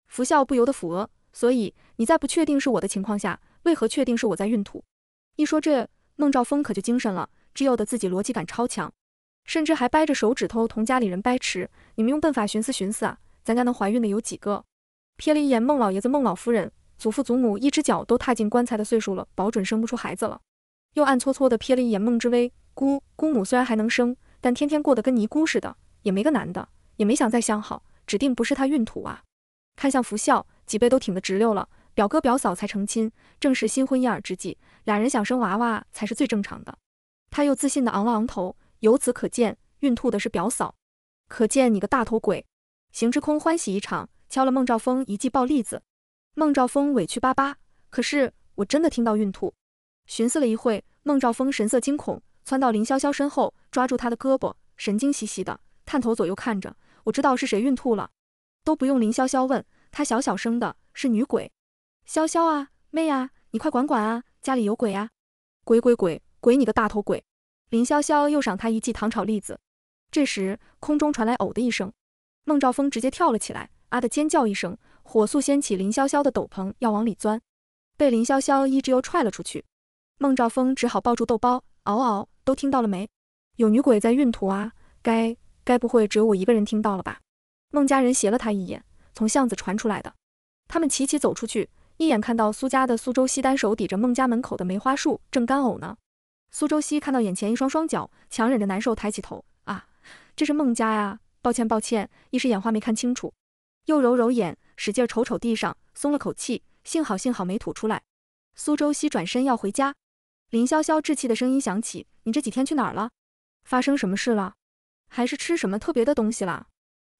福孝不由得抚额，所以你在不确定是我的情况下，为何确定是我在孕吐？一说这，孟兆峰可就精神了，只有的自己逻辑感超强，甚至还掰着手指头同家里人掰扯，你们用笨法寻思寻思啊，咱家能怀孕的有几个？瞥了一眼孟老爷子、孟老夫人、祖父、祖母，一只脚都踏进棺材的岁数了，保准生不出孩子了。又暗搓搓的瞥了一眼孟之威，姑姑母虽然还能生。但天天过得跟尼姑似的，也没个男的，也没想再相好，指定不是他孕吐啊！看向福孝，脊背都挺得直溜了。表哥表嫂才成亲，正是新婚燕尔之际，俩人想生娃娃才是最正常的。他又自信地昂了昂头，由此可见，孕吐的是表嫂。可见你个大头鬼！邢之空欢喜一场，敲了孟兆峰一记暴栗子。孟兆峰委屈巴巴，可是我真的听到孕吐。寻思了一会，孟兆峰神色惊恐。窜到林潇潇身后，抓住她的胳膊，神经兮兮的探头左右看着。我知道是谁孕吐了，都不用林潇潇问，她小小声的，是女鬼。潇潇啊妹啊，你快管管啊，家里有鬼啊！鬼鬼鬼鬼，你个大头鬼！林潇潇又赏他一记糖炒栗子。这时，空中传来呕的一声，孟兆峰直接跳了起来，啊的尖叫一声，火速掀起林潇潇的斗篷要往里钻，被林潇潇一只又踹了出去。孟兆峰只好抱住豆包，嗷嗷。都听到了没？有女鬼在运土啊！该该不会只有我一个人听到了吧？孟家人斜了他一眼，从巷子传出来的。他们齐齐走出去，一眼看到苏家的苏州西单手抵着孟家门口的梅花树，正干呕呢。苏州西看到眼前一双双脚，强忍着难受抬起头，啊，这是孟家呀！抱歉抱歉，一时眼花没看清楚，又揉揉眼，使劲瞅瞅地上，松了口气，幸好幸好没吐出来。苏州西转身要回家。林潇潇稚气的声音响起：“你这几天去哪儿了？发生什么事了？还是吃什么特别的东西了？”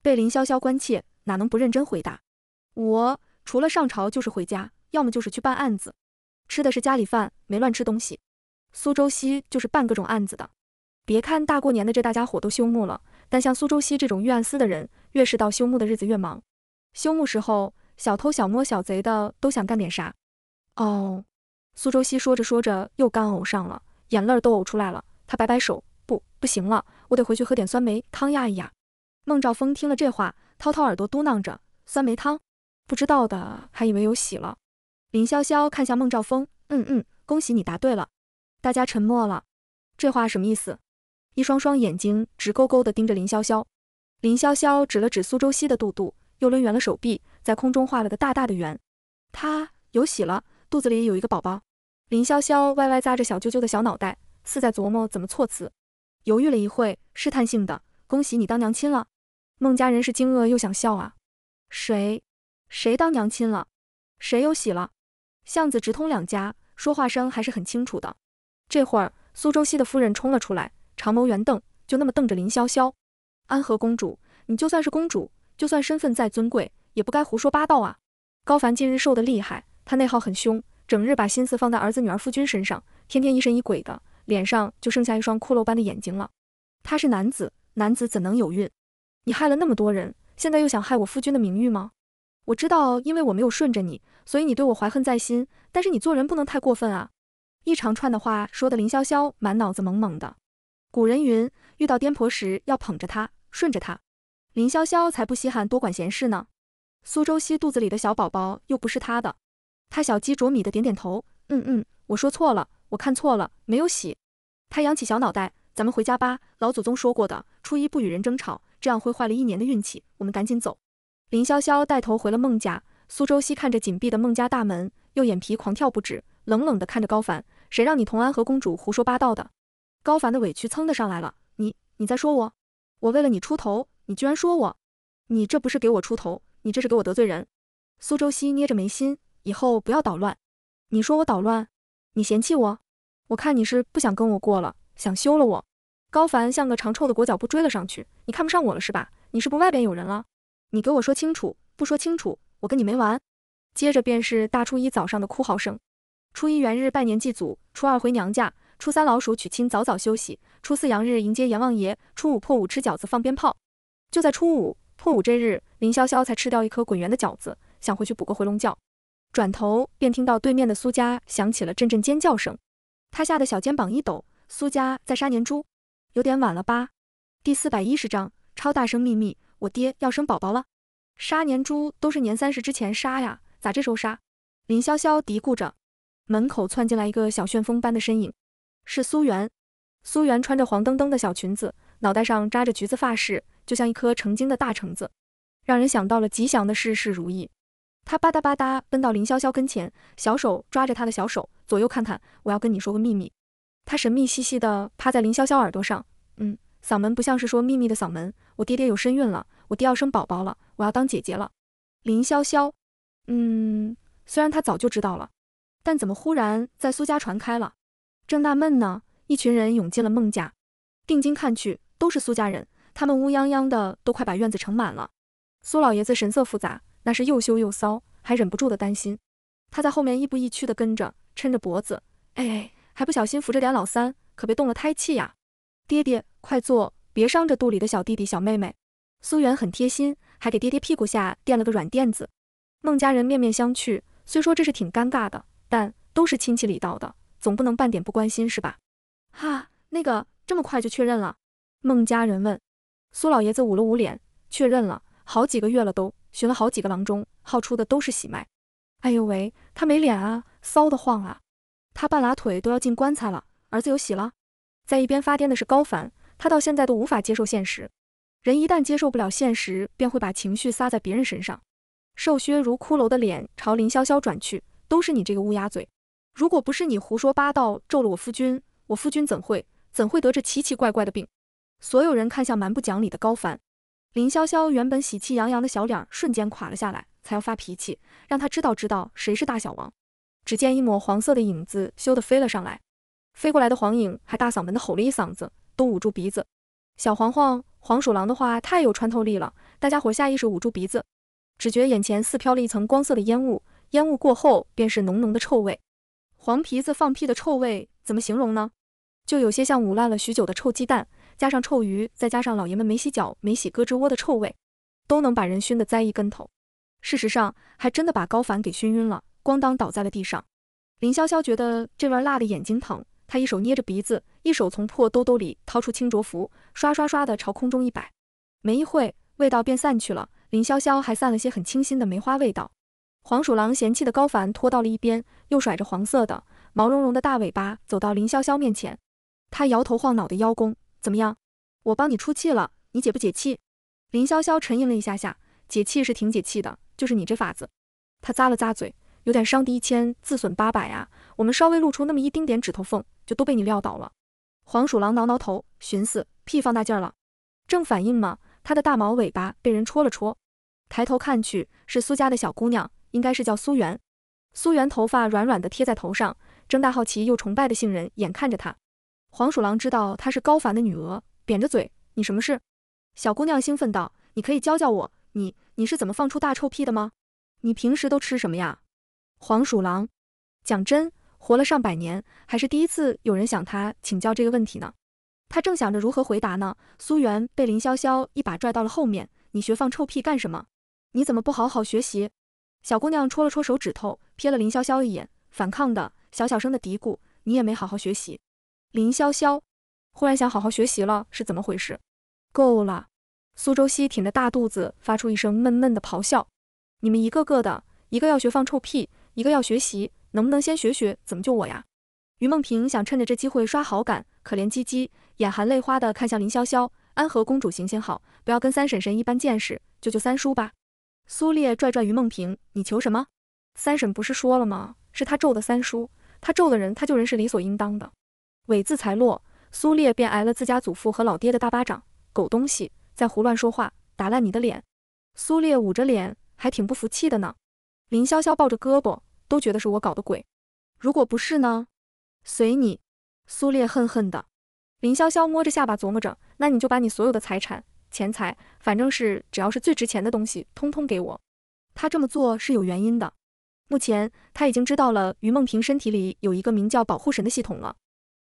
被林潇潇关切，哪能不认真回答？我除了上朝就是回家，要么就是去办案子，吃的是家里饭，没乱吃东西。苏州西就是办各种案子的。别看大过年的这大家伙都休沐了，但像苏州西这种御案司的人，越是到休沐的日子越忙。休沐时候，小偷小摸小贼的都想干点啥。哦。苏周西说着说着又干呕上了，眼泪都呕出来了。他摆摆手，不，不行了，我得回去喝点酸梅汤压一压。孟兆峰听了这话，掏掏耳朵，嘟囔着：“酸梅汤，不知道的还以为有喜了。”林潇潇看向孟兆峰，嗯嗯，恭喜你答对了。大家沉默了，这话什么意思？一双双眼睛直勾勾地盯着林潇潇。林潇潇指了指苏周西的肚肚，又抡圆了手臂，在空中画了个大大的圆。他有喜了，肚子里有一个宝宝。林潇潇歪歪扎着小啾啾的小脑袋，似在琢磨怎么措辞，犹豫了一会，试探性的：“恭喜你当娘亲了。”孟家人是惊愕又想笑啊，谁谁当娘亲了？谁有喜了？巷子直通两家，说话声还是很清楚的。这会儿，苏州西的夫人冲了出来，长眸圆瞪，就那么瞪着林潇潇。安和公主，你就算是公主，就算身份再尊贵，也不该胡说八道啊！高凡近日瘦得厉害，他内耗很凶。整日把心思放在儿子、女儿、夫君身上，天天疑神疑鬼的，脸上就剩下一双骷髅般的眼睛了。他是男子，男子怎能有孕？你害了那么多人，现在又想害我夫君的名誉吗？我知道，因为我没有顺着你，所以你对我怀恨在心。但是你做人不能太过分啊！一长串的话说的林潇潇满脑子懵懵的。古人云，遇到颠婆时要捧着她，顺着她。林潇潇才不稀罕多管闲事呢。苏周西肚子里的小宝宝又不是他的。他小鸡啄米的点点头，嗯嗯，我说错了，我看错了，没有洗。他扬起小脑袋，咱们回家吧。老祖宗说过的，初一不与人争吵，这样会坏了一年的运气。我们赶紧走。林潇潇带头回了孟家。苏州西看着紧闭的孟家大门，右眼皮狂跳不止，冷冷的看着高凡，谁让你同安和公主胡说八道的？高凡的委屈蹭的上来了，你你在说我，我为了你出头，你居然说我，你这不是给我出头，你这是给我得罪人。苏州西捏着眉心。以后不要捣乱，你说我捣乱，你嫌弃我，我看你是不想跟我过了，想休了我。高凡像个长臭的裹脚布追了上去，你看不上我了是吧？你是不外边有人了？你给我说清楚，不说清楚，我跟你没完。接着便是大初一早上的哭嚎声，初一元日拜年祭祖，初二回娘家，初三老鼠娶亲，早早休息，初四阳日迎接阎王爷，初五破五吃饺子放鞭炮。就在初五破五这日，林潇潇才吃掉一颗滚圆的饺子，想回去补个回笼觉。转头便听到对面的苏家响起了阵阵尖叫声，他吓得小肩膀一抖。苏家在杀年猪，有点晚了吧？第四百一十章超大声秘密，我爹要生宝宝了。杀年猪都是年三十之前杀呀，咋这时候杀？林潇潇嘀咕着，门口窜进来一个小旋风般的身影，是苏元。苏元穿着黄澄澄的小裙子，脑袋上扎着橘子发饰，就像一颗成精的大橙子，让人想到了吉祥的“事事如意”。他吧嗒吧嗒奔到林潇潇跟前，小手抓着他的小手，左右看看。我要跟你说个秘密。他神秘兮兮的趴在林潇潇耳朵上，嗯，嗓门不像是说秘密的嗓门。我爹爹有身孕了，我爹要生宝宝了，我要当姐姐了。林潇潇，嗯，虽然他早就知道了，但怎么忽然在苏家传开了？正纳闷呢，一群人涌进了孟家，定睛看去，都是苏家人，他们乌泱泱的，都快把院子盛满了。苏老爷子神色复杂。那是又羞又臊，还忍不住的担心。他在后面亦步亦趋的跟着，抻着脖子，哎，还不小心扶着点老三，可别动了胎气呀。爹爹，快坐，别伤着肚里的小弟弟小妹妹。苏远很贴心，还给爹爹屁股下垫了个软垫子。孟家人面面相觑，虽说这是挺尴尬的，但都是亲戚里道的，总不能半点不关心是吧？哈，那个这么快就确认了？孟家人问。苏老爷子捂了捂脸，确认了好几个月了都。寻了好几个郎中，号出的都是喜脉。哎呦喂，他没脸啊，骚的慌啊！他半拉腿都要进棺材了，儿子有喜了。在一边发癫的是高凡，他到现在都无法接受现实。人一旦接受不了现实，便会把情绪撒在别人身上。瘦削如骷髅的脸朝林潇潇转去，都是你这个乌鸦嘴！如果不是你胡说八道咒了我夫君，我夫君怎会怎会得这奇奇怪怪的病？所有人看向蛮不讲理的高凡。林潇潇原本喜气洋洋的小脸瞬间垮了下来，才要发脾气，让他知道知道谁是大小王。只见一抹黄色的影子咻的飞了上来，飞过来的黄影还大嗓门的吼了一嗓子，都捂住鼻子。小黄黄黄鼠狼的话太有穿透力了，大家伙下意识捂住鼻子，只觉眼前似飘了一层光色的烟雾，烟雾过后便是浓浓的臭味，黄皮子放屁的臭味怎么形容呢？就有些像捂烂了许久的臭鸡蛋。加上臭鱼，再加上老爷们没洗脚、没洗胳肢窝的臭味，都能把人熏得栽一跟头。事实上，还真的把高凡给熏晕了，咣当倒在了地上。林潇潇觉得这味辣的眼睛疼，他一手捏着鼻子，一手从破兜兜里掏出清浊符，刷刷刷的朝空中一摆。没一会，味道便散去了。林潇潇还散了些很清新的梅花味道。黄鼠狼嫌弃的高凡拖到了一边，又甩着黄色的毛茸茸的大尾巴走到林潇潇面前，他摇头晃脑的邀功。怎么样，我帮你出气了，你解不解气？林潇潇沉吟了一下下，解气是挺解气的，就是你这法子，他咂了咂嘴，有点伤敌一千自损八百啊，我们稍微露出那么一丁点指头缝，就都被你撂倒了。黄鼠狼挠挠头，寻思屁放大儿了，正反应嘛，他的大毛尾巴被人戳了戳，抬头看去，是苏家的小姑娘，应该是叫苏媛。苏媛头发软软的贴在头上，睁大好奇又崇拜的杏仁眼看着他。黄鼠狼知道她是高凡的女儿，扁着嘴：“你什么事？”小姑娘兴奋道：“你可以教教我，你你是怎么放出大臭屁的吗？你平时都吃什么呀？”黄鼠狼，讲真，活了上百年，还是第一次有人想他请教这个问题呢。他正想着如何回答呢，苏元被林潇潇一把拽到了后面：“你学放臭屁干什么？你怎么不好好学习？”小姑娘戳了戳手指头，瞥了林潇潇一眼，反抗的小小声的嘀咕：“你也没好好学习。”林潇潇忽然想好好学习了，是怎么回事？够了！苏周熙挺着大肚子，发出一声闷闷的咆哮：“你们一个个的，一个要学放臭屁，一个要学习，能不能先学学怎么救我呀？”于梦萍想趁着这机会刷好感，可怜唧唧，眼含泪花的看向林潇潇：“安和公主行行好，不要跟三婶婶一般见识，救救三叔吧。”苏烈拽拽于梦萍：“你求什么？三婶不是说了吗？是他咒的三叔，他咒的人，他救人是理所应当的。”尾字才落，苏烈便挨了自家祖父和老爹的大巴掌。狗东西，在胡乱说话，打烂你的脸！苏烈捂着脸，还挺不服气的呢。林潇潇抱着胳膊，都觉得是我搞的鬼。如果不是呢？随你。苏烈恨恨的。林潇潇摸着下巴琢磨着，那你就把你所有的财产、钱财，反正是只要是最值钱的东西，通通给我。他这么做是有原因的。目前他已经知道了于梦萍身体里有一个名叫保护神的系统了。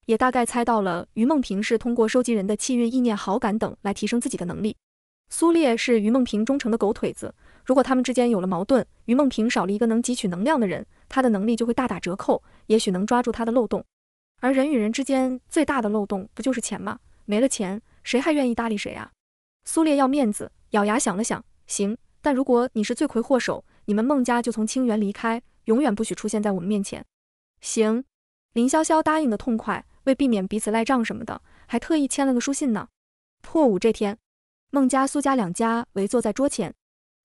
也大概猜到了，于梦平是通过收集人的气运、意念、好感等来提升自己的能力。苏烈是于梦平忠诚的狗腿子，如果他们之间有了矛盾，于梦平少了一个能汲取能量的人，他的能力就会大打折扣。也许能抓住他的漏洞。而人与人之间最大的漏洞不就是钱吗？没了钱，谁还愿意搭理谁啊？苏烈要面子，咬牙想了想，行。但如果你是罪魁祸首，你们孟家就从清源离开，永远不许出现在我们面前。行。林潇潇答应的痛快。为避免彼此赖账什么的，还特意签了个书信呢。破五这天，孟家、苏家两家围坐在桌前，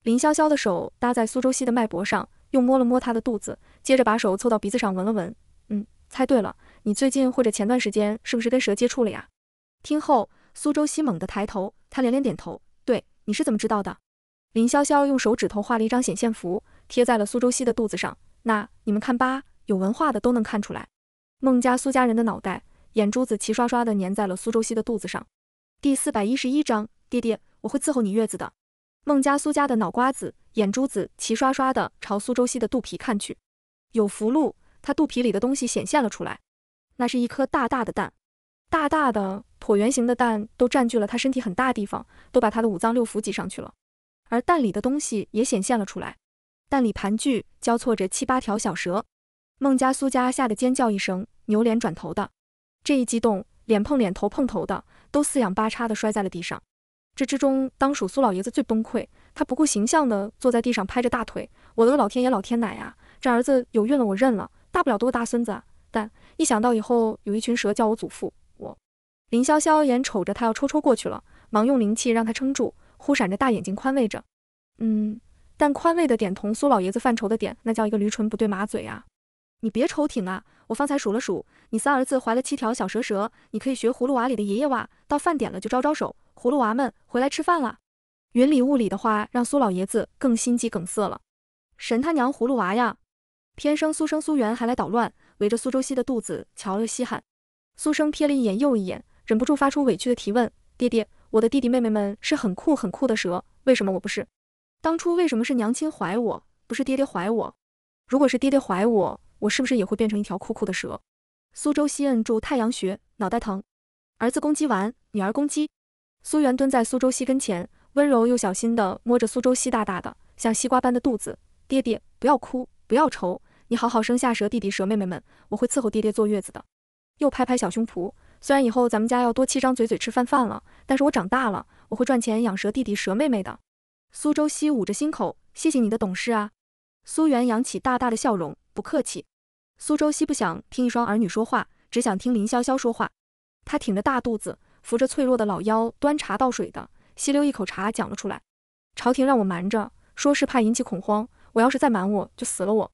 林潇潇的手搭在苏州西的脉搏上，又摸了摸他的肚子，接着把手凑到鼻子上闻了闻，嗯，猜对了，你最近或者前段时间是不是跟蛇接触了呀？听后，苏州西猛地抬头，他连连点头，对，你是怎么知道的？林潇潇用手指头画了一张显现符，贴在了苏州西的肚子上，那你们看吧，有文化的都能看出来，孟家、苏家人的脑袋。眼珠子齐刷刷的粘在了苏州西的肚子上。第四百一十一章，爹爹，我会伺候你月子的。孟家、苏家的脑瓜子、眼珠子齐刷刷的朝苏州西的肚皮看去。有福禄，他肚皮里的东西显现了出来，那是一颗大大的蛋，大大的椭圆形的蛋都占据了他身体很大地方，都把他的五脏六腑挤上去了。而蛋里的东西也显现了出来，蛋里盘踞交错着七八条小蛇。孟家、苏家吓得尖叫一声，扭脸转头的。这一激动，脸碰脸，头碰头的，都四仰八叉的摔在了地上。这之中，当属苏老爷子最崩溃，他不顾形象的坐在地上拍着大腿，我的个老天爷，老天奶呀！这儿子有孕了，我认了，大不了多个大孙子啊！但一想到以后有一群蛇叫我祖父，我……林潇潇眼瞅着他要抽抽过去了，忙用灵气让他撑住，忽闪着大眼睛宽慰着，嗯，但宽慰的点同苏老爷子犯愁的点，那叫一个驴唇不对马嘴啊！你别抽挺啊！我方才数了数，你三儿子怀了七条小蛇蛇，你可以学葫芦娃里的爷爷娃，到饭点了就招招手，葫芦娃们回来吃饭了。云里雾里的话让苏老爷子更心肌梗塞了，神他娘葫芦娃呀！偏生苏生苏元还来捣乱，围着苏州西的肚子瞧了稀罕。苏生瞥了一眼又一眼，忍不住发出委屈的提问：爹爹，我的弟弟妹妹们是很酷很酷的蛇，为什么我不是？当初为什么是娘亲怀我，不是爹爹怀我？如果是爹爹怀我？我是不是也会变成一条酷酷的蛇？苏州西摁住太阳穴，脑袋疼。儿子攻击完，女儿攻击。苏元蹲在苏州西跟前，温柔又小心地摸着苏州西大大的像西瓜般的肚子。爹爹，不要哭，不要愁，你好好生下蛇弟弟、蛇妹妹们，我会伺候爹爹坐月子的。又拍拍小胸脯，虽然以后咱们家要多七张嘴嘴吃饭饭了，但是我长大了，我会赚钱养蛇弟弟、蛇妹妹的。苏州西捂着心口，谢谢你的懂事啊。苏元扬起大大的笑容。不客气。苏州西不想听一双儿女说话，只想听林潇潇说话。他挺着大肚子，扶着脆弱的老腰，端茶倒水的，吸溜一口茶，讲了出来。朝廷让我瞒着，说是怕引起恐慌。我要是再瞒，我就死了。我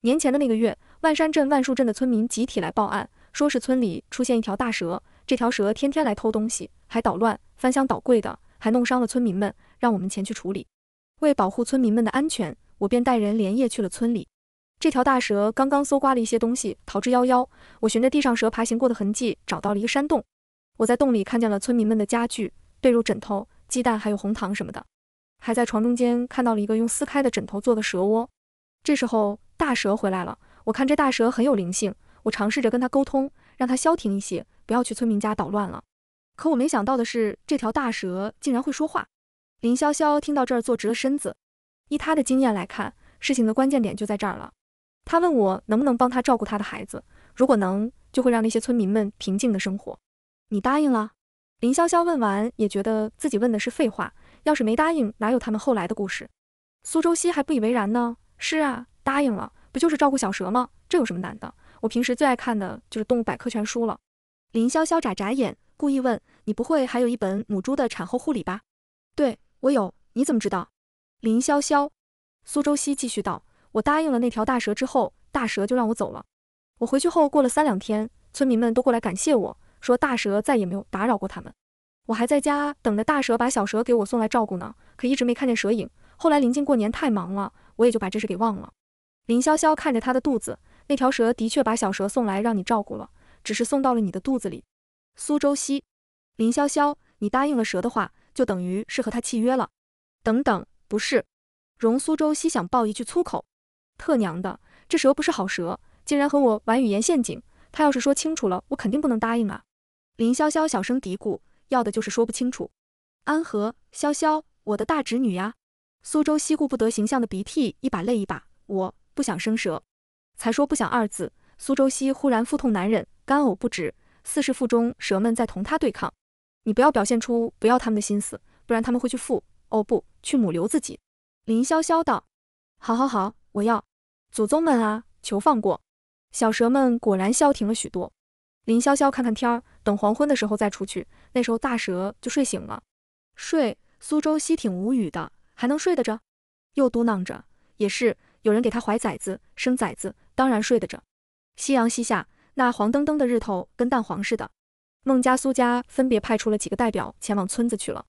年前的那个月，万山镇、万树镇的村民集体来报案，说是村里出现一条大蛇。这条蛇天天来偷东西，还捣乱，翻箱倒柜的，还弄伤了村民们，让我们前去处理。为保护村民们的安全，我便带人连夜去了村里。这条大蛇刚刚搜刮了一些东西，逃之夭夭。我循着地上蛇爬行过的痕迹，找到了一个山洞。我在洞里看见了村民们的家具、被褥、枕头、鸡蛋，还有红糖什么的。还在床中间看到了一个用撕开的枕头做的蛇窝。这时候大蛇回来了。我看这大蛇很有灵性，我尝试着跟它沟通，让它消停一些，不要去村民家捣乱了。可我没想到的是，这条大蛇竟然会说话。林潇潇听到这儿，坐直了身子。依他的经验来看，事情的关键点就在这儿了。他问我能不能帮他照顾他的孩子，如果能，就会让那些村民们平静的生活。你答应了？林潇潇问完也觉得自己问的是废话，要是没答应，哪有他们后来的故事？苏周西还不以为然呢。是啊，答应了，不就是照顾小蛇吗？这有什么难的？我平时最爱看的就是动物百科全书了。林潇潇眨眨眼，故意问：“你不会还有一本母猪的产后护理吧？”“对，我有。”“你怎么知道？”林潇潇。苏周西继续道。我答应了那条大蛇之后，大蛇就让我走了。我回去后过了三两天，村民们都过来感谢我，说大蛇再也没有打扰过他们。我还在家等着大蛇把小蛇给我送来照顾呢，可一直没看见蛇影。后来临近过年太忙了，我也就把这事给忘了。林潇潇看着他的肚子，那条蛇的确把小蛇送来让你照顾了，只是送到了你的肚子里。苏周西，林潇潇，你答应了蛇的话，就等于是和他契约了。等等，不是。容苏周西想爆一句粗口。特娘的，这蛇不是好蛇，竟然和我玩语言陷阱。他要是说清楚了，我肯定不能答应啊！林潇潇小声嘀咕，要的就是说不清楚。安和潇潇，我的大侄女呀！苏州西顾不得形象的鼻涕一把泪一把，我不想生蛇。才说不想二字，苏州西忽然腹痛难忍，干呕不止，似是腹中蛇们在同他对抗。你不要表现出不要他们的心思，不然他们会去父，哦不，去母留自己。林潇潇道：“好好好，我要。”祖宗们啊，求放过！小蛇们果然消停了许多。林潇潇看看天儿，等黄昏的时候再出去，那时候大蛇就睡醒了。睡？苏州西挺无语的，还能睡得着？又嘟囔着，也是，有人给他怀崽子、生崽子，当然睡得着。夕阳西下，那黄澄澄的日头跟蛋黄似的。孟家、苏家分别派出了几个代表前往村子去了。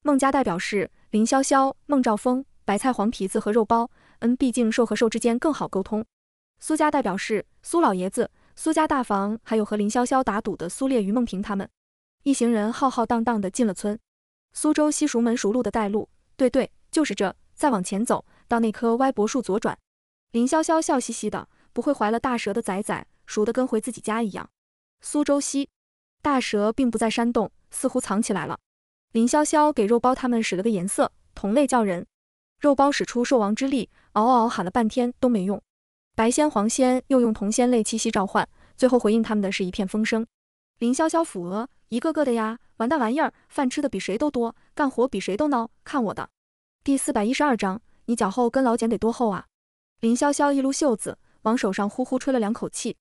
孟家代表是林潇潇、孟兆峰、白菜、黄皮子和肉包。恩毕竟兽和兽之间更好沟通。苏家代表是苏老爷子，苏家大房，还有和林潇潇打赌的苏烈、于梦婷他们一行人浩浩荡荡的进了村。苏州西熟门熟路的带路，对对，就是这，再往前走到那棵歪脖树左转。林潇潇笑嘻嘻的，不会怀了大蛇的崽崽，熟的跟回自己家一样。苏州西，大蛇并不在山洞，似乎藏起来了。林潇潇给肉包他们使了个颜色，同类叫人。肉包使出兽王之力，嗷嗷喊了半天都没用。白仙、黄仙又用铜仙泪气息召唤，最后回应他们的是一片风声。林潇潇抚额，一个个的呀，完蛋玩意儿，饭吃的比谁都多，干活比谁都孬。看我的！第四百一十二章，你脚后跟老茧得多厚啊！林潇潇一撸袖子，往手上呼呼吹了两口气，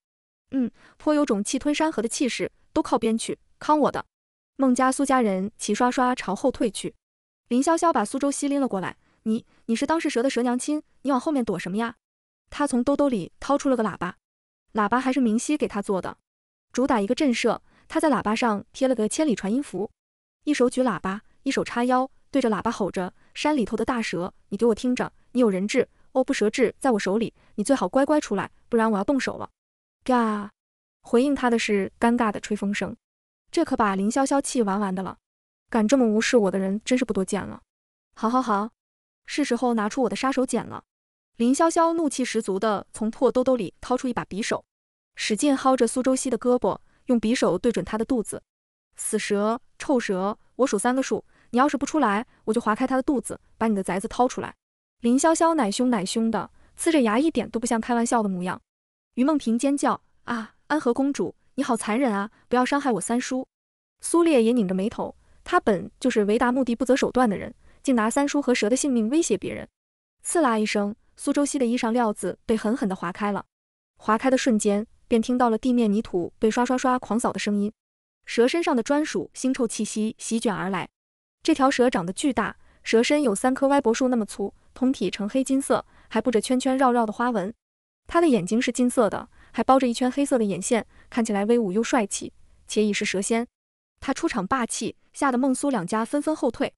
嗯，颇有种气吞山河的气势。都靠边去，康我的！孟家、苏家人齐刷刷朝后退去。林潇潇把苏州西拎了过来，你。你是当世蛇的蛇娘亲，你往后面躲什么呀？他从兜兜里掏出了个喇叭，喇叭还是明熙给他做的，主打一个震慑。他在喇叭上贴了个千里传音符，一手举喇叭，一手叉腰，对着喇叭吼着：“山里头的大蛇，你给我听着，你有人质，哦不，蛇质在我手里，你最好乖乖出来，不然我要动手了。”嘎！回应他的是尴尬的吹风声，这可把林潇潇气完完的了。敢这么无视我的人真是不多见了。好好好。是时候拿出我的杀手锏了！林潇潇怒气十足地从破兜兜里掏出一把匕首，使劲薅着苏周熙的胳膊，用匕首对准他的肚子。死蛇，臭蛇！我数三个数，你要是不出来，我就划开他的肚子，把你的崽子掏出来！林潇潇奶凶奶凶的，呲着牙，一点都不像开玩笑的模样。于梦萍尖叫：“啊！安和公主，你好残忍啊！不要伤害我三叔！”苏烈也拧着眉头，他本就是为达目的不择手段的人。竟拿三叔和蛇的性命威胁别人，刺啦一声，苏周熙的衣裳料子被狠狠地划开了。划开的瞬间，便听到了地面泥土被刷刷刷狂扫的声音。蛇身上的专属腥臭气息席卷而来。这条蛇长得巨大，蛇身有三棵歪脖树那么粗，通体呈黑金色，还布着圈圈绕绕的花纹。它的眼睛是金色的，还包着一圈黑色的眼线，看起来威武又帅气，且已是蛇仙。他出场霸气，吓得孟苏两家纷纷后退。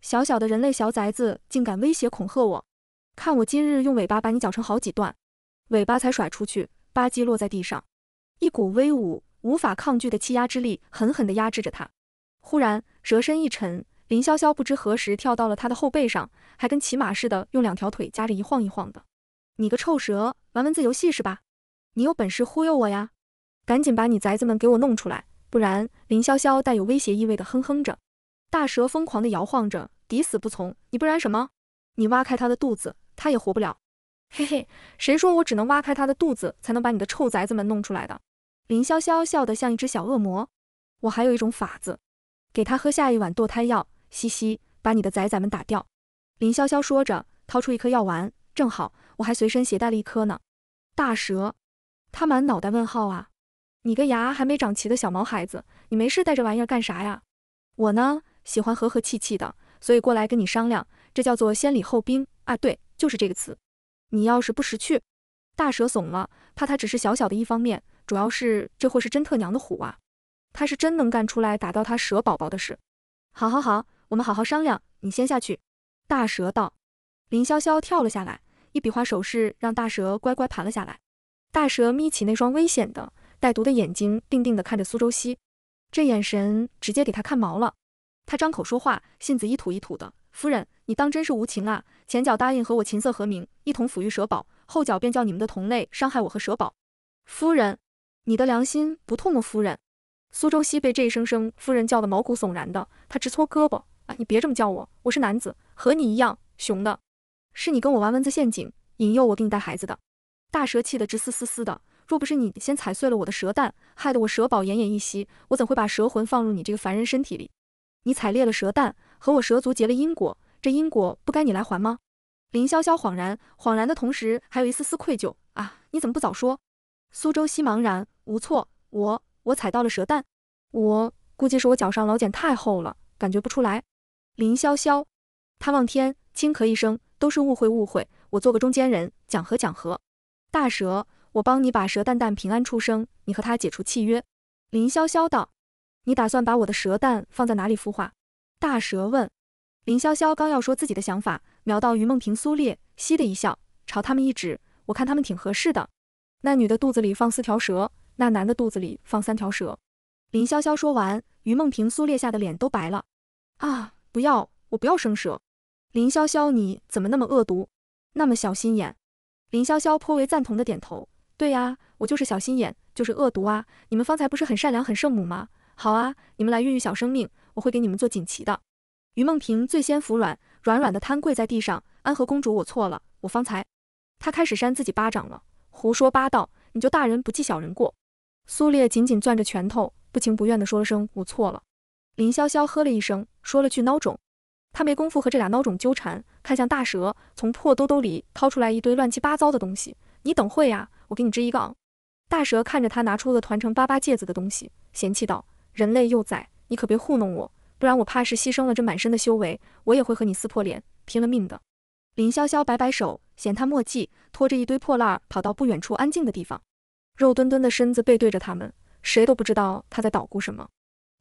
小小的人类小崽子，竟敢威胁恐吓我！看我今日用尾巴把你绞成好几段！尾巴才甩出去，吧唧落在地上，一股威武无法抗拒的气压之力狠狠地压制着他。忽然，蛇身一沉，林潇潇不知何时跳到了他的后背上，还跟骑马似的用两条腿夹着，一晃一晃的。你个臭蛇，玩文字游戏是吧？你有本事忽悠我呀！赶紧把你崽子们给我弄出来，不然……林潇潇带有威胁意味的哼哼着。大蛇疯狂地摇晃着，抵死不从。你不然什么？你挖开他的肚子，他也活不了。嘿嘿，谁说我只能挖开他的肚子才能把你的臭崽子们弄出来的？林潇潇笑得像一只小恶魔。我还有一种法子，给他喝下一碗堕胎药，嘻嘻，把你的崽崽们打掉。林潇潇说着，掏出一颗药丸，正好我还随身携带了一颗呢。大蛇，他满脑袋问号啊！你个牙还没长齐的小毛孩子，你没事带这玩意儿干啥呀？我呢？喜欢和和气气的，所以过来跟你商量，这叫做先礼后兵啊，对，就是这个词。你要是不识趣，大蛇怂了，怕他只是小小的一方面，主要是这货是真特娘的虎啊，他是真能干出来打到他蛇宝宝的事。好好好，我们好好商量，你先下去。大蛇道，林潇潇跳了下来，一比划手势让大蛇乖乖盘了下来。大蛇眯起那双危险的带毒的眼睛，定定地看着苏州西，这眼神直接给他看毛了。他张口说话，信子一吐一吐的。夫人，你当真是无情啊！前脚答应和我琴瑟和鸣，一同抚育蛇宝，后脚便叫你们的同类伤害我和蛇宝。夫人，你的良心不痛吗？夫人，苏周西被这一声声夫人叫的毛骨悚然的，他直搓胳膊。啊，你别这么叫我，我是男子，和你一样雄的。是你跟我玩蚊子陷阱，引诱我给你带孩子的。大蛇气得直嘶嘶嘶的。若不是你先踩碎了我的蛇蛋，害得我蛇宝奄奄一息，我怎会把蛇魂放入你这个凡人身体里？你踩裂了蛇蛋，和我蛇族结了因果，这因果不该你来还吗？林潇潇恍然，恍然的同时还有一丝丝愧疚啊！你怎么不早说？苏州西茫然无措，我我踩到了蛇蛋，我估计是我脚上老茧太厚了，感觉不出来。林潇潇他望天，轻咳一声，都是误会误会，我做个中间人，讲和讲和。大蛇，我帮你把蛇蛋蛋平安出生，你和他解除契约。林潇潇道。你打算把我的蛇蛋放在哪里孵化？大蛇问。林潇潇刚要说自己的想法，瞄到于梦婷、苏烈，嘻的一笑，朝他们一指：“我看他们挺合适的。”那女的肚子里放四条蛇，那男的肚子里放三条蛇。林潇潇说完，于梦婷、苏烈吓得脸都白了。啊！不要！我不要生蛇！林潇潇，你怎么那么恶毒，那么小心眼？林潇潇颇为赞同的点头：“对呀，我就是小心眼，就是恶毒啊！你们方才不是很善良、很圣母吗？”好啊，你们来孕育小生命，我会给你们做锦旗的。于梦萍最先服软，软软的瘫跪在地上。安和公主，我错了，我方才……她开始扇自己巴掌了。胡说八道，你就大人不计小人过。苏烈紧紧攥着拳头，不情不愿地说了声我错了。林潇潇呵了一声，说了句孬种。他没工夫和这俩孬种纠缠，看向大蛇，从破兜兜里掏出来一堆乱七八糟的东西。你等会呀，我给你织一个袄。大蛇看着他拿出了团成八八戒子的东西，嫌弃道。人类幼崽，你可别糊弄我，不然我怕是牺牲了这满身的修为，我也会和你撕破脸，拼了命的。林潇潇摆摆手，嫌他墨迹，拖着一堆破烂跑到不远处安静的地方，肉墩墩的身子背对着他们，谁都不知道他在捣鼓什么。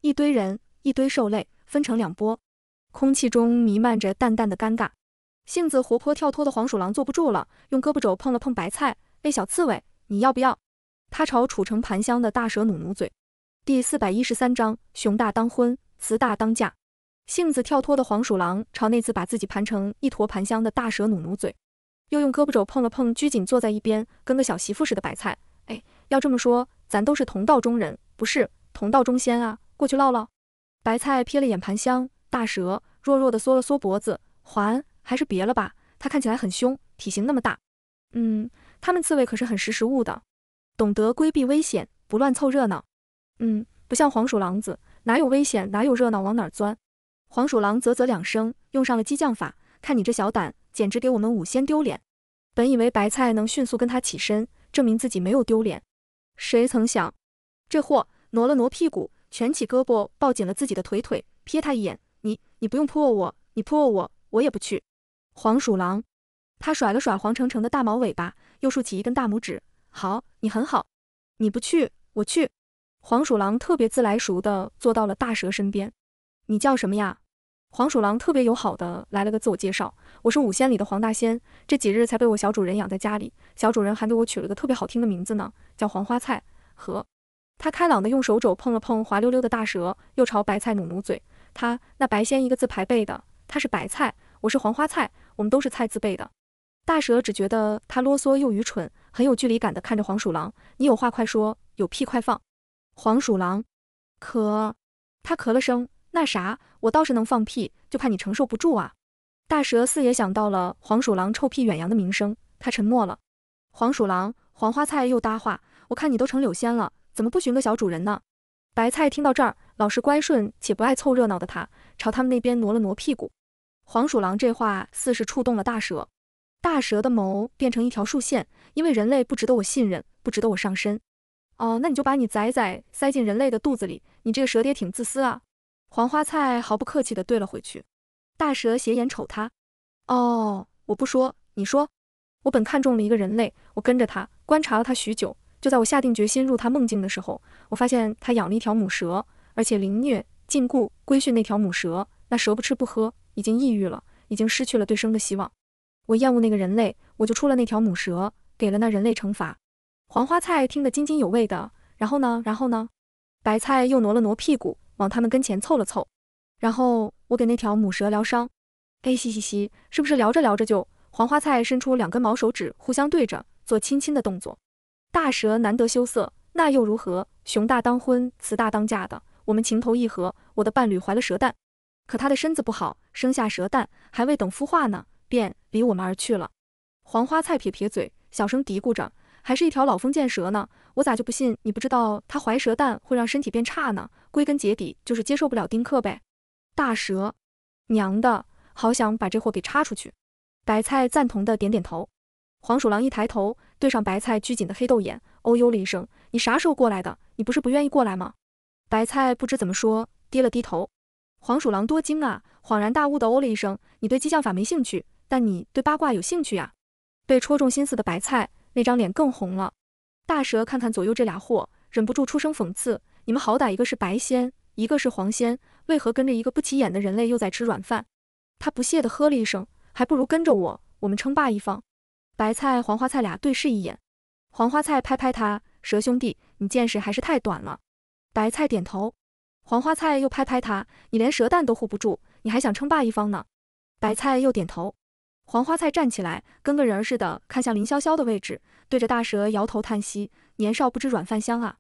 一堆人，一堆兽类，分成两波，空气中弥漫着淡淡的尴尬。性子活泼跳脱的黄鼠狼坐不住了，用胳膊肘碰了碰白菜，喂小刺猬，你要不要？他朝楚成盘香的大蛇努努嘴。第四百一十三章，熊大当婚，雌大当嫁。性子跳脱的黄鼠狼朝那次把自己盘成一坨盘香的大蛇努努嘴，又用胳膊肘碰了碰拘谨坐在一边跟个小媳妇似的白菜。哎，要这么说，咱都是同道中人，不是同道中仙啊？过去唠唠。白菜瞥了眼盘香大蛇，弱弱的缩了缩脖子，还还是别了吧。它看起来很凶，体型那么大。嗯，他们刺猬可是很识时务的，懂得规避危险，不乱凑热闹。嗯，不像黄鼠狼子，哪有危险哪有热闹往哪钻。黄鼠狼啧啧两声，用上了激将法，看你这小胆，简直给我们五仙丢脸。本以为白菜能迅速跟他起身，证明自己没有丢脸，谁曾想，这货挪了挪屁股，蜷起胳膊，抱紧了自己的腿腿，瞥他一眼，你你不用扑我，你扑我，我也不去。黄鼠狼，他甩了甩黄澄澄的大毛尾巴，又竖起一根大拇指，好，你很好，你不去，我去。黄鼠狼特别自来熟的坐到了大蛇身边。你叫什么呀？黄鼠狼特别友好的来了个自我介绍，我是五仙里的黄大仙，这几日才被我小主人养在家里，小主人还给我取了个特别好听的名字呢，叫黄花菜。和，他开朗的用手肘碰了碰滑溜溜的大蛇，又朝白菜努努嘴。他那白仙一个字排辈的，他是白菜，我是黄花菜，我们都是菜字辈的。大蛇只觉得他啰嗦又愚蠢，很有距离感的看着黄鼠狼，你有话快说，有屁快放。黄鼠狼，咳，他咳了声，那啥，我倒是能放屁，就怕你承受不住啊。大蛇四也想到了黄鼠狼臭屁远扬的名声，他沉默了。黄鼠狼，黄花菜又搭话，我看你都成柳仙了，怎么不寻个小主人呢？白菜听到这儿，老实乖顺且不爱凑热闹的他，朝他们那边挪了挪屁股。黄鼠狼这话似是触动了大蛇，大蛇的眸变成一条竖线，因为人类不值得我信任，不值得我上身。哦，那你就把你仔仔塞进人类的肚子里，你这个蛇爹挺自私啊！黄花菜毫不客气地怼了回去。大蛇斜眼瞅他，哦，我不说，你说。我本看中了一个人类，我跟着他，观察了他许久。就在我下定决心入他梦境的时候，我发现他养了一条母蛇，而且凌虐、禁锢、规训那条母蛇。那蛇不吃不喝，已经抑郁了，已经失去了对生的希望。我厌恶那个人类，我就出了那条母蛇，给了那人类惩罚。黄花菜听得津津有味的，然后呢？然后呢？白菜又挪了挪屁股，往他们跟前凑了凑。然后我给那条母蛇疗伤。哎，嘻嘻嘻，是不是聊着聊着就……黄花菜伸出两根毛手指，互相对着做亲亲的动作。大蛇难得羞涩，那又如何？雄大当婚，雌大当嫁的，我们情投意合。我的伴侣怀了蛇蛋，可他的身子不好，生下蛇蛋还未等孵化呢，便离我们而去了。黄花菜撇撇嘴，小声嘀咕着。还是一条老封建蛇呢，我咋就不信你不知道它怀蛇蛋会让身体变差呢？归根结底就是接受不了丁克呗。大蛇，娘的，好想把这货给插出去。白菜赞同的点点头。黄鼠狼一抬头，对上白菜拘谨的黑豆眼，哦呦了一声。你啥时候过来的？你不是不愿意过来吗？白菜不知怎么说，低了低头。黄鼠狼多精啊，恍然大悟的哦了一声。你对激将法没兴趣，但你对八卦有兴趣呀。被戳中心思的白菜。那张脸更红了。大蛇看看左右这俩货，忍不住出声讽刺：“你们好歹一个是白仙，一个是黄仙，为何跟着一个不起眼的人类又在吃软饭？”他不屑地呵了一声：“还不如跟着我，我们称霸一方。”白菜、黄花菜俩对视一眼，黄花菜拍拍他：“蛇兄弟，你见识还是太短了。”白菜点头。黄花菜又拍拍他：“你连蛇蛋都护不住，你还想称霸一方呢？”白菜又点头。黄花菜站起来，跟个人似的，看向林潇潇的位置，对着大蛇摇头叹息：“年少不知软饭香啊！”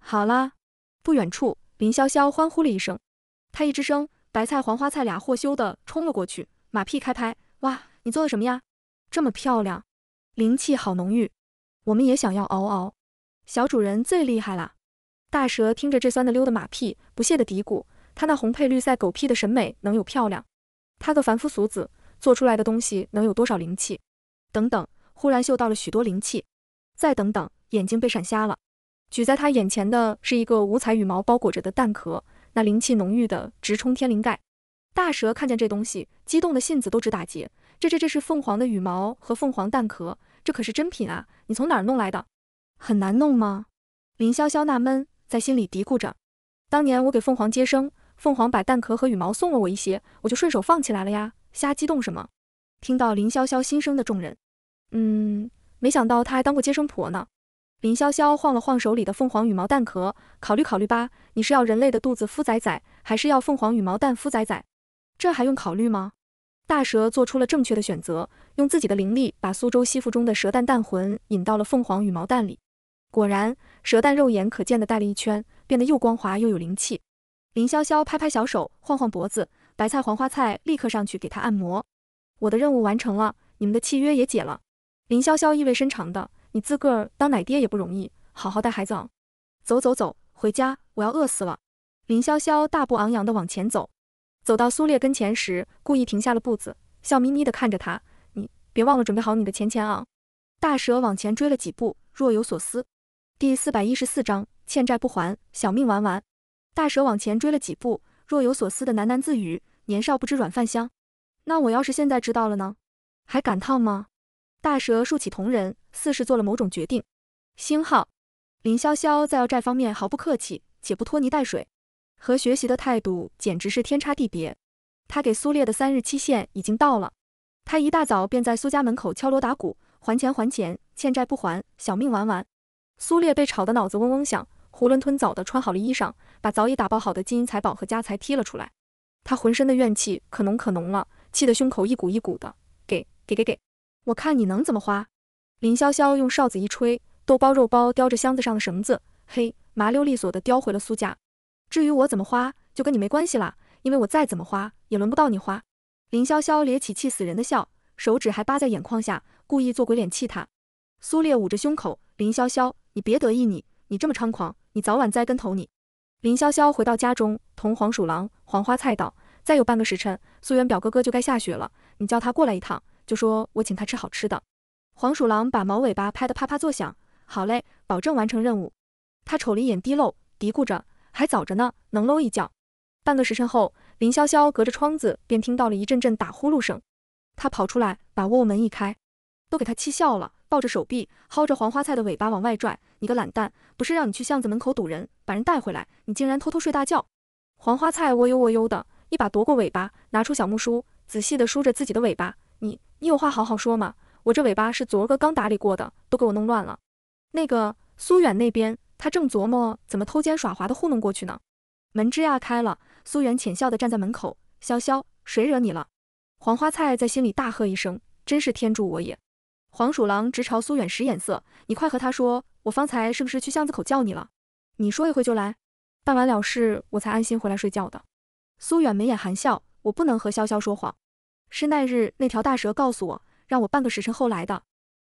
好啦，不远处，林潇潇欢呼了一声。他一吱声，白菜、黄花菜俩货羞的冲了过去，马屁开拍。哇，你做的什么呀？这么漂亮，灵气好浓郁。我们也想要，嗷嗷！小主人最厉害啦！大蛇听着这酸的溜的马屁，不屑的嘀咕：“他那红配绿赛狗屁的审美能有漂亮？他个凡夫俗子。”做出来的东西能有多少灵气？等等，忽然嗅到了许多灵气，再等等，眼睛被闪瞎了。举在他眼前的，是一个五彩羽毛包裹着的蛋壳，那灵气浓郁的直冲天灵盖。大蛇看见这东西，激动的信子都直打结。这这这是凤凰的羽毛和凤凰蛋壳，这可是珍品啊！你从哪儿弄来的？很难弄吗？林潇潇纳闷，在心里嘀咕着。当年我给凤凰接生，凤凰把蛋壳和羽毛送了我一些，我就顺手放起来了呀。瞎激动什么？听到林潇潇心声的众人，嗯，没想到她还当过接生婆呢。林潇潇晃了晃手里的凤凰羽毛蛋壳，考虑考虑吧，你是要人类的肚子孵仔仔，还是要凤凰羽毛蛋孵仔仔？这还用考虑吗？大蛇做出了正确的选择，用自己的灵力把苏州吸附中的蛇蛋蛋魂引到了凤凰羽毛蛋里。果然，蛇蛋肉眼可见的带了一圈，变得又光滑又有灵气。林潇潇拍拍小手，晃晃脖子。白菜黄花菜立刻上去给他按摩，我的任务完成了，你们的契约也解了。林潇潇意味深长的，你自个儿当奶爹也不容易，好好带孩子。啊。走走走，回家，我要饿死了。林潇潇大步昂扬的往前走，走到苏烈跟前时，故意停下了步子，笑眯眯的看着他，你别忘了准备好你的钱钱啊。”大蛇往前追了几步，若有所思。第四百一十四章，欠债不还，小命玩完。大蛇往前追了几步。若有所思的喃喃自语：“年少不知软饭香，那我要是现在知道了呢？还敢趟吗？”大蛇竖起瞳仁，似是做了某种决定。星号林潇潇在要债方面毫不客气，且不拖泥带水，和学习的态度简直是天差地别。他给苏烈的三日期限已经到了，他一大早便在苏家门口敲锣打鼓：“还钱还钱，欠债不还，小命玩完。”苏烈被吵得脑子嗡嗡响。囫囵吞枣地穿好了衣裳，把早已打包好的金银财宝和家财踢了出来。他浑身的怨气可浓可浓了，气得胸口一股一股的。给给给给，我看你能怎么花！林潇潇用哨子一吹，豆包肉包叼着箱子上的绳子，嘿，麻溜利索地叼回了苏家。至于我怎么花，就跟你没关系啦，因为我再怎么花，也轮不到你花。林潇潇咧起气死人的笑，手指还扒在眼眶下，故意做鬼脸气他。苏烈捂着胸口，林潇潇，你别得意，你。你这么猖狂，你早晚栽跟头！你林潇潇回到家中，同黄鼠狼、黄花菜道，再有半个时辰，素媛表哥哥就该下雪了，你叫他过来一趟，就说我请他吃好吃的。黄鼠狼把毛尾巴拍得啪啪作响，好嘞，保证完成任务。他瞅了一眼滴漏，嘀咕着，还早着呢，能搂一觉。半个时辰后，林潇潇隔着窗子便听到了一阵阵打呼噜声，他跑出来把卧窝门一开，都给他气笑了。抱着手臂，薅着黄花菜的尾巴往外拽。你个懒蛋，不是让你去巷子门口堵人，把人带回来，你竟然偷偷睡大觉！黄花菜，我呦我呦的，一把夺过尾巴，拿出小木梳，仔细的梳着自己的尾巴。你，你有话好好说嘛！我这尾巴是昨儿个刚打理过的，都给我弄乱了。那个苏远那边，他正琢磨怎么偷奸耍滑的糊弄过去呢。门吱呀开了，苏远浅笑的站在门口。潇潇，谁惹你了？黄花菜在心里大喝一声，真是天助我也！黄鼠狼直朝苏远使眼色，你快和他说，我方才是不是去巷子口叫你了？你说一会就来，办完了事我才安心回来睡觉的。苏远眉眼含笑，我不能和潇潇说谎，是那日那条大蛇告诉我，让我半个时辰后来的。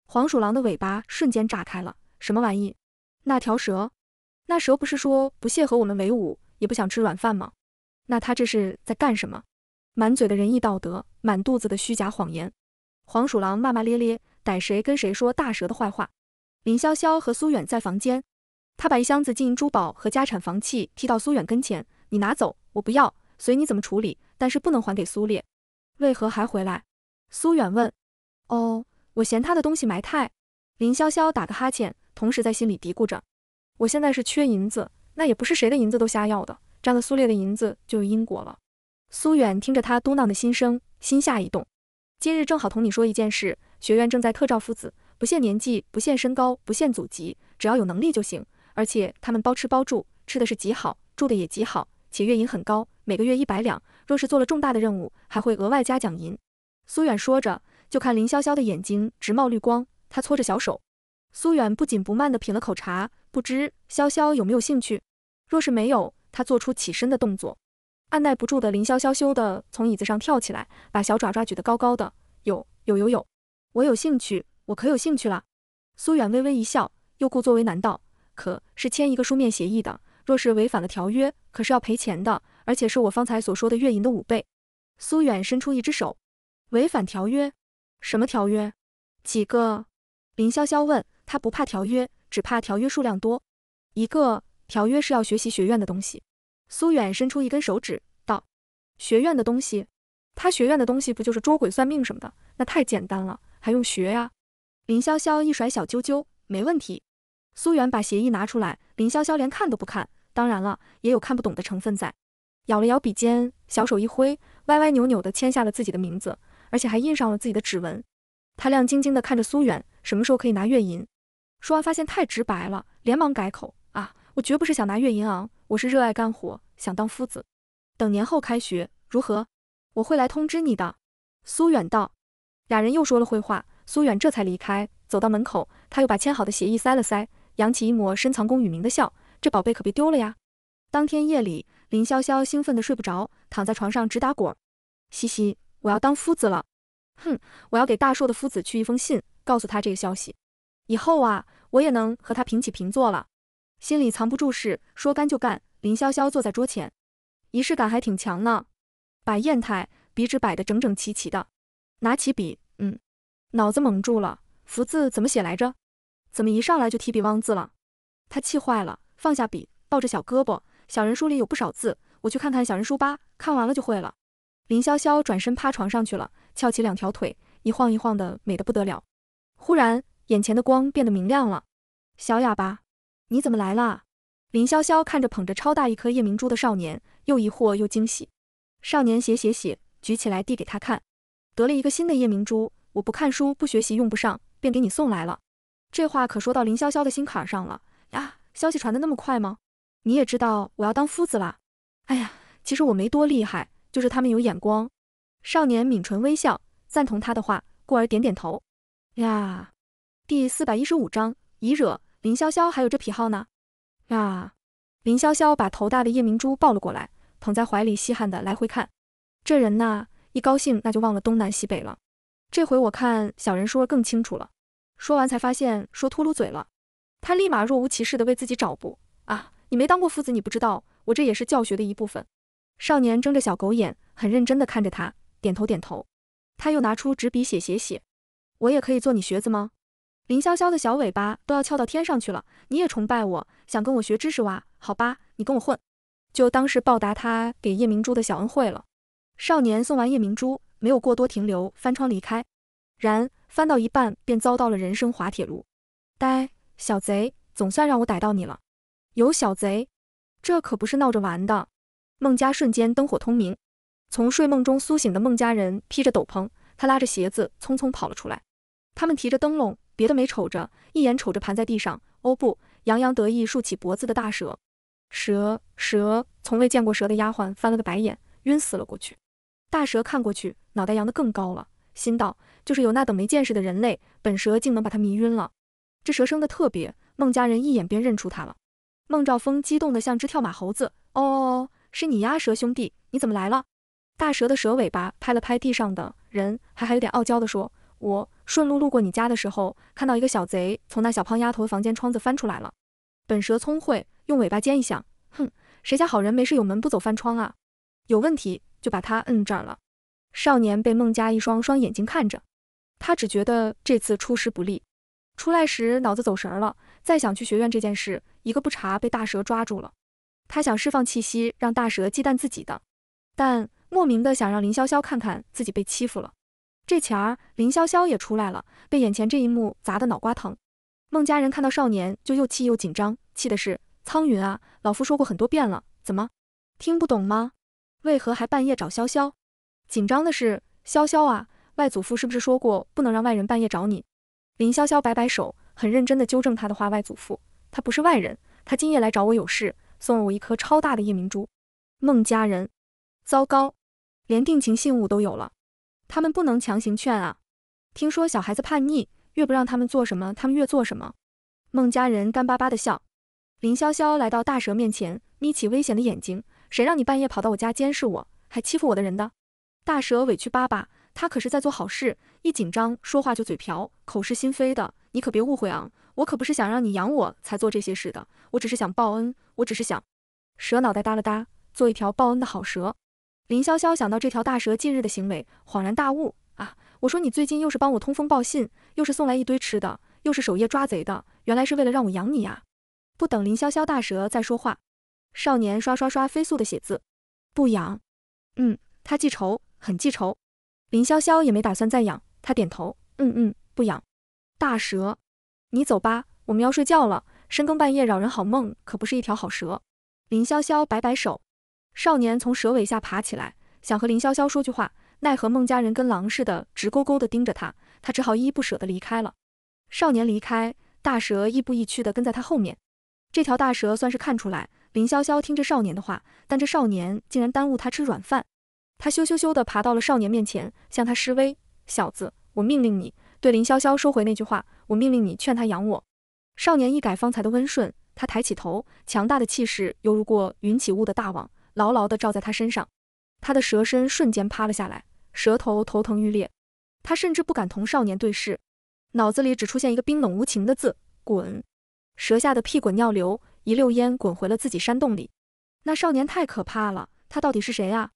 黄鼠狼的尾巴瞬间炸开了，什么玩意？那条蛇？那蛇不是说不屑和我们为伍，也不想吃软饭吗？那他这是在干什么？满嘴的仁义道德，满肚子的虚假谎言。黄鼠狼骂骂咧咧。逮谁跟谁说大蛇的坏话。林潇潇和苏远在房间，他把一箱子金银珠宝和家产房契踢到苏远跟前，你拿走，我不要，随你怎么处理，但是不能还给苏烈。为何还回来？苏远问。哦，我嫌他的东西埋汰。林潇潇打个哈欠，同时在心里嘀咕着，我现在是缺银子，那也不是谁的银子都瞎要的，沾了苏烈的银子就有因果了。苏远听着他嘟囔的心声，心下一动，今日正好同你说一件事。学院正在特招夫子，不限年纪，不限身高，不限祖籍，只要有能力就行。而且他们包吃包住，吃的是极好，住的也极好，且月银很高，每个月一百两。若是做了重大的任务，还会额外加奖银。苏远说着，就看林潇潇的眼睛直冒绿光，他搓着小手。苏远不紧不慢地品了口茶，不知潇潇有没有兴趣？若是没有，他做出起身的动作。按耐不住的林潇潇羞的从椅子上跳起来，把小爪爪举得高高的，有有有有。我有兴趣，我可有兴趣了。苏远微微一笑，又故作为难道：“可是签一个书面协议的，若是违反了条约，可是要赔钱的，而且是我方才所说的月银的五倍。”苏远伸出一只手。违反条约？什么条约？几个？林潇潇问。他不怕条约，只怕条约数量多。一个条约是要学习学院的东西。苏远伸出一根手指道：“学院的东西？他学院的东西不就是捉鬼、算命什么的？那太简单了。”还用学呀？林潇潇一甩小啾啾，没问题。苏远把协议拿出来，林潇潇连看都不看。当然了，也有看不懂的成分在。咬了咬笔尖，小手一挥，歪歪扭扭地签下了自己的名字，而且还印上了自己的指纹。他亮晶晶地看着苏远，什么时候可以拿月银？说完发现太直白了，连忙改口：“啊，我绝不是想拿月银啊，我是热爱干活，想当夫子。等年后开学如何？我会来通知你的。”苏远道。俩人又说了会话，苏远这才离开，走到门口，他又把签好的协议塞了塞，扬起一抹深藏功与名的笑，这宝贝可别丢了呀。当天夜里，林潇潇兴奋的睡不着，躺在床上直打滚，嘻嘻，我要当夫子了，哼，我要给大硕的夫子去一封信，告诉他这个消息，以后啊，我也能和他平起平坐了。心里藏不住事，说干就干，林潇潇坐在桌前，仪式感还挺强呢，把砚台、笔纸摆得整整齐齐的。拿起笔，嗯，脑子蒙住了，福字怎么写来着？怎么一上来就提笔忘字了？他气坏了，放下笔，抱着小胳膊。小人书里有不少字，我去看看小人书吧，看完了就会了。林潇潇转身趴床上去了，翘起两条腿，一晃一晃的，美得不得了。忽然，眼前的光变得明亮了。小哑巴，你怎么来了？林潇潇看着捧着超大一颗夜明珠的少年，又疑惑又惊喜。少年写写写，举起来递给他看。得了一个新的夜明珠，我不看书不学习用不上，便给你送来了。这话可说到林潇潇的心坎上了呀！消息传的那么快吗？你也知道我要当夫子啦。哎呀，其实我没多厉害，就是他们有眼光。少年抿唇微笑，赞同他的话，故而点点头。呀，第四百一十五章，已惹林潇潇还有这癖好呢。呀，林潇潇把头大的夜明珠抱了过来，捧在怀里稀罕的来回看。这人呐。一高兴那就忘了东南西北了。这回我看小人说的更清楚了。说完才发现说秃噜嘴了，他立马若无其事的为自己找补。啊，你没当过夫子，你不知道，我这也是教学的一部分。少年睁着小狗眼，很认真的看着他，点头点头。他又拿出纸笔写写写。我也可以做你学子吗？林潇潇的小尾巴都要翘到天上去了。你也崇拜我，想跟我学知识哇？好吧，你跟我混，就当是报答他给夜明珠的小恩惠了。少年送完夜明珠，没有过多停留，翻窗离开。然翻到一半，便遭到了人生滑铁卢。呆小贼，总算让我逮到你了！有小贼，这可不是闹着玩的。孟家瞬间灯火通明，从睡梦中苏醒的孟家人披着斗篷，他拉着鞋子匆匆跑了出来。他们提着灯笼，别的没瞅着，一眼瞅着盘在地上。哦不，洋洋得意竖起脖子的大蛇。蛇蛇，从未见过蛇的丫鬟翻了个白眼，晕死了过去。大蛇看过去，脑袋扬得更高了，心道：就是有那等没见识的人类，本蛇竟能把他迷晕了。这蛇生的特别，孟家人一眼便认出他了。孟兆峰激动得像只跳马猴子，哦，是你呀，蛇兄弟，你怎么来了？大蛇的蛇尾巴拍了拍地上的人，还还有点傲娇地说：我顺路路过你家的时候，看到一个小贼从那小胖丫头的房间窗子翻出来了。本蛇聪慧，用尾巴尖一想，哼，谁家好人没事有门不走翻窗啊？有问题。就把他摁这儿了。少年被孟家一双双眼睛看着，他只觉得这次出师不利。出来时脑子走神了，再想去学院这件事，一个不查被大蛇抓住了。他想释放气息，让大蛇忌惮自己的，但莫名的想让林潇潇看看自己被欺负了。这前儿林潇潇也出来了，被眼前这一幕砸得脑瓜疼。孟家人看到少年就又气又紧张，气的是苍云啊，老夫说过很多遍了，怎么听不懂吗？为何还半夜找潇潇？紧张的是潇潇啊，外祖父是不是说过不能让外人半夜找你？林潇潇摆摆手，很认真地纠正他的话：外祖父，他不是外人，他今夜来找我有事，送了我一颗超大的夜明珠。孟家人，糟糕，连定情信物都有了，他们不能强行劝啊！听说小孩子叛逆，越不让他们做什么，他们越做什么。孟家人干巴巴的笑。林潇潇来到大蛇面前，眯起危险的眼睛。谁让你半夜跑到我家监视我，还欺负我的人的？大蛇委屈巴巴，他可是在做好事，一紧张说话就嘴瓢，口是心非的，你可别误会啊！我可不是想让你养我才做这些事的，我只是想报恩，我只是想。蛇脑袋耷了耷，做一条报恩的好蛇。林潇潇想到这条大蛇近日的行为，恍然大悟啊！我说你最近又是帮我通风报信，又是送来一堆吃的，又是守夜抓贼的，原来是为了让我养你呀！不等林潇潇，大蛇再说话。少年刷刷刷飞速的写字，不养。嗯，他记仇，很记仇。林潇潇也没打算再养，他点头，嗯嗯，不养。大蛇，你走吧，我们要睡觉了。深更半夜扰人好梦，可不是一条好蛇。林潇潇摆摆手。少年从蛇尾下爬起来，想和林潇潇说句话，奈何孟家人跟狼似的，直勾勾的盯着他，他只好依依不舍的离开了。少年离开，大蛇亦步亦趋的跟在他后面。这条大蛇算是看出来。林潇潇听着少年的话，但这少年竟然耽误他吃软饭，他羞羞羞地爬到了少年面前，向他示威：“小子，我命令你对林潇潇收回那句话，我命令你劝他养我。”少年一改方才的温顺，他抬起头，强大的气势犹如过云起雾的大网，牢牢地罩在他身上。他的蛇身瞬间趴了下来，蛇头头疼欲裂，他甚至不敢同少年对视，脑子里只出现一个冰冷无情的字：滚。蛇吓得屁滚尿流。一溜烟滚回了自己山洞里。那少年太可怕了，他到底是谁呀？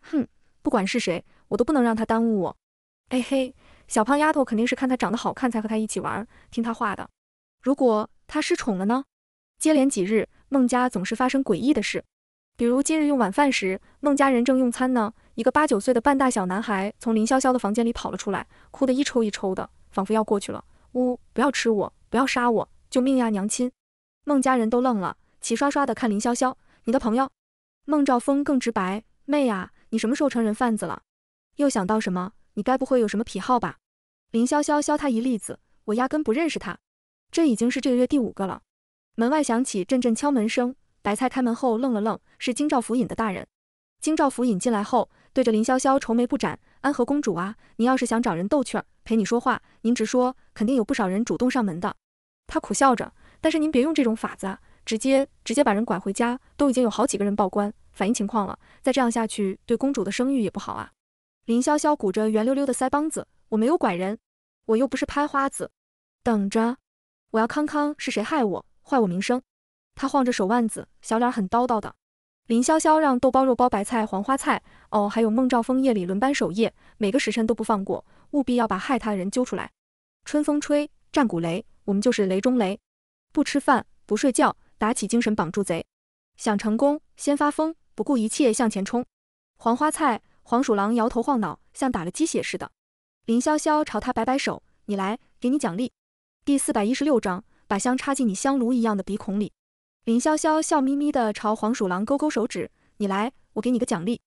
哼，不管是谁，我都不能让他耽误我。哎嘿，小胖丫头肯定是看他长得好看才和他一起玩，听他话的。如果他失宠了呢？接连几日，孟家总是发生诡异的事。比如今日用晚饭时，孟家人正用餐呢，一个八九岁的半大小男孩从林潇潇的房间里跑了出来，哭得一抽一抽的，仿佛要过去了。呜，不要吃我，不要杀我，救命呀，娘亲！孟家人都愣了，齐刷刷的看林潇潇。你的朋友孟兆峰更直白，妹呀，你什么时候成人贩子了？又想到什么？你该不会有什么癖好吧？林潇潇削他一栗子，我压根不认识他。这已经是这个月第五个了。门外响起阵阵敲门声，白菜开门后愣了愣，是京兆府尹的大人。京兆府尹进来后，对着林潇潇愁眉不展。安和公主啊，您要是想找人逗趣儿，陪你说话，您直说，肯定有不少人主动上门的。他苦笑着。但是您别用这种法子啊，直接直接把人拐回家，都已经有好几个人报官反映情况了。再这样下去，对公主的声誉也不好啊。林潇潇鼓着圆溜溜的腮帮子，我没有拐人，我又不是拍花子。等着，我要康康是谁害我，坏我名声。他晃着手腕子，小脸很叨叨的。林潇潇让豆包、肉包、白菜、黄花菜，哦，还有孟兆峰夜里轮班守夜，每个时辰都不放过，务必要把害他的人揪出来。春风吹，战鼓擂，我们就是雷中雷。不吃饭，不睡觉，打起精神绑住贼。想成功，先发疯，不顾一切向前冲。黄花菜，黄鼠狼摇头晃脑，像打了鸡血似的。林潇潇朝他摆摆手：“你来，给你奖励。”第四百一十六章，把香插进你香炉一样的鼻孔里。林潇潇笑眯眯地朝黄鼠狼勾勾手指：“你来，我给你个奖励。”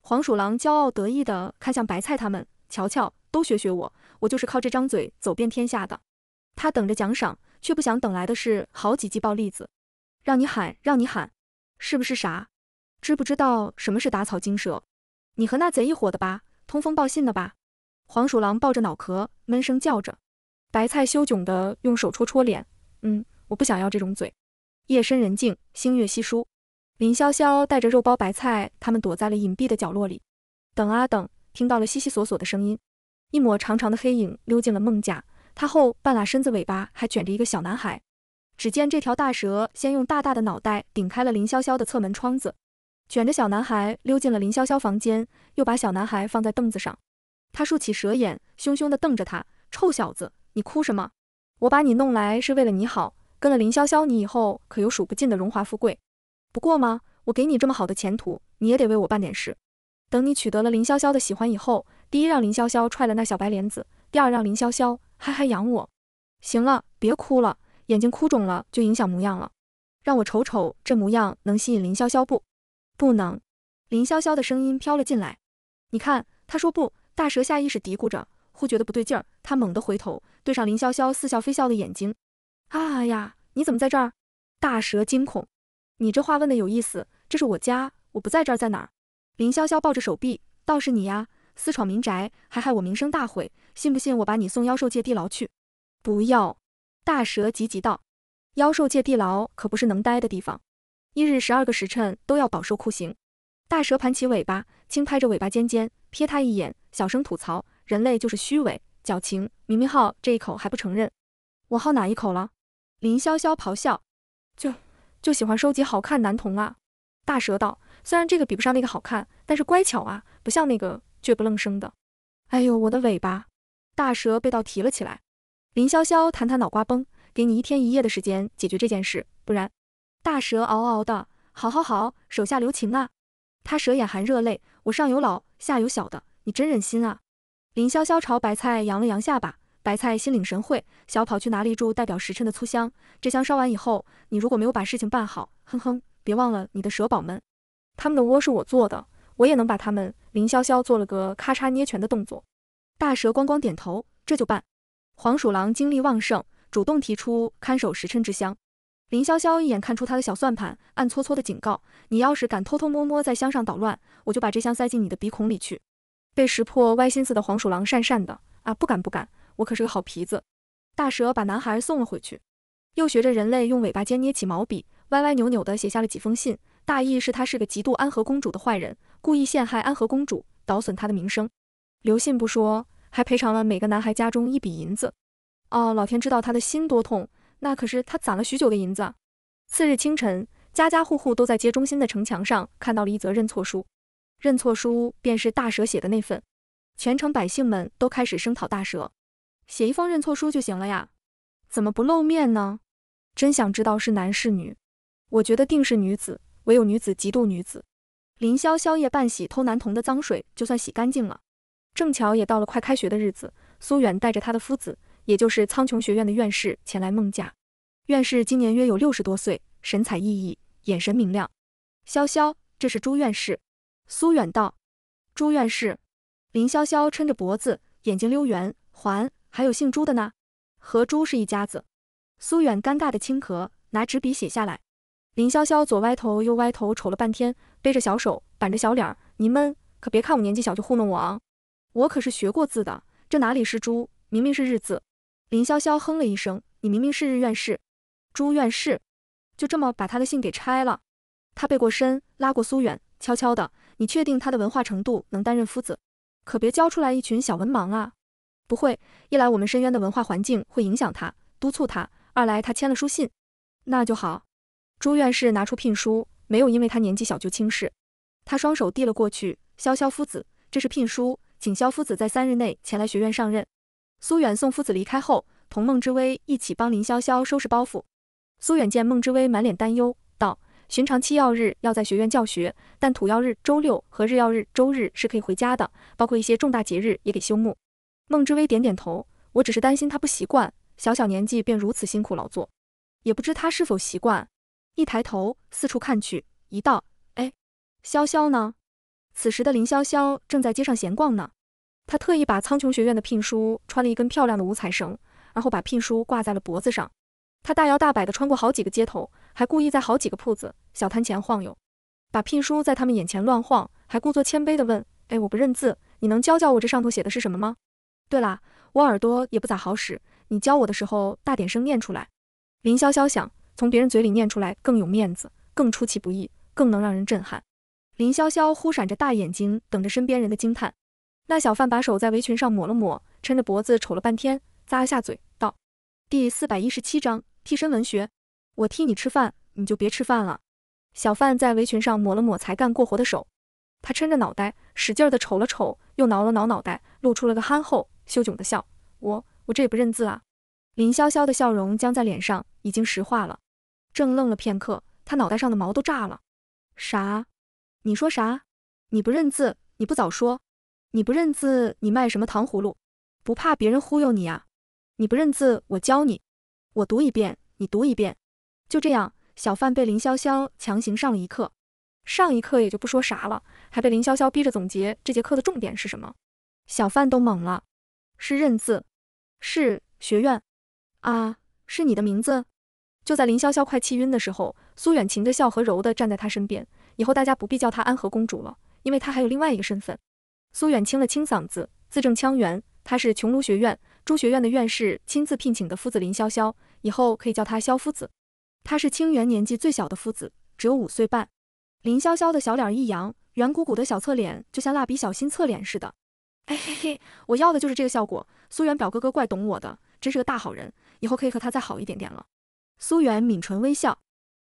黄鼠狼骄傲得意地看向白菜他们：“瞧瞧，都学学我，我就是靠这张嘴走遍天下的。”他等着奖赏。却不想等来的是好几记暴栗子，让你喊，让你喊，是不是傻？知不知道什么是打草惊蛇？你和那贼一伙的吧，通风报信的吧？黄鼠狼抱着脑壳闷声叫着，白菜羞窘的用手戳戳脸，嗯，我不想要这种嘴。夜深人静，星月稀疏，林潇潇带着肉包白菜他们躲在了隐蔽的角落里，等啊等，听到了悉悉索索的声音，一抹长长的黑影溜进了孟家。它后半拉身子尾巴还卷着一个小男孩。只见这条大蛇先用大大的脑袋顶开了林潇潇的侧门窗子，卷着小男孩溜进了林潇潇房间，又把小男孩放在凳子上。他竖起蛇眼，凶凶地瞪着他：“臭小子，你哭什么？我把你弄来是为了你好，跟了林潇潇，你以后可有数不尽的荣华富贵。不过嘛，我给你这么好的前途，你也得为我办点事。等你取得了林潇潇的喜欢以后，第一让林潇潇踹了那小白莲子。”第二，让林潇潇嗨嗨养我。行了，别哭了，眼睛哭肿了就影响模样了。让我瞅瞅这模样能吸引林潇潇不？不能。林潇潇的声音飘了进来。你看，他说不。大蛇下意识嘀咕着，忽觉得不对劲儿，他猛地回头，对上林潇潇似笑非笑的眼睛。啊呀，你怎么在这儿？大蛇惊恐。你这话问的有意思。这是我家，我不在这儿，在哪儿？林潇潇抱着手臂，倒是你呀。私闯民宅，还害我名声大毁，信不信我把你送妖兽界地牢去？不要！大蛇急急道，妖兽界地牢可不是能待的地方，一日十二个时辰都要饱受酷刑。大蛇盘起尾巴，轻拍着尾巴尖尖，瞥他一眼，小声吐槽：人类就是虚伪、矫情，明明好这一口还不承认，我好哪一口了？林潇潇咆哮：就就喜欢收集好看男童啊！大蛇道：虽然这个比不上那个好看，但是乖巧啊，不像那个。却不愣声的，哎呦我的尾巴！大蛇被道提了起来。林潇潇弹弹脑瓜崩，给你一天一夜的时间解决这件事，不然……大蛇嗷嗷的，好好好，手下留情啊！他蛇眼含热泪，我上有老下有小的，你真忍心啊！林潇潇朝白菜扬了扬下巴，白菜心领神会，小跑去拿了一柱代表时辰的粗香。这香烧完以后，你如果没有把事情办好，哼哼，别忘了你的蛇宝们，他们的窝是我做的。我也能把他们。林潇潇做了个咔嚓捏拳的动作。大蛇光光点头，这就办。黄鼠狼精力旺盛，主动提出看守时辰之箱。林潇潇一眼看出他的小算盘，暗搓搓的警告：你要是敢偷偷摸摸在箱上捣乱，我就把这箱塞进你的鼻孔里去。被识破歪心思的黄鼠狼讪讪的：啊，不敢不敢，我可是个好皮子。大蛇把男孩送了回去，又学着人类用尾巴尖捏起毛笔，歪歪扭扭的写下了几封信。大意是他是个嫉妒安和公主的坏人，故意陷害安和公主，捣损她的名声。刘信不说，还赔偿了每个男孩家中一笔银子。哦，老天知道他的心多痛，那可是他攒了许久的银子。次日清晨，家家户户都在街中心的城墙上看到了一则认错书。认错书便是大蛇写的那份。全城百姓们都开始声讨大蛇，写一封认错书就行了呀，怎么不露面呢？真想知道是男是女，我觉得定是女子。唯有女子嫉妒女子。林潇潇夜半洗偷男童的脏水，就算洗干净了。正巧也到了快开学的日子，苏远带着他的夫子，也就是苍穹学院的院士前来孟家。院士今年约有六十多岁，神采奕奕，眼神明亮。潇潇，这是朱院士。苏远道。朱院士。林潇潇抻着脖子，眼睛溜圆，还还有姓朱的呢，和朱是一家子。苏远尴尬的轻咳，拿纸笔写下来。林潇潇左歪头右歪头瞅了半天，背着小手，板着小脸儿。你闷，可别看我年纪小就糊弄我啊！我可是学过字的，这哪里是朱，明明是日字。林潇潇哼了一声：“你明明是日院士，朱院士。”就这么把他的信给拆了。他背过身，拉过苏远，悄悄的：“你确定他的文化程度能担任夫子？可别教出来一群小文盲啊！”不会，一来我们深渊的文化环境会影响他，督促他；二来他签了书信，那就好。朱院士拿出聘书，没有因为他年纪小就轻视。他双手递了过去，萧萧夫子，这是聘书。请萧夫子在三日内前来学院上任。苏远送夫子离开后，同孟之微一起帮林萧萧收拾包袱。苏远见孟之微满脸担忧，道：“寻常七曜日要在学院教学，但土曜日周六和日曜日周日是可以回家的，包括一些重大节日也给休沐。”孟之微点点头，我只是担心他不习惯，小小年纪便如此辛苦劳作，也不知他是否习惯。一抬头，四处看去，一道，哎，潇潇呢？此时的林潇潇正在街上闲逛呢。他特意把苍穹学院的聘书穿了一根漂亮的五彩绳，然后把聘书挂在了脖子上。他大摇大摆地穿过好几个街头，还故意在好几个铺子、小摊前晃悠，把聘书在他们眼前乱晃，还故作谦卑地问：“哎，我不认字，你能教教我这上头写的是什么吗？对啦，我耳朵也不咋好使，你教我的时候大点声念出来。”林潇潇想。从别人嘴里念出来更有面子，更出其不意，更能让人震撼。林潇潇忽闪着大眼睛，等着身边人的惊叹。那小贩把手在围裙上抹了抹，抻着脖子瞅了半天，咂了下嘴，道：“第四百一十七章替身文学，我替你吃饭，你就别吃饭了。”小贩在围裙上抹了抹才干过活的手，他抻着脑袋使劲的瞅了瞅，又挠了挠脑袋，露出了个憨厚羞窘的笑：“我我这也不认字啊。”林潇潇的笑容僵在脸上，已经石化了。正愣了片刻，他脑袋上的毛都炸了。啥？你说啥？你不认字？你不早说？你不认字？你卖什么糖葫芦？不怕别人忽悠你啊？你不认字，我教你。我读一遍，你读一遍。就这样，小贩被林潇潇强行上了一课。上一课也就不说啥了，还被林潇潇逼着总结这节课的重点是什么。小贩都懵了。是认字？是学院？啊？是你的名字？就在林潇潇快气晕的时候，苏远噙着笑和柔的站在她身边。以后大家不必叫她安和公主了，因为她还有另外一个身份。苏远清了清嗓子，字正腔圆，她是琼庐学院朱学院的院士亲自聘请的夫子林潇潇，以后可以叫他萧夫子。他是清元年纪最小的夫子，只有五岁半。林潇潇的小脸一扬，圆鼓鼓的小侧脸就像蜡笔小新侧脸似的。哎嘿嘿，我要的就是这个效果。苏远表哥哥怪懂我的，真是个大好人，以后可以和他再好一点点了。苏远抿唇微笑，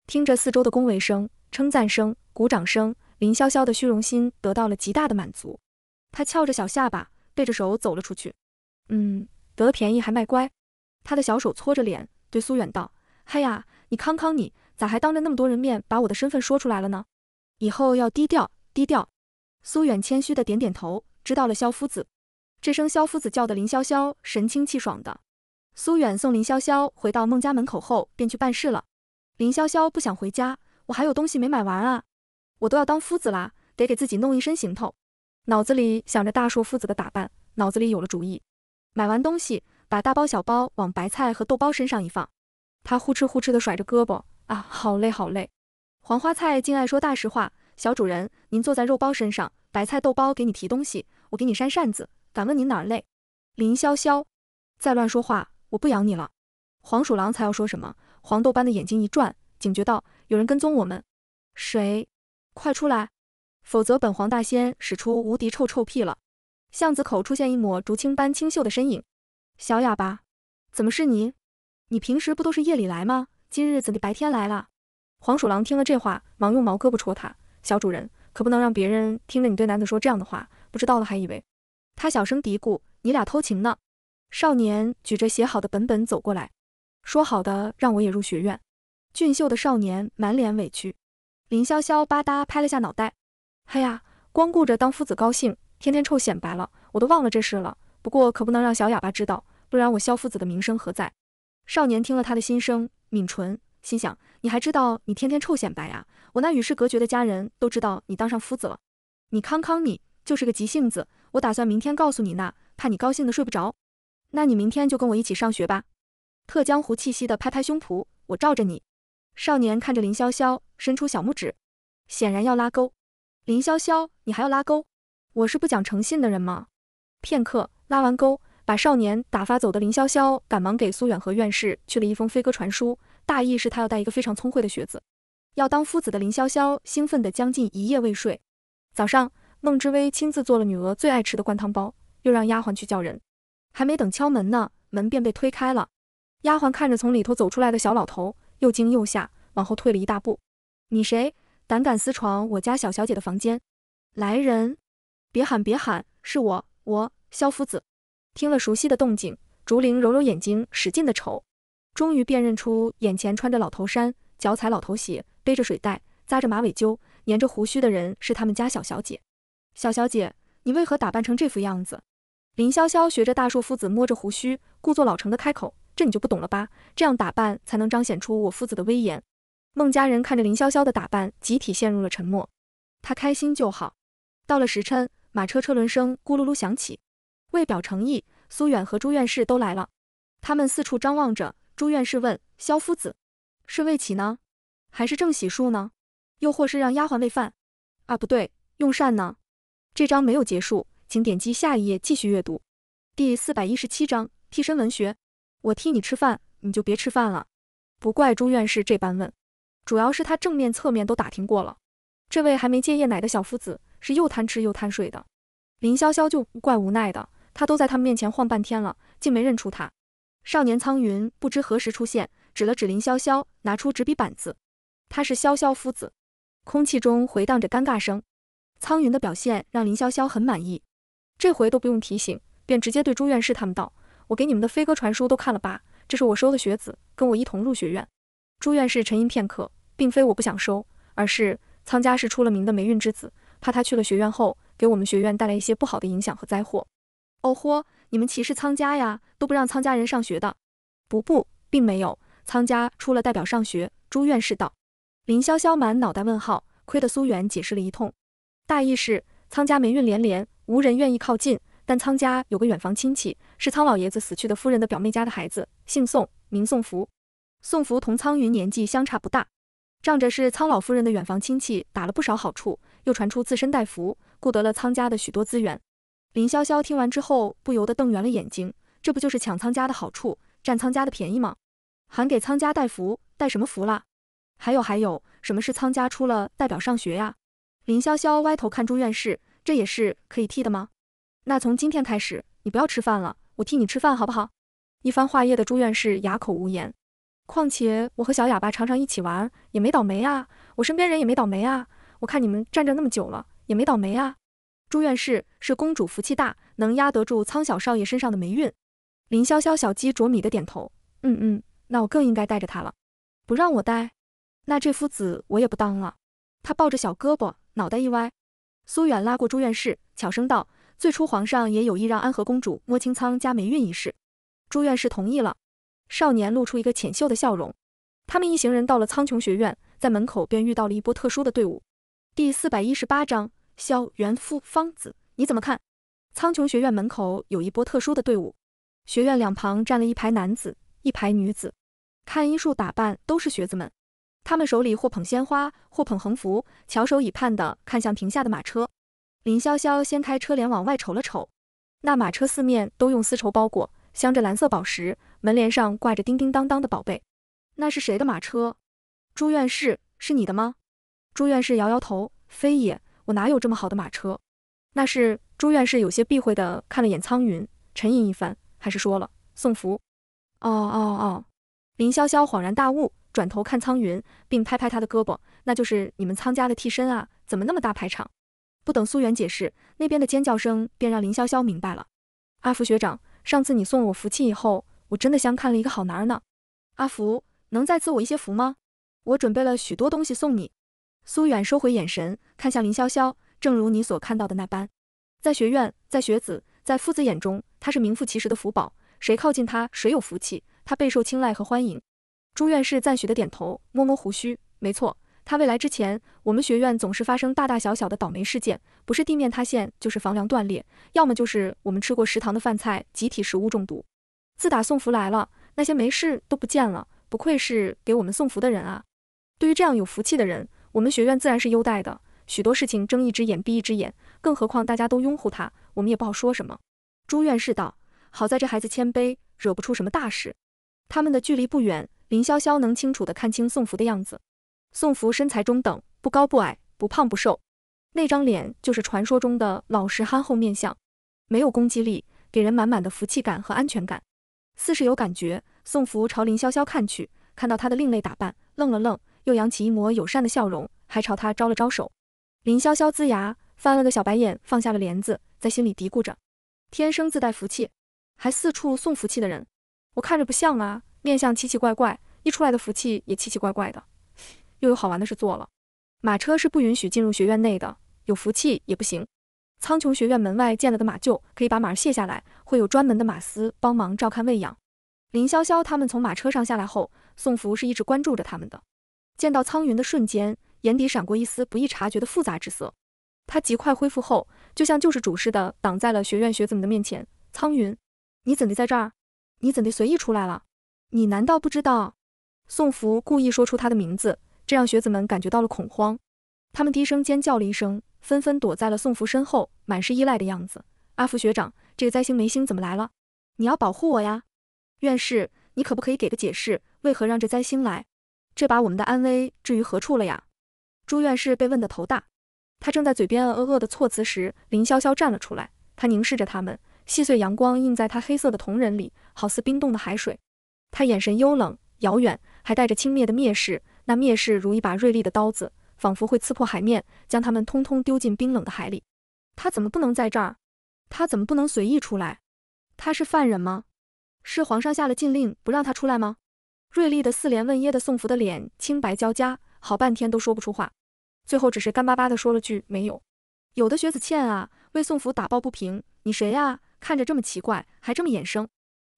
听着四周的恭维声、称赞声、鼓掌声，林潇潇的虚荣心得到了极大的满足。他翘着小下巴，背着手走了出去。嗯，得了便宜还卖乖。他的小手搓着脸，对苏远道：“嗨呀，你康康，你咋还当着那么多人面把我的身份说出来了呢？以后要低调，低调。”苏远谦虚的点点头，知道了。萧夫子，这声萧夫子叫的林潇潇神清气爽的。苏远送林潇潇回到孟家门口后，便去办事了。林潇潇不想回家，我还有东西没买完啊！我都要当夫子啦，得给自己弄一身行头。脑子里想着大硕夫子的打扮，脑子里有了主意。买完东西，把大包小包往白菜和豆包身上一放，他呼哧呼哧地甩着胳膊，啊，好累好累。黄花菜竟爱说大实话，小主人，您坐在肉包身上，白菜豆包给你提东西，我给你扇扇子。敢问您哪儿累？林潇潇，再乱说话！我不养你了，黄鼠狼才要说什么？黄豆般的眼睛一转，警觉道：“有人跟踪我们，谁？快出来，否则本黄大仙使出无敌臭臭屁了。”巷子口出现一抹竹青般清秀的身影，小哑巴，怎么是你？你平时不都是夜里来吗？今日怎的白天来了？黄鼠狼听了这话，忙用毛胳膊戳他：“小主人，可不能让别人听着你对男子说这样的话，不知道了还以为他小声嘀咕，你俩偷情呢。”少年举着写好的本本走过来，说：“好的，让我也入学院。”俊秀的少年满脸委屈。林潇潇吧嗒拍了下脑袋，嘿呀，光顾着当夫子高兴，天天臭显摆了，我都忘了这事了。不过可不能让小哑巴知道，不然我萧夫子的名声何在？少年听了他的心声，抿唇，心想：你还知道你天天臭显摆啊？我那与世隔绝的家人都知道你当上夫子了。你康康，你就是个急性子。我打算明天告诉你那，怕你高兴的睡不着。那你明天就跟我一起上学吧！特江湖气息的拍拍胸脯，我罩着你。少年看着林潇潇，伸出小拇指，显然要拉钩。林潇潇，你还要拉钩？我是不讲诚信的人吗？片刻，拉完钩，把少年打发走的林潇潇，赶忙给苏远和院士去了一封飞鸽传书，大意是他要带一个非常聪慧的学子，要当夫子的林潇潇兴奋的将近一夜未睡。早上，孟之微亲自做了女儿最爱吃的灌汤包，又让丫鬟去叫人。还没等敲门呢，门便被推开了。丫鬟看着从里头走出来的小老头，又惊又吓，往后退了一大步。你谁？胆敢私闯我家小小姐的房间？来人！别喊，别喊，是我，我萧夫子。听了熟悉的动静，竹灵揉揉眼睛，使劲的瞅，终于辨认出眼前穿着老头衫、脚踩老头鞋、背着水袋、扎着马尾揪、粘着胡须的人是他们家小小姐。小小姐，你为何打扮成这副样子？林潇潇学着大硕夫子摸着胡须，故作老成的开口：“这你就不懂了吧？这样打扮才能彰显出我夫子的威严。”孟家人看着林潇潇的打扮，集体陷入了沉默。他开心就好。到了时辰，马车车轮声咕噜噜响起。为表诚意，苏远和朱院士都来了。他们四处张望着。朱院士问：“萧夫子，是未起呢，还是正洗漱呢？又或是让丫鬟喂饭？啊，不对，用膳呢？这章没有结束。”请点击下一页继续阅读。第四百一十七章替身文学，我替你吃饭，你就别吃饭了。不怪朱院士这般问，主要是他正面侧面都打听过了，这位还没戒夜奶的小夫子是又贪吃又贪睡的。林潇潇就怪无奈的，他都在他们面前晃半天了，竟没认出他。少年苍云不知何时出现，指了指林潇潇，拿出纸笔板子，他是潇潇夫子。空气中回荡着尴尬声。苍云的表现让林潇潇很满意。这回都不用提醒，便直接对朱院士他们道：“我给你们的飞鸽传书都看了吧？这是我收的学子，跟我一同入学院。”朱院士沉吟片刻，并非我不想收，而是苍家是出了名的霉运之子，怕他去了学院后，给我们学院带来一些不好的影响和灾祸。哦豁，你们歧视苍家呀？都不让苍家人上学的？不不，并没有，苍家出了代表上学。朱院士道。林潇潇满脑袋问号，亏得苏远解释了一通，大意是苍家霉运连连。无人愿意靠近，但苍家有个远房亲戚是苍老爷子死去的夫人的表妹家的孩子，姓宋，名宋福。宋福同苍云年纪相差不大，仗着是苍老夫人的远房亲戚，打了不少好处，又传出自身带福，故得了苍家的许多资源。林潇潇听完之后，不由得瞪圆了眼睛，这不就是抢苍家的好处，占苍家的便宜吗？还给苍家带福，带什么福啦？还有还有，什么是苍家出了代表上学呀？林潇潇歪头看朱院士。这也是可以替的吗？那从今天开始，你不要吃饭了，我替你吃饭好不好？一番话叶的朱院士哑口无言。况且我和小哑巴常常一起玩，也没倒霉啊。我身边人也没倒霉啊。我看你们站着那么久了，也没倒霉啊。朱院士是公主，福气大，能压得住苍小少爷身上的霉运。林潇潇小鸡啄米的点头，嗯嗯。那我更应该带着他了。不让我带，那这夫子我也不当了。他抱着小胳膊，脑袋一歪。苏远拉过朱院士，悄声道：“最初皇上也有意让安和公主摸清仓家霉运一事。”朱院士同意了。少年露出一个浅秀的笑容。他们一行人到了苍穹学院，在门口便遇到了一波特殊的队伍。第四百一十八章：萧元夫、方子，你怎么看？苍穹学院门口有一波特殊的队伍，学院两旁站了一排男子，一排女子，看医术打扮都是学子们。他们手里或捧鲜花，或捧横幅，翘首以盼的看向停下的马车。林潇潇掀开车帘往外瞅了瞅，那马车四面都用丝绸包裹，镶着蓝色宝石，门帘上挂着叮叮当当的宝贝。那是谁的马车？朱院士，是你的吗？朱院士摇摇头，非也，我哪有这么好的马车？那是朱院士有些避讳的看了眼苍云，沉吟一番，还是说了送福。哦哦哦！林潇潇恍然大悟。转头看苍云，并拍拍他的胳膊，那就是你们苍家的替身啊，怎么那么大排场？不等苏远解释，那边的尖叫声便让林潇潇明白了。阿福学长，上次你送我福气以后，我真的相看了一个好男儿呢。阿福，能再赐我一些福吗？我准备了许多东西送你。苏远收回眼神，看向林潇潇，正如你所看到的那般，在学院、在学子、在夫子眼中，他是名副其实的福宝，谁靠近他，谁有福气，他备受青睐和欢迎。朱院士赞许的点头，摸摸胡须，没错，他未来之前，我们学院总是发生大大小小的倒霉事件，不是地面塌陷，就是房梁断裂，要么就是我们吃过食堂的饭菜集体食物中毒。自打送福来了，那些没事都不见了。不愧是给我们送福的人啊！对于这样有福气的人，我们学院自然是优待的，许多事情睁一只眼闭一只眼，更何况大家都拥护他，我们也不好说什么。朱院士道：“好在这孩子谦卑，惹不出什么大事。”他们的距离不远。林潇潇能清楚地看清宋福的样子。宋福身材中等，不高不矮，不胖不瘦，那张脸就是传说中的老实憨厚面相，没有攻击力，给人满满的福气感和安全感。似是有感觉，宋福朝林潇潇看去，看到他的另类打扮，愣了愣，又扬起一抹友善的笑容，还朝他招了招手。林潇潇呲牙，翻了个小白眼，放下了帘子，在心里嘀咕着：天生自带福气，还四处送福气的人，我看着不像啊。面相奇奇怪怪，一出来的福气也奇奇怪怪的，又有好玩的事做了。马车是不允许进入学院内的，有福气也不行。苍穹学院门外建了个马厩，可以把马卸下来，会有专门的马司帮忙照看喂养。林潇潇他们从马车上下来后，宋福是一直关注着他们的。见到苍云的瞬间，眼底闪过一丝不易察觉的复杂之色。他极快恢复后，就像救世主似的挡在了学院学子们的面前。苍云，你怎的在这儿？你怎的随意出来了？你难道不知道？宋福故意说出他的名字，这让学子们感觉到了恐慌。他们低声尖叫了一声，纷纷躲在了宋福身后，满是依赖的样子。阿福学长，这个灾星梅星怎么来了？你要保护我呀！院士，你可不可以给个解释，为何让这灾星来？这把我们的安危置于何处了呀？朱院士被问得头大，他正在嘴边呃呃呃的措辞时，林潇潇站了出来。他凝视着他们，细碎阳光映在他黑色的瞳仁里，好似冰冻的海水。他眼神幽冷、遥远，还带着轻蔑的蔑视，那蔑视如一把锐利的刀子，仿佛会刺破海面，将他们通通丢进冰冷的海里。他怎么不能在这儿？他怎么不能随意出来？他是犯人吗？是皇上下了禁令不让他出来吗？锐利的四连问噎得宋福的脸青白交加，好半天都说不出话，最后只是干巴巴的说了句没有。有的薛子欠啊，为宋福打抱不平，你谁呀？看着这么奇怪，还这么眼生，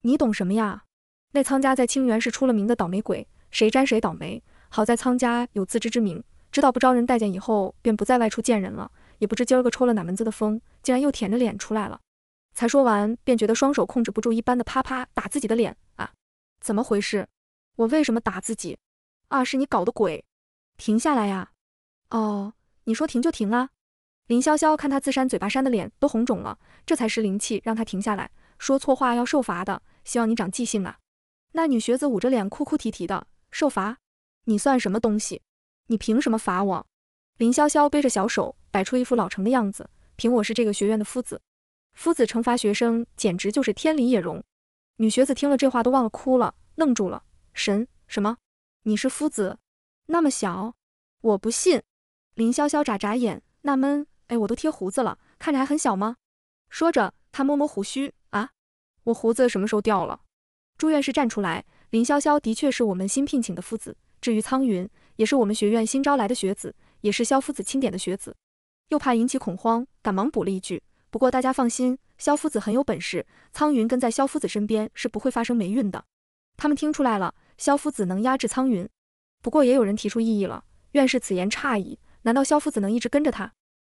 你懂什么呀？那苍家在清源是出了名的倒霉鬼，谁沾谁倒霉。好在苍家有自知之明，知道不招人待见以后，便不再外出见人了。也不知今儿个抽了哪门子的风，竟然又舔着脸出来了。才说完，便觉得双手控制不住一般的啪啪打自己的脸啊！怎么回事？我为什么打自己？啊，是你搞的鬼！停下来呀！哦，你说停就停啊！林潇潇看他自扇嘴巴扇的脸都红肿了，这才失灵气让他停下来。说错话要受罚的，希望你长记性啊！那女学子捂着脸哭哭啼啼的，受罚？你算什么东西？你凭什么罚我？林潇潇背着小手，摆出一副老成的样子，凭我是这个学院的夫子，夫子惩罚学生，简直就是天理也容。女学子听了这话，都忘了哭了，愣住了，神什么？你是夫子？那么小？我不信。林潇潇眨眨眼，纳闷，哎，我都贴胡子了，看着还很小吗？说着，他摸摸胡须，啊，我胡子什么时候掉了？朱院士站出来，林潇潇的确是我们新聘请的夫子，至于苍云，也是我们学院新招来的学子，也是萧夫子钦点的学子。又怕引起恐慌，赶忙补了一句：“不过大家放心，萧夫子很有本事，苍云跟在萧夫子身边是不会发生霉运的。”他们听出来了，萧夫子能压制苍云。不过也有人提出异议了：“院士此言差矣，难道萧夫子能一直跟着他？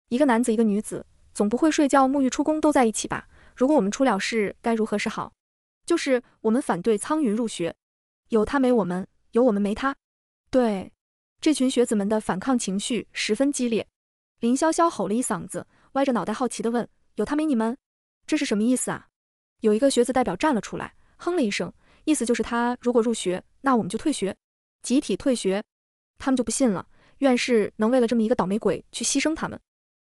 一个男子一个女子，总不会睡觉、沐浴、出宫都在一起吧？如果我们出了事，该如何是好？”就是我们反对苍云入学，有他没我们，有我们没他。对，这群学子们的反抗情绪十分激烈。林潇潇吼了一嗓子，歪着脑袋好奇地问：“有他没你们？这是什么意思啊？”有一个学子代表站了出来，哼了一声，意思就是他如果入学，那我们就退学，集体退学。他们就不信了，院士能为了这么一个倒霉鬼去牺牲他们？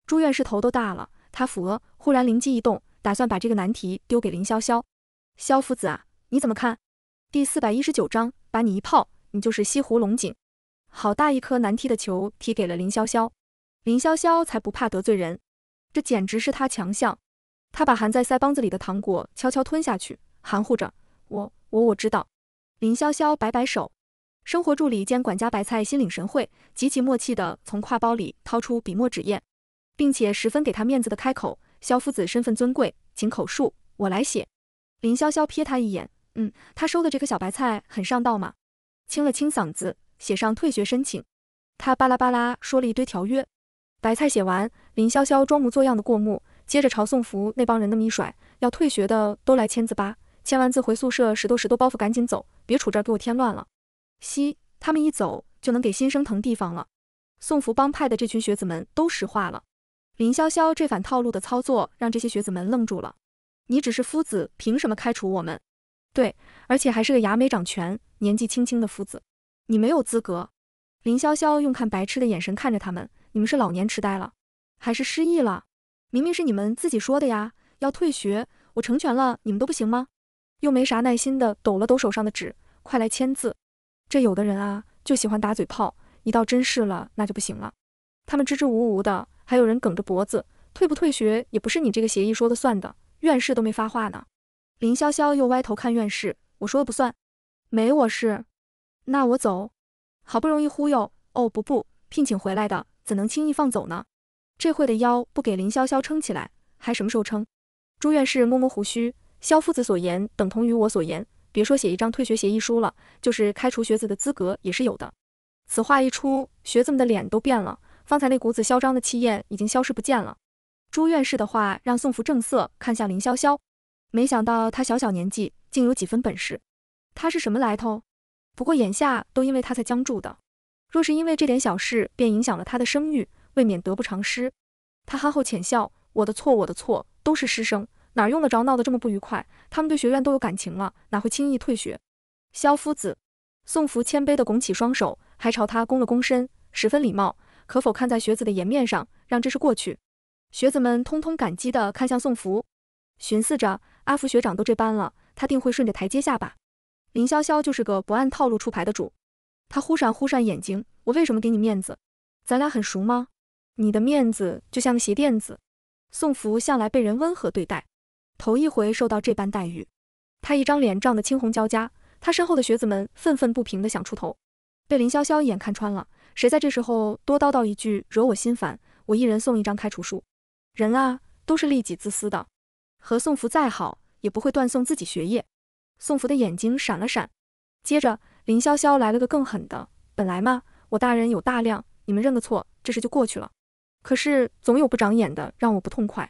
朱院士头都大了，他佛忽然灵机一动，打算把这个难题丢给林潇潇。萧夫子啊，你怎么看？第四百一十九章，把你一泡，你就是西湖龙井。好大一颗难踢的球，踢给了林潇潇。林潇潇才不怕得罪人，这简直是他强项。他把含在腮帮子里的糖果悄悄吞下去，含糊着：“我我我知道。”林潇潇摆摆手，生活助理兼管家白菜心领神会，极其默契的从挎包里掏出笔墨纸砚，并且十分给他面子的开口：“萧夫子身份尊贵，请口述，我来写。”林潇潇瞥他一眼，嗯，他收的这颗小白菜很上道嘛。清了清嗓子，写上退学申请。他巴拉巴拉说了一堆条约。白菜写完，林潇潇装模作样的过目，接着朝宋福那帮人那么一甩：“要退学的都来签字吧，签完字回宿舍，拾掇拾掇包袱，赶紧走，别杵这儿给我添乱了。”嘻，他们一走就能给新生腾地方了。宋福帮派的这群学子们都石化了。林潇潇这反套路的操作让这些学子们愣住了。你只是夫子，凭什么开除我们？对，而且还是个牙没长全、年纪轻轻的夫子，你没有资格。林潇潇用看白痴的眼神看着他们，你们是老年痴呆了，还是失忆了？明明是你们自己说的呀，要退学，我成全了你们都不行吗？又没啥耐心的，抖了抖手上的纸，快来签字。这有的人啊，就喜欢打嘴炮，一到真事了那就不行了。他们支支吾吾的，还有人梗着脖子，退不退学也不是你这个协议说的算的。院士都没发话呢，林潇潇又歪头看院士，我说了不算，没我事，那我走。好不容易忽悠，哦不不，聘请回来的怎能轻易放走呢？这会的腰不给林潇潇撑起来，还什么时候撑？朱院士摸摸胡须，萧夫子所言等同于我所言，别说写一张退学协议书了，就是开除学子的资格也是有的。此话一出，学子们的脸都变了，方才那股子嚣张的气焰已经消失不见了。朱院士的话让宋福正色看向林潇潇，没想到他小小年纪竟有几分本事，他是什么来头？不过眼下都因为他才僵住的，若是因为这点小事便影响了他的声誉，未免得不偿失。他憨厚浅笑，我的错，我的错，都是师生，哪用得着闹得这么不愉快？他们对学院都有感情了，哪会轻易退学？萧夫子，宋福谦卑地拱起双手，还朝他躬了躬身，十分礼貌。可否看在学子的颜面上，让这事过去？学子们通通感激地看向宋福，寻思着阿福学长都这般了，他定会顺着台阶下吧。林潇潇就是个不按套路出牌的主，他忽闪忽闪眼睛，我为什么给你面子？咱俩很熟吗？你的面子就像个鞋垫子。宋福向来被人温和对待，头一回受到这般待遇，他一张脸涨得青红交加。他身后的学子们愤愤不平的想出头，被林潇潇一眼看穿了，谁在这时候多叨叨一句，惹我心烦，我一人送一张开除书。人啊，都是利己自私的。和宋福再好，也不会断送自己学业。宋福的眼睛闪了闪，接着林潇潇来了个更狠的。本来嘛，我大人有大量，你们认个错，这事就过去了。可是总有不长眼的，让我不痛快。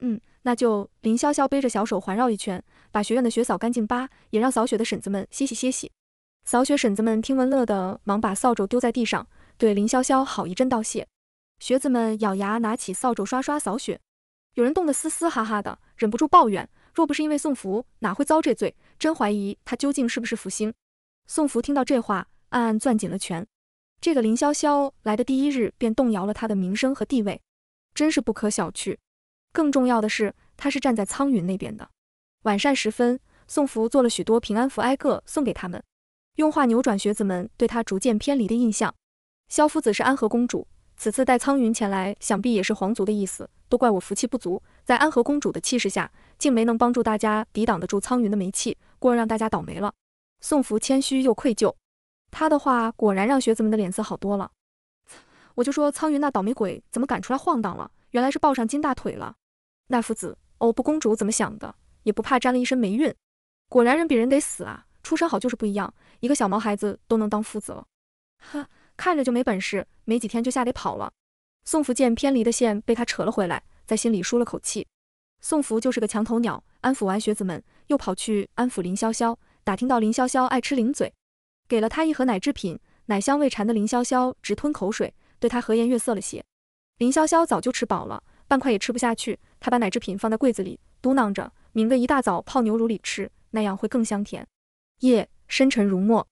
嗯，那就林潇潇背着小手环绕一圈，把学院的雪扫干净吧，也让扫雪的婶子们歇息歇息。扫雪婶子们听闻乐的，忙把扫帚丢在地上，对林潇潇好一阵道谢。学子们咬牙拿起扫帚刷刷扫雪，有人冻得嘶嘶哈哈的，忍不住抱怨：若不是因为宋福，哪会遭这罪？真怀疑他究竟是不是福星。宋福听到这话，暗暗攥紧了拳。这个林潇潇来的第一日便动摇了他的名声和地位，真是不可小觑。更重要的是，他是站在苍云那边的。晚膳时分，宋福做了许多平安符，挨个送给他们，用话扭转学子们对他逐渐偏离的印象。萧夫子是安和公主。此次带苍云前来，想必也是皇族的意思。都怪我福气不足，在安和公主的气势下，竟没能帮助大家抵挡得住苍云的霉气，故而让大家倒霉了。宋福谦虚又愧疚，他的话果然让学子们的脸色好多了。我就说苍云那倒霉鬼怎么敢出来晃荡了，原来是抱上金大腿了。那夫子，哦，不公主怎么想的，也不怕沾了一身霉运。果然人比人得死啊，出身好就是不一样，一个小毛孩子都能当夫子了。哈。看着就没本事，没几天就吓得跑了。宋福见偏离的线被他扯了回来，在心里舒了口气。宋福就是个墙头鸟，安抚完学子们，又跑去安抚林潇潇，打听到林潇潇爱吃零嘴，给了他一盒奶制品，奶香味馋的林潇潇直吞口水，对他和颜悦色了些。林潇潇早就吃饱了，半块也吃不下去，他把奶制品放在柜子里，嘟囔着明个一大早泡牛乳里吃，那样会更香甜。夜深沉如墨。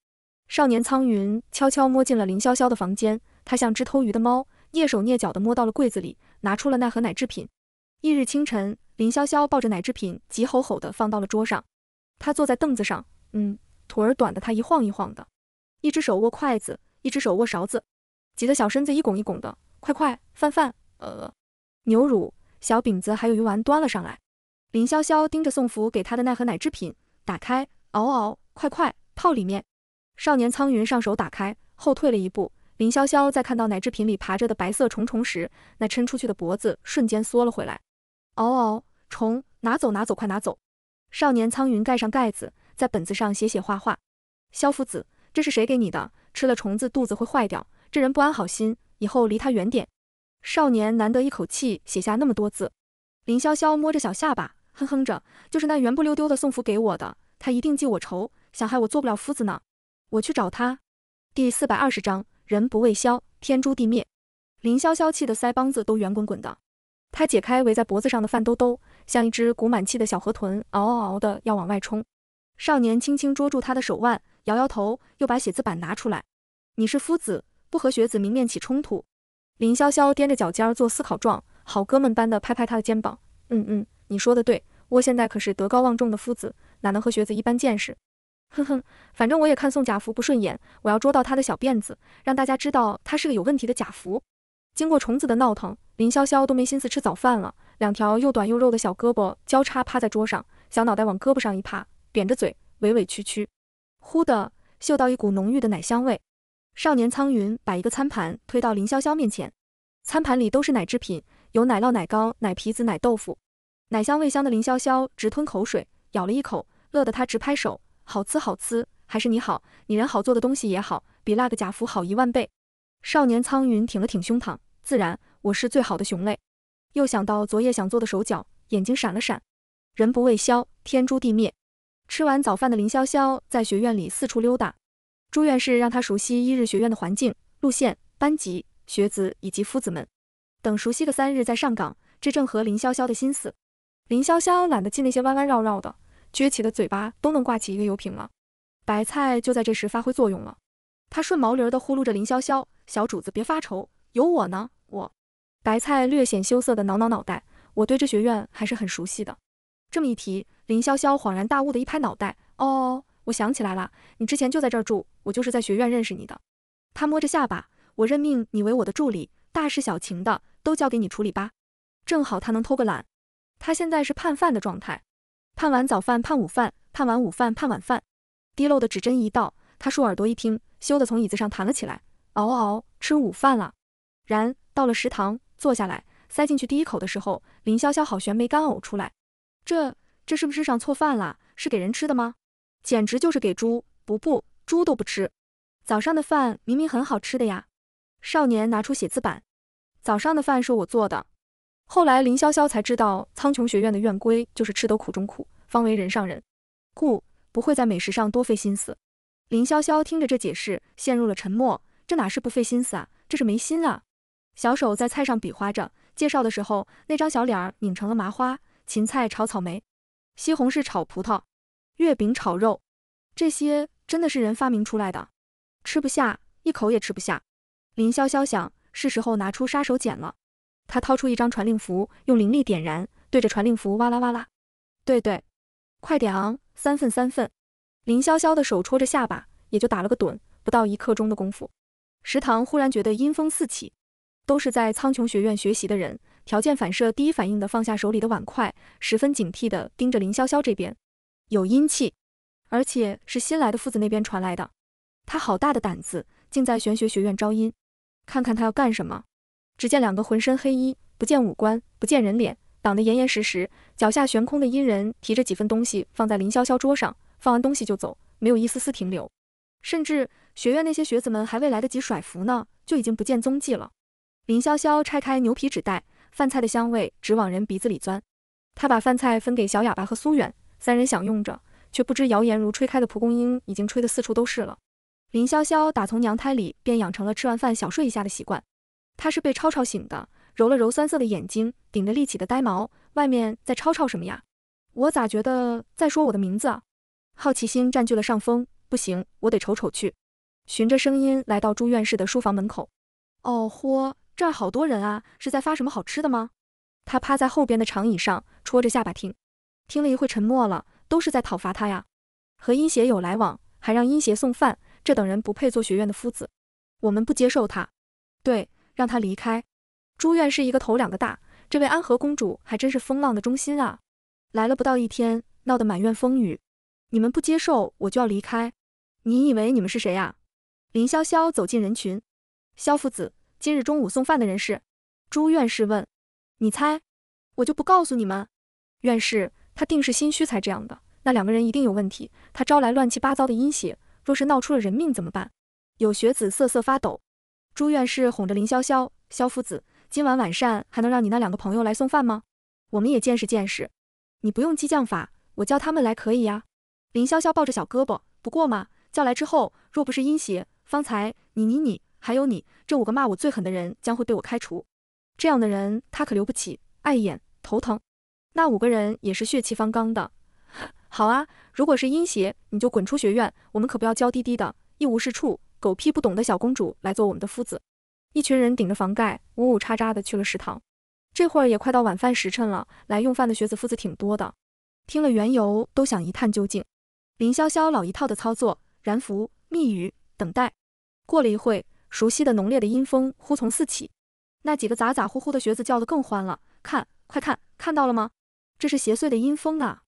少年苍云悄悄摸进了林潇潇的房间，他像只偷鱼的猫，蹑手蹑脚地摸到了柜子里，拿出了那盒奶制品。翌日清晨，林潇潇抱着奶制品，急吼吼地放到了桌上。他坐在凳子上，嗯，腿儿短的他一晃一晃的，一只手握筷子，一只手握勺子，挤得小身子一拱一拱的。快快饭饭，呃，牛乳、小饼子还有鱼丸端了上来。林潇潇盯着宋福给他的那盒奶制品，打开，嗷嗷，快快泡里面。少年苍云上手打开，后退了一步。林潇潇在看到奶制品里爬着的白色虫虫时，那抻出去的脖子瞬间缩了回来。嗷嗷，虫，拿走，拿走，快拿走！少年苍云盖上盖子，在本子上写写画画。萧夫子，这是谁给你的？吃了虫子肚子会坏掉。这人不安好心，以后离他远点。少年难得一口气写下那么多字。林潇潇摸着小下巴，哼哼着，就是那圆不溜丢的送福给我的，他一定记我仇，想害我做不了夫子呢。我去找他。第四百二十章，人不为肖，天诛地灭。林潇潇气得腮帮子都圆滚滚的，他解开围在脖子上的饭兜兜，像一只鼓满气的小河豚，嗷嗷嗷的要往外冲。少年轻轻捉住他的手腕，摇摇头，又把写字板拿出来。你是夫子，不和学子明面起冲突。林潇潇踮着脚尖做思考状，好哥们般的拍拍他的肩膀。嗯嗯，你说的对，我现在可是德高望重的夫子，哪能和学子一般见识？哼哼，反正我也看宋甲福不顺眼，我要捉到他的小辫子，让大家知道他是个有问题的甲福。经过虫子的闹腾，林潇潇都没心思吃早饭了，两条又短又肉的小胳膊交叉趴在桌上，小脑袋往胳膊上一趴，扁着嘴，委委屈屈。忽的，嗅到一股浓郁的奶香味，少年苍云把一个餐盘推到林潇潇面前，餐盘里都是奶制品，有奶酪、奶糕、奶皮子、奶豆腐，奶香味香的林潇潇直吞口水，咬了一口，乐得他直拍手。好呲好呲，还是你好，你人好做的东西也好，比那个贾府好一万倍。少年苍云挺了挺胸膛，自然，我是最好的熊类。又想到昨夜想做的手脚，眼睛闪了闪。人不为枭，天诛地灭。吃完早饭的林潇潇在学院里四处溜达。朱院士让他熟悉一日学院的环境、路线、班级、学子以及夫子们，等熟悉个三日再上岗，这正合林潇潇的心思。林潇潇懒得记那些弯弯绕绕的。撅起的嘴巴都能挂起一个油瓶了。白菜就在这时发挥作用了，他顺毛驴的呼噜着林潇潇，小主子别发愁，有我呢。我白菜略显羞涩的挠挠脑袋，我对这学院还是很熟悉的。这么一提，林潇潇恍然大悟的一拍脑袋，哦，我想起来了，你之前就在这儿住，我就是在学院认识你的。他摸着下巴，我任命你为我的助理，大事小情的都交给你处理吧。正好他能偷个懒，他现在是判犯的状态。盼完早饭，盼午饭，盼完午饭，盼晚饭。滴漏的指针一到，他竖耳朵一听，羞得从椅子上弹了起来。嗷嗷，吃午饭了。然到了食堂，坐下来，塞进去第一口的时候，林潇潇好悬没干呕出来。这，这是不是上错饭了？是给人吃的吗？简直就是给猪！不不，猪都不吃。早上的饭明明很好吃的呀。少年拿出写字板，早上的饭是我做的。后来林潇潇才知道，苍穹学院的院规就是吃得苦中苦，方为人上人，故不会在美食上多费心思。林潇潇听着这解释，陷入了沉默。这哪是不费心思啊，这是没心啊！小手在菜上比划着介绍的时候，那张小脸儿拧成了麻花。芹菜炒草莓，西红柿炒葡萄，月饼炒肉，这些真的是人发明出来的，吃不下，一口也吃不下。林潇潇想，是时候拿出杀手锏了。他掏出一张传令符，用灵力点燃，对着传令符，哇啦哇啦，对对，快点，三份三份。林潇潇的手戳着下巴，也就打了个盹，不到一刻钟的功夫，食堂忽然觉得阴风四起。都是在苍穹学院学习的人，条件反射，第一反应的放下手里的碗筷，十分警惕的盯着林潇潇这边，有阴气，而且是新来的夫子那边传来的。他好大的胆子，竟在玄学学院招阴，看看他要干什么。只见两个浑身黑衣，不见五官，不见人脸，挡得严严实实。脚下悬空的阴人提着几份东西，放在林潇潇桌上，放完东西就走，没有一丝丝停留。甚至学院那些学子们还未来得及甩符呢，就已经不见踪迹了。林潇潇拆开牛皮纸袋，饭菜的香味直往人鼻子里钻。他把饭菜分给小哑巴和苏远三人享用着，却不知谣言如吹开的蒲公英，已经吹得四处都是了。林潇潇打从娘胎里便养成了吃完饭小睡一下的习惯。他是被吵吵醒的，揉了揉酸涩的眼睛，顶着立起的呆毛。外面在吵吵什么呀？我咋觉得在说我的名字？好奇心占据了上风，不行，我得瞅瞅去。循着声音来到朱院士的书房门口。哦豁，这儿好多人啊，是在发什么好吃的吗？他趴在后边的长椅上，戳着下巴听。听了一会，沉默了。都是在讨伐他呀。和阴邪有来往，还让阴邪送饭，这等人不配做学院的夫子。我们不接受他。对。让他离开，朱院士一个头两个大，这位安和公主还真是风浪的中心啊！来了不到一天，闹得满院风雨。你们不接受，我就要离开。你以为你们是谁呀？林潇潇走进人群。萧夫子，今日中午送饭的人是？朱院士问。你猜？我就不告诉你们。院士，他定是心虚才这样的。那两个人一定有问题，他招来乱七八糟的阴邪，若是闹出了人命怎么办？有学子瑟瑟发抖。朱院士哄着林潇潇：“萧夫子，今晚晚膳还能让你那两个朋友来送饭吗？我们也见识见识。你不用激将法，我叫他们来可以呀。”林潇潇抱着小胳膊：“不过嘛，叫来之后，若不是阴邪，方才你、你、你还有你，这五个骂我最狠的人将会被我开除。这样的人他可留不起，碍眼，头疼。那五个人也是血气方刚的。好啊，如果是阴邪，你就滚出学院，我们可不要娇滴滴的一无是处。”狗屁不懂的小公主来做我们的夫子，一群人顶着房盖，呜呜叉叉的去了食堂。这会儿也快到晚饭时辰了，来用饭的学子夫子挺多的，听了缘由都想一探究竟。林潇潇老一套的操作，燃符、密语、等待。过了一会，熟悉的浓烈的阴风忽从四起，那几个咋咋呼呼的学子叫得更欢了。看，快看，看到了吗？这是邪祟的阴风啊，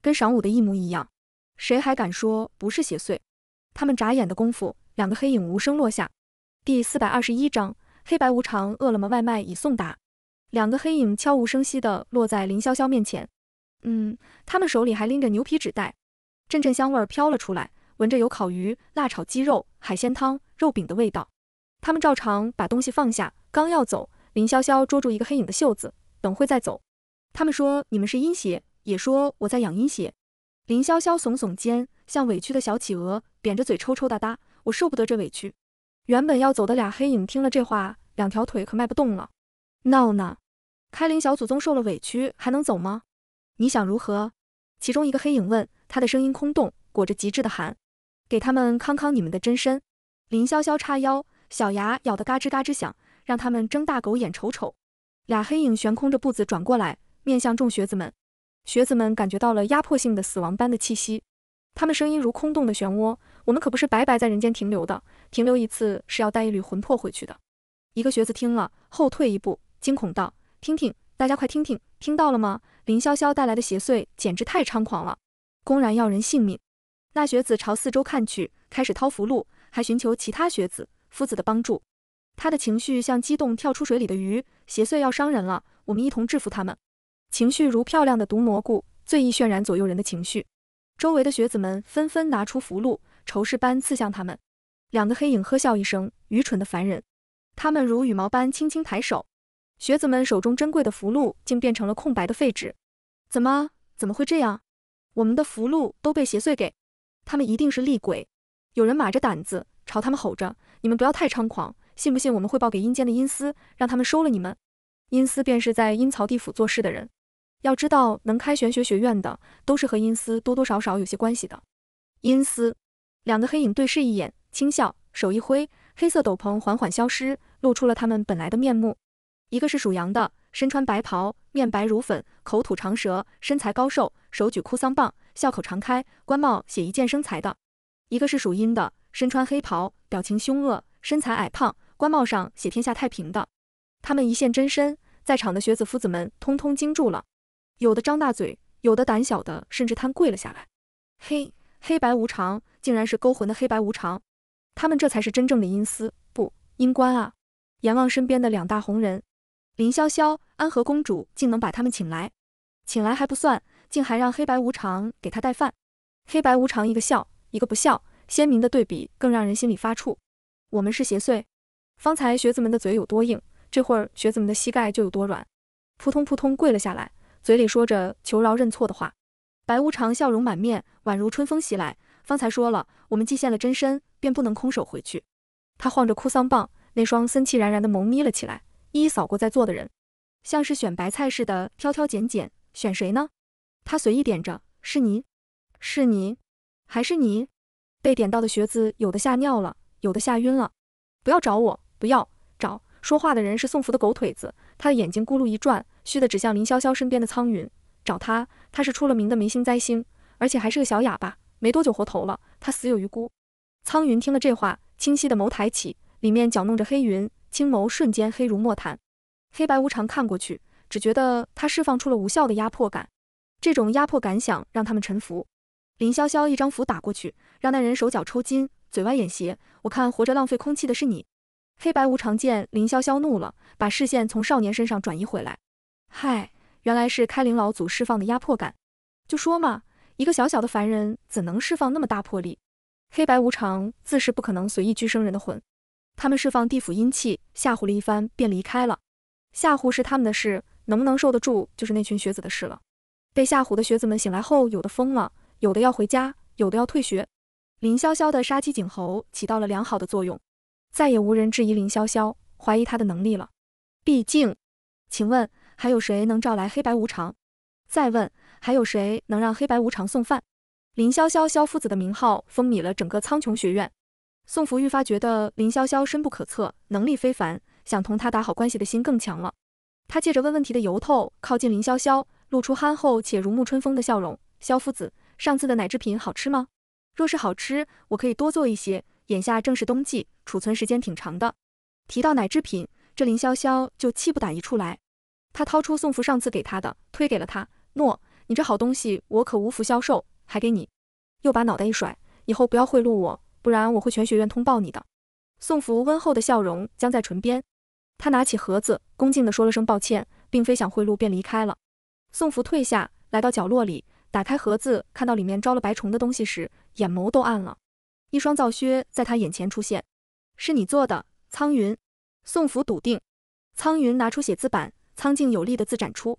跟晌午的一模一样。谁还敢说不是邪祟？他们眨眼的功夫。两个黑影无声落下。第四百二十一章黑白无常。饿了么外卖已送达。两个黑影悄无声息地落在林潇潇面前。嗯，他们手里还拎着牛皮纸袋，阵阵香味飘了出来，闻着有烤鱼、辣炒鸡肉、海鲜汤、肉饼的味道。他们照常把东西放下，刚要走，林潇潇捉住一个黑影的袖子，等会再走。他们说你们是阴邪，也说我在养阴邪。林潇潇耸耸肩，像委屈的小企鹅，扁着嘴抽抽哒哒。我受不得这委屈。原本要走的俩黑影听了这话，两条腿可迈不动了。闹呢？开灵小祖宗受了委屈还能走吗？你想如何？其中一个黑影问，他的声音空洞，裹着极致的寒。给他们康康你们的真身。林潇潇叉腰，小牙咬得嘎吱嘎吱响，让他们睁大狗眼瞅瞅。俩黑影悬空着步子转过来，面向众学子们。学子们感觉到了压迫性的死亡般的气息，他们声音如空洞的漩涡。我们可不是白白在人间停留的，停留一次是要带一缕魂魄回去的。一个学子听了，后退一步，惊恐道：“听听，大家快听听，听到了吗？林潇潇带来的邪祟简直太猖狂了，公然要人性命！”那学子朝四周看去，开始掏符箓，还寻求其他学子、夫子的帮助。他的情绪像激动跳出水里的鱼，邪祟要伤人了，我们一同制服他们。情绪如漂亮的毒蘑菇，最易渲染左右人的情绪。周围的学子们纷纷拿出符箓。仇视般刺向他们，两个黑影呵笑一声：“愚蠢的凡人！”他们如羽毛般轻轻抬手，学子们手中珍贵的符箓竟变成了空白的废纸。怎么？怎么会这样？我们的符箓都被邪祟给……他们一定是厉鬼！有人马着胆子朝他们吼着：“你们不要太猖狂！信不信我们汇报给阴间的阴司，让他们收了你们？”阴司便是在阴曹地府做事的人。要知道，能开玄学学院的，都是和阴司多多少少有些关系的。阴司。两个黑影对视一眼，轻笑，手一挥，黑色斗篷缓缓消失，露出了他们本来的面目。一个是属羊的，身穿白袍，面白如粉，口吐长舌，身材高瘦，手举哭丧棒，笑口常开，官帽写“一剑生财”的；一个是属阴的，身穿黑袍，表情凶恶，身材矮胖，官帽上写“天下太平”的。他们一现真身，在场的学子夫子们通通惊住了，有的张大嘴，有的胆小的甚至瘫跪了下来。嘿。黑白无常竟然是勾魂的黑白无常，他们这才是真正的阴司不阴官啊！阎王身边的两大红人，林潇潇、安和公主竟能把他们请来，请来还不算，竟还让黑白无常给他带饭。黑白无常一个笑，一个不笑，鲜明的对比更让人心里发怵。我们是邪祟，方才学子们的嘴有多硬，这会儿学子们的膝盖就有多软，扑通扑通跪了下来，嘴里说着求饶认错的话。白无常笑容满面，宛如春风袭来。方才说了，我们既现了真身，便不能空手回去。他晃着哭丧棒，那双森气然然的眸眯了起来，一一扫过在座的人，像是选白菜似的挑挑拣拣，选谁呢？他随意点着，是你，是你，还是你？被点到的学子有的吓尿了，有的吓晕了。不要找我，不要找。说话的人是宋福的狗腿子，他的眼睛咕噜一转，虚的指向林潇潇身边的苍云。找他，他是出了名的明星灾星，而且还是个小哑巴。没多久活头了，他死有余辜。苍云听了这话，清晰的眸抬起，里面搅弄着黑云，青眸瞬间黑如墨潭。黑白无常看过去，只觉得他释放出了无效的压迫感，这种压迫感想让他们臣服。林潇潇一张符打过去，让那人手脚抽筋，嘴歪眼斜。我看活着浪费空气的是你。黑白无常见林潇潇怒了，把视线从少年身上转移回来。嗨。原来是开灵老祖释放的压迫感。就说嘛，一个小小的凡人怎能释放那么大魄力？黑白无常自是不可能随意拘生人的魂。他们释放地府阴气，吓唬了一番便离开了。吓唬是他们的事，能不能受得住就是那群学子的事了。被吓唬的学子们醒来后，有的疯了，有的要回家，有的要退学。林潇潇的杀鸡儆猴起到了良好的作用，再也无人质疑林潇潇，怀疑他的能力了。毕竟，请问。还有谁能召来黑白无常？再问，还有谁能让黑白无常送饭？林潇潇萧夫子的名号风靡了整个苍穹学院。宋福愈发觉得林潇潇深不可测，能力非凡，想同他打好关系的心更强了。他借着问问题的由头靠近林潇潇，露出憨厚且如沐春风的笑容。萧夫子，上次的奶制品好吃吗？若是好吃，我可以多做一些。眼下正是冬季，储存时间挺长的。提到奶制品，这林潇潇就气不打一处来。他掏出宋福上次给他的，推给了他。诺，你这好东西我可无福消受，还给你。又把脑袋一甩，以后不要贿赂我，不然我会全学院通报你的。宋福温厚的笑容僵在唇边，他拿起盒子，恭敬地说了声抱歉，并非想贿赂便离开了。宋福退下来到角落里，打开盒子，看到里面招了白虫的东西时，眼眸都暗了。一双皂靴在他眼前出现，是你做的，苍云。宋福笃定。苍云拿出写字板。苍劲有力的字展出，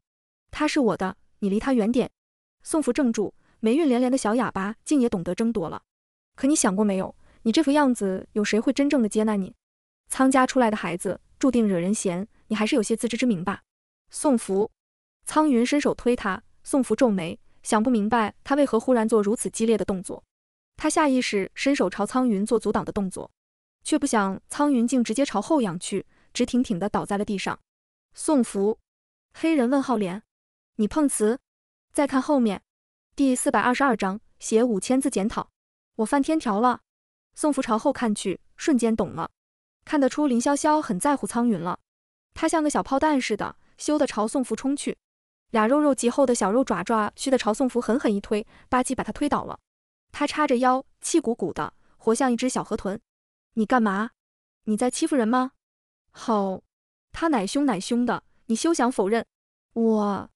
他是我的，你离他远点。宋福怔住，霉运连连的小哑巴，竟也懂得争夺了。可你想过没有？你这副样子，有谁会真正的接纳你？苍家出来的孩子，注定惹人嫌。你还是有些自知之明吧。宋福，苍云伸手推他，宋福皱眉，想不明白他为何忽然做如此激烈的动作。他下意识伸手朝苍云做阻挡的动作，却不想苍云竟直接朝后仰去，直挺挺的倒在了地上。宋福，黑人问号脸，你碰瓷！再看后面，第四百二十二章，写五千字检讨，我犯天条了。宋福朝后看去，瞬间懂了，看得出林潇潇很在乎苍云了。他像个小炮弹似的，咻的朝宋福冲去，俩肉肉极厚的小肉爪爪，虚的朝宋福狠狠一推，吧唧把他推倒了。他叉着腰，气鼓鼓的，活像一只小河豚。你干嘛？你在欺负人吗？好。他乃凶乃凶的，你休想否认。我，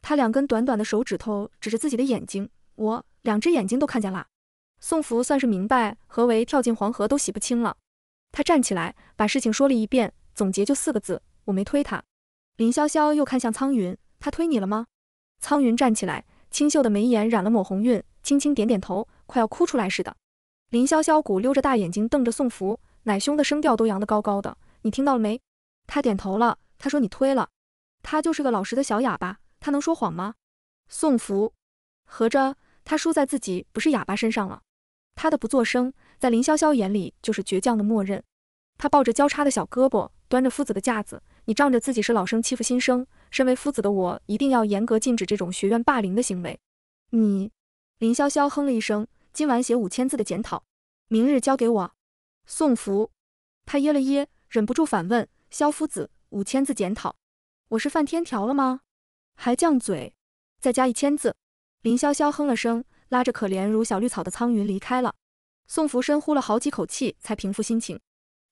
他两根短短的手指头指着自己的眼睛，我两只眼睛都看见啦。宋福算是明白何为跳进黄河都洗不清了。他站起来，把事情说了一遍，总结就四个字：我没推他。林潇潇又看向苍云，他推你了吗？苍云站起来，清秀的眉眼染了抹红晕，轻轻点点头，快要哭出来似的。林潇潇鼓溜着大眼睛瞪着宋福，奶凶的声调都扬得高高的，你听到了没？他点头了，他说你推了，他就是个老实的小哑巴，他能说谎吗？宋福，合着他输在自己不是哑巴身上了，他的不作声，在林潇潇眼里就是倔强的默认。他抱着交叉的小胳膊，端着夫子的架子，你仗着自己是老生欺负新生，身为夫子的我一定要严格禁止这种学院霸凌的行为。你，林潇潇哼了一声，今晚写五千字的检讨，明日交给我。宋福，他噎了噎，忍不住反问。萧夫子五千字检讨，我是犯天条了吗？还犟嘴，再加一千字。林潇潇哼了声，拉着可怜如小绿草的苍云离开了。宋福深呼了好几口气，才平复心情。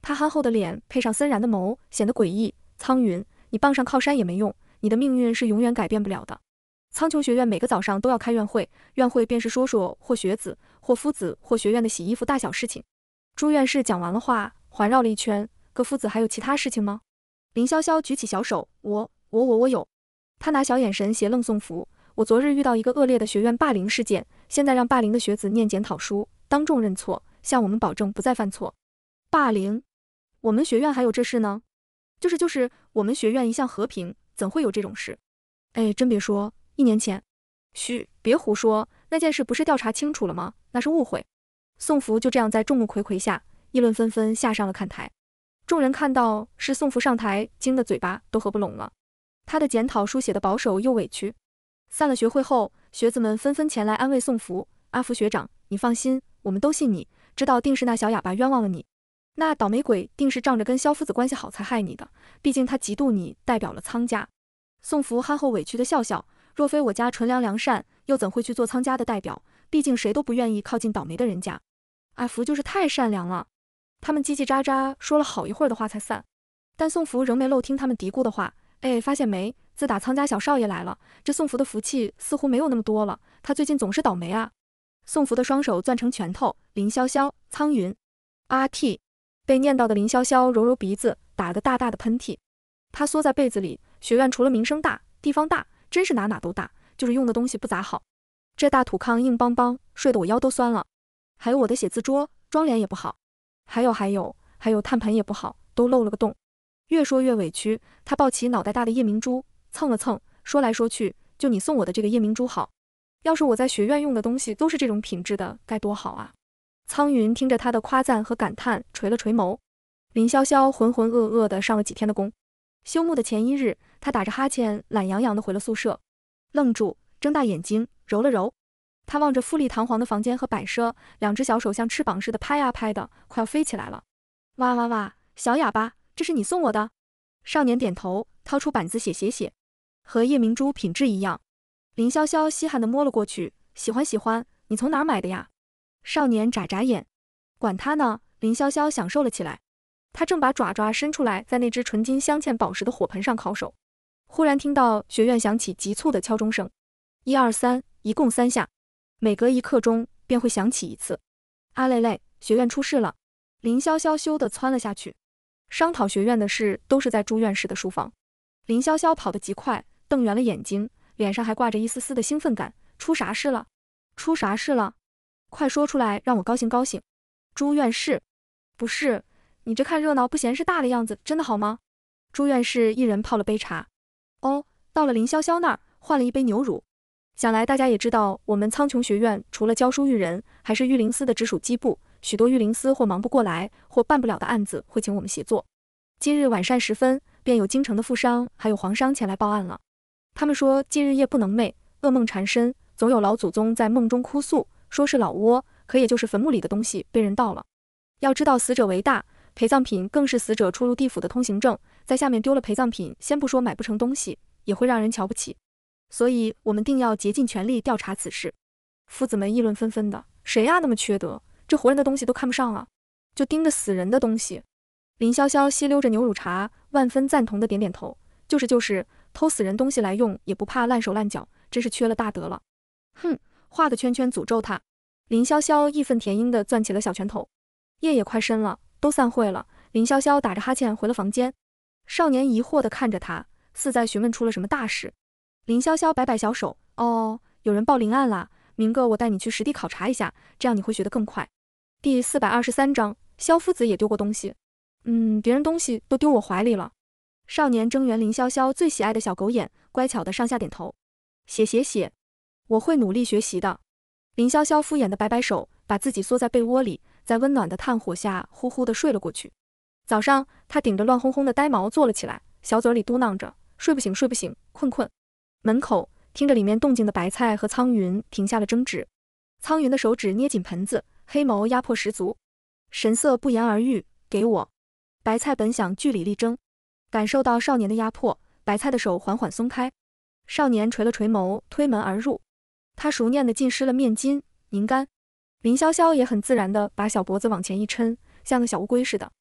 他憨厚的脸配上森然的眸，显得诡异。苍云，你傍上靠山也没用，你的命运是永远改变不了的。苍穹学院每个早上都要开院会，院会便是说说或学子或夫子或学院的洗衣服大小事情。朱院士讲完了话，环绕了一圈。葛夫子还有其他事情吗？林潇潇举起小手，我、我、我、我有。他拿小眼神斜愣宋福。我昨日遇到一个恶劣的学院霸凌事件，现在让霸凌的学子念检讨书，当众认错，向我们保证不再犯错。霸凌？我们学院还有这事呢？就是就是，我们学院一向和平，怎会有这种事？哎，真别说，一年前。嘘，别胡说，那件事不是调查清楚了吗？那是误会。宋福就这样在众目睽睽下，议论纷纷下上了看台。众人看到是宋福上台，惊得嘴巴都合不拢了。他的检讨书写的保守又委屈。散了学会后，学子们纷纷前来安慰宋福：“阿福学长，你放心，我们都信你，知道定是那小哑巴冤枉了你。那倒霉鬼定是仗着跟萧夫子关系好才害你的。毕竟他嫉妒你代表了苍家。”宋福憨厚委屈的笑笑：“若非我家纯良良善，又怎会去做苍家的代表？毕竟谁都不愿意靠近倒霉的人家。阿福就是太善良了。”他们叽叽喳喳说了好一会儿的话才散，但宋福仍没漏听他们嘀咕的话。哎，发现没？自打苍家小少爷来了，这宋福的福气似乎没有那么多了。他最近总是倒霉啊！宋福的双手攥成拳头。林潇潇、苍云，阿嚏！被念到的林潇潇揉揉鼻子，打了个大大的喷嚏。他缩在被子里。学院除了名声大、地方大，真是哪哪都大，就是用的东西不咋好。这大土炕硬邦邦，睡得我腰都酸了。还有我的写字桌，妆脸也不好。还有还有还有，炭盆也不好，都漏了个洞。越说越委屈，他抱起脑袋大的夜明珠，蹭了蹭，说来说去就你送我的这个夜明珠好。要是我在学院用的东西都是这种品质的，该多好啊！苍云听着他的夸赞和感叹，垂了垂眸。林潇潇浑浑噩噩的上了几天的工，休沐的前一日，他打着哈欠，懒洋洋的回了宿舍，愣住，睁大眼睛，揉了揉。他望着富丽堂皇的房间和摆设，两只小手像翅膀似的拍啊拍的，快要飞起来了。哇哇哇！小哑巴，这是你送我的？少年点头，掏出板子写写写，和夜明珠品质一样。林潇潇稀罕的摸了过去，喜欢喜欢，你从哪买的呀？少年眨眨眼，管他呢。林潇潇享受了起来，他正把爪爪伸出来，在那只纯金镶嵌宝石的火盆上烤手，忽然听到学院响起急促的敲钟声，一二三，一共三下。每隔一刻钟便会响起一次。阿蕾蕾，学院出事了！林潇潇羞的窜了下去。商讨学院的事都是在朱院士的书房。林潇潇跑得极快，瞪圆了眼睛，脸上还挂着一丝丝的兴奋感。出啥事了？出啥事了？快说出来，让我高兴高兴！朱院士，不是你这看热闹不嫌事大的样子，真的好吗？朱院士一人泡了杯茶。哦，到了林潇潇那儿，换了一杯牛乳。想来大家也知道，我们苍穹学院除了教书育人，还是御林司的直属机部。许多御林司或忙不过来，或办不了的案子，会请我们协作。今日晚膳时分，便有京城的富商，还有皇商前来报案了。他们说，近日夜不能寐，噩梦缠身，总有老祖宗在梦中哭诉，说是老窝，可也就是坟墓里的东西被人盗了。要知道死者为大，陪葬品更是死者出入地府的通行证，在下面丢了陪葬品，先不说买不成东西，也会让人瞧不起。所以，我们定要竭尽全力调查此事。夫子们议论纷纷的，谁呀那么缺德，这活人的东西都看不上啊，就盯着死人的东西。林潇潇吸溜着牛乳茶，万分赞同的点点头，就是就是，偷死人东西来用也不怕烂手烂脚，真是缺了大德了。哼，画个圈圈诅咒他！林潇潇义愤填膺的攥起了小拳头。夜也快深了，都散会了。林潇潇打着哈欠回了房间。少年疑惑的看着他，似在询问出了什么大事。林潇潇摆摆小手，哦，有人报灵案啦！明哥，我带你去实地考察一下，这样你会学得更快。第四百二十三章，萧夫子也丢过东西。嗯，别人东西都丢我怀里了。少年睁圆林潇潇最喜爱的小狗眼，乖巧的上下点头。写写写，我会努力学习的。林潇潇敷衍的摆摆手，把自己缩在被窝里，在温暖的炭火下呼呼的睡了过去。早上，他顶着乱哄哄的呆毛坐了起来，小嘴里嘟囔着，睡不醒，睡不醒，困困。门口听着里面动静的白菜和苍云停下了争执，苍云的手指捏紧盆子，黑眸压迫十足，神色不言而喻。给我，白菜本想据理力争，感受到少年的压迫，白菜的手缓缓松开。少年垂了垂眸，推门而入。他熟练的浸湿了面巾，拧干。林潇潇也很自然的把小脖子往前一抻，像个小乌龟似的。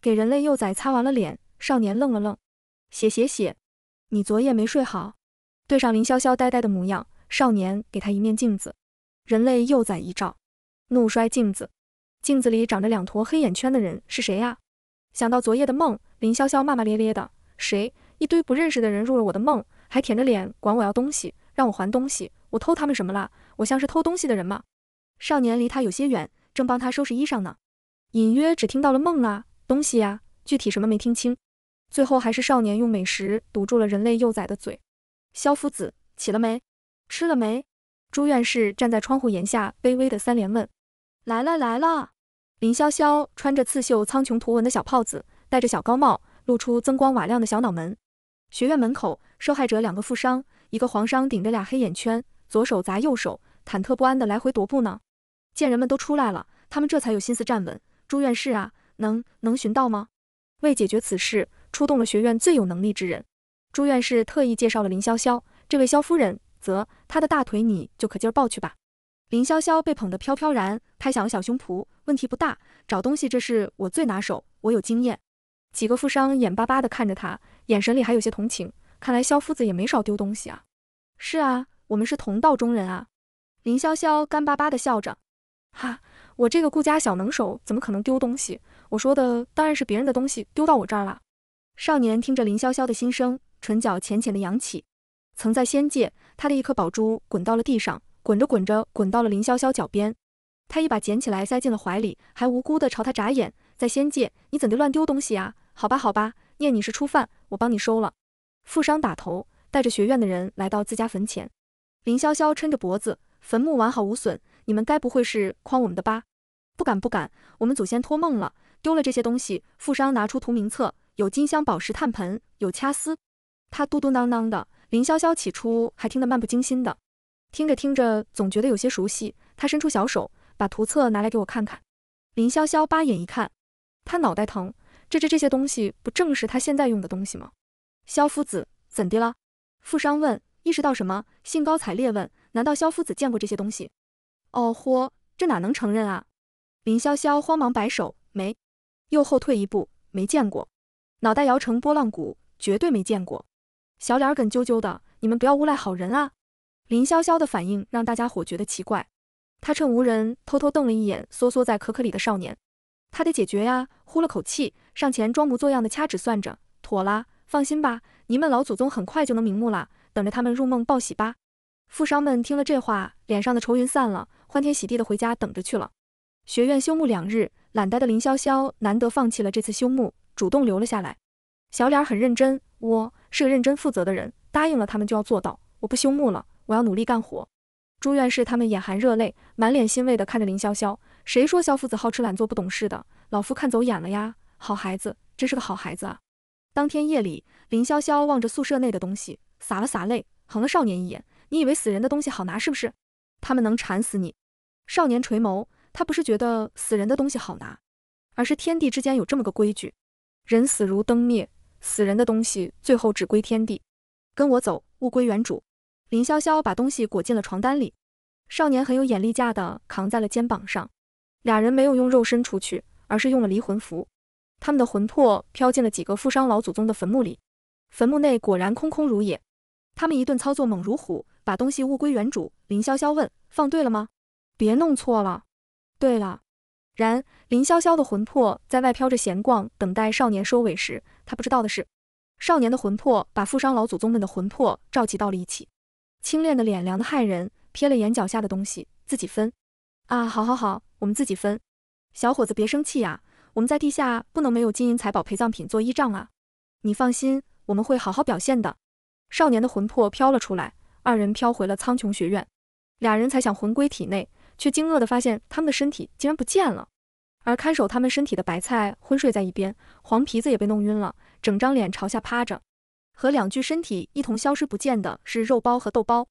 给人类幼崽擦完了脸，少年愣了愣。写写写，你昨夜没睡好。对上林潇潇呆呆的模样，少年给他一面镜子，人类幼崽一照，怒摔镜子。镜子里长着两坨黑眼圈的人是谁呀？想到昨夜的梦，林潇潇骂骂咧咧的：“谁？一堆不认识的人入了我的梦，还舔着脸管我要东西，让我还东西。我偷他们什么了？我像是偷东西的人吗？”少年离他有些远，正帮他收拾衣裳呢，隐约只听到了“梦啊，东西呀”，具体什么没听清。最后还是少年用美食堵住了人类幼崽的嘴。萧夫子起了没？吃了没？朱院士站在窗户檐下，卑微的三连问。来了来了！林潇潇穿着刺绣苍穹图文的小袍子，戴着小高帽，露出锃光瓦亮的小脑门。学院门口，受害者两个富商，一个黄商顶着俩黑眼圈，左手砸右手，忐忑不安的来回踱步呢。见人们都出来了，他们这才有心思站稳。朱院士啊，能能寻到吗？为解决此事，出动了学院最有能力之人。朱院士特意介绍了林潇潇，这位萧夫人则她的大腿你就可劲儿抱去吧。林潇潇被捧得飘飘然，拍响了小胸脯，问题不大，找东西这是我最拿手，我有经验。几个富商眼巴巴地看着他，眼神里还有些同情，看来萧夫子也没少丢东西啊。是啊，我们是同道中人啊。林潇潇干巴巴地笑着，哈，我这个顾家小能手怎么可能丢东西？我说的当然是别人的东西丢到我这儿了。少年听着林潇潇的心声。唇角浅浅的扬起，曾在仙界，他的一颗宝珠滚到了地上，滚着滚着滚到了林潇潇脚边，他一把捡起来塞进了怀里，还无辜的朝他眨眼。在仙界，你怎的乱丢东西啊？好吧，好吧，念你是初犯，我帮你收了。富商打头，带着学院的人来到自家坟前，林潇潇抻着脖子，坟墓完好无损，你们该不会是诓我们的吧？不敢不敢，我们祖先托梦了，丢了这些东西。富商拿出图名册，有金镶宝石炭盆，有掐丝。他嘟嘟囔囔的，林潇潇起初还听得漫不经心的，听着听着总觉得有些熟悉。他伸出小手，把图册拿来给我看看。林潇潇扒眼一看，他脑袋疼，这这这些东西不正是他现在用的东西吗？萧夫子怎地了？富商问。意识到什么？兴高采烈问。难道萧夫子见过这些东西？哦豁，这哪能承认啊！林潇潇慌忙摆手，没，又后退一步，没见过，脑袋摇成拨浪鼓，绝对没见过。小脸梗啾啾的，你们不要诬赖好人啊！林潇潇的反应让大家伙觉得奇怪，他趁无人偷偷瞪了一眼缩缩在可可里的少年，他得解决呀！呼了口气，上前装模作样的掐指算着，妥啦，放心吧，你们老祖宗很快就能瞑目啦，等着他们入梦报喜吧。富商们听了这话，脸上的愁云散了，欢天喜地的回家等着去了。学院休沐两日，懒呆的林潇潇难得放弃了这次休沐，主动留了下来，小脸很认真。我是个认真负责的人，答应了他们就要做到。我不休沐了，我要努力干活。朱院士他们眼含热泪，满脸欣慰地看着林潇潇。谁说萧夫子好吃懒做不懂事的？老夫看走眼了呀！好孩子，真是个好孩子啊！当天夜里，林潇潇望着宿舍内的东西，洒了洒泪，横了少年一眼。你以为死人的东西好拿是不是？他们能馋死你！少年垂眸，他不是觉得死人的东西好拿，而是天地之间有这么个规矩，人死如灯灭。死人的东西最后只归天地。跟我走，物归原主。林潇潇把东西裹进了床单里，少年很有眼力架的扛在了肩膀上。俩人没有用肉身出去，而是用了离魂符，他们的魂魄飘进了几个富商老祖宗的坟墓里。坟墓内果然空空如也。他们一顿操作猛如虎，把东西物归原主。林潇潇问：“放对了吗？”“别弄错了。”“对了。”然林潇潇的魂魄在外飘着闲逛，等待少年收尾时。他不知道的是，少年的魂魄把富商老祖宗们的魂魄召集到了一起。清冽的脸凉的骇人，瞥了眼脚下的东西，自己分。啊，好，好，好，我们自己分。小伙子别生气呀，我们在地下不能没有金银财宝、陪葬品做依仗啊。你放心，我们会好好表现的。少年的魂魄飘了出来，二人飘回了苍穹学院。俩人才想魂归体内，却惊愕地发现他们的身体竟然不见了。而看守他们身体的白菜昏睡在一边，黄皮子也被弄晕了，整张脸朝下趴着。和两具身体一同消失不见的是肉包和豆包。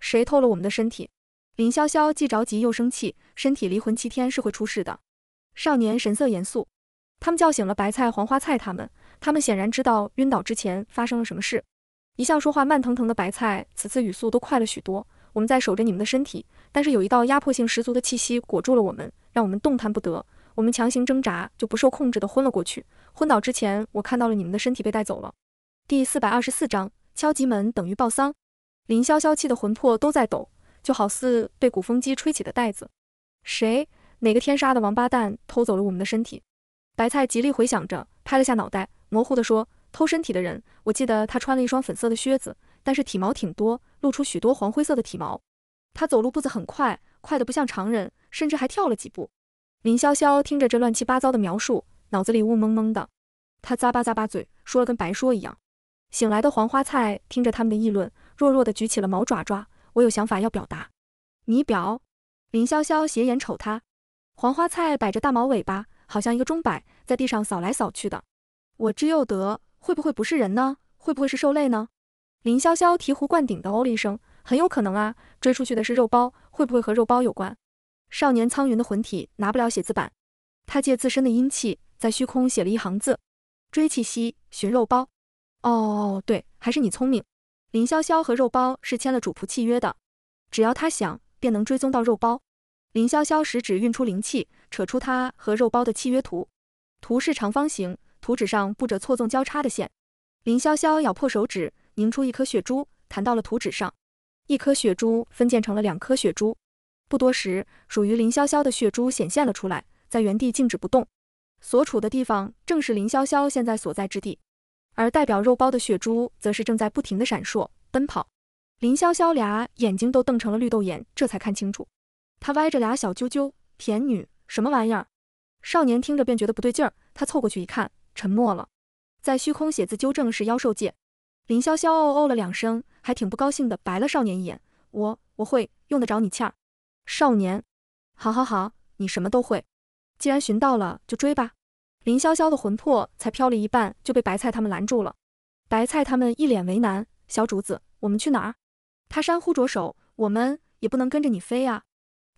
谁偷了我们的身体？林潇潇既着急又生气。身体离魂七天是会出事的。少年神色严肃。他们叫醒了白菜、黄花菜他们，他们显然知道晕倒之前发生了什么事。一向说话慢腾腾的白菜，此次语速都快了许多。我们在守着你们的身体，但是有一道压迫性十足的气息裹住了我们，让我们动弹不得。我们强行挣扎，就不受控制的昏了过去。昏倒之前，我看到了你们的身体被带走了。第四百二十四章：敲击门等于报丧。林潇潇气得魂魄都在抖，就好似被鼓风机吹起的袋子。谁？哪个天杀的王八蛋偷走了我们的身体？白菜极力回想着，拍了下脑袋，模糊地说：“偷身体的人，我记得他穿了一双粉色的靴子，但是体毛挺多，露出许多黄灰色的体毛。他走路步子很快，快得不像常人，甚至还跳了几步。”林潇潇听着这乱七八糟的描述，脑子里雾蒙蒙的。他咂巴咂巴嘴，说了跟白说一样。醒来的黄花菜听着他们的议论，弱弱的举起了毛爪爪：“我有想法要表达，你表。”林潇潇斜眼瞅他，黄花菜摆着大毛尾巴，好像一个钟摆，在地上扫来扫去的。我知又得会不会不是人呢？会不会是兽类呢？林潇潇醍醐灌顶的哦了一声：“很有可能啊，追出去的是肉包，会不会和肉包有关？”少年苍云的魂体拿不了写字板，他借自身的阴气在虚空写了一行字：追气息，寻肉包。哦，对，还是你聪明。林潇潇和肉包是签了主仆契约的，只要他想，便能追踪到肉包。林潇潇食指运出灵气，扯出他和肉包的契约图，图是长方形，图纸上布着错综交叉的线。林潇潇咬破手指，凝出一颗血珠，弹到了图纸上，一颗血珠分溅成了两颗血珠。不多时，属于林潇潇的血珠显现了出来，在原地静止不动。所处的地方正是林潇潇现在所在之地，而代表肉包的血珠则是正在不停的闪烁奔跑。林潇潇俩眼睛都瞪成了绿豆眼，这才看清楚，他歪着俩小啾啾，甜女什么玩意儿？少年听着便觉得不对劲儿，他凑过去一看，沉默了。在虚空写字纠正是妖兽界，林潇潇哦哦了两声，还挺不高兴的，白了少年一眼，我我会用得着你欠儿。少年，好好好，你什么都会。既然寻到了，就追吧。林潇潇的魂魄才飘了一半，就被白菜他们拦住了。白菜他们一脸为难：“小主子，我们去哪儿？”他山呼着手：“我们也不能跟着你飞啊。”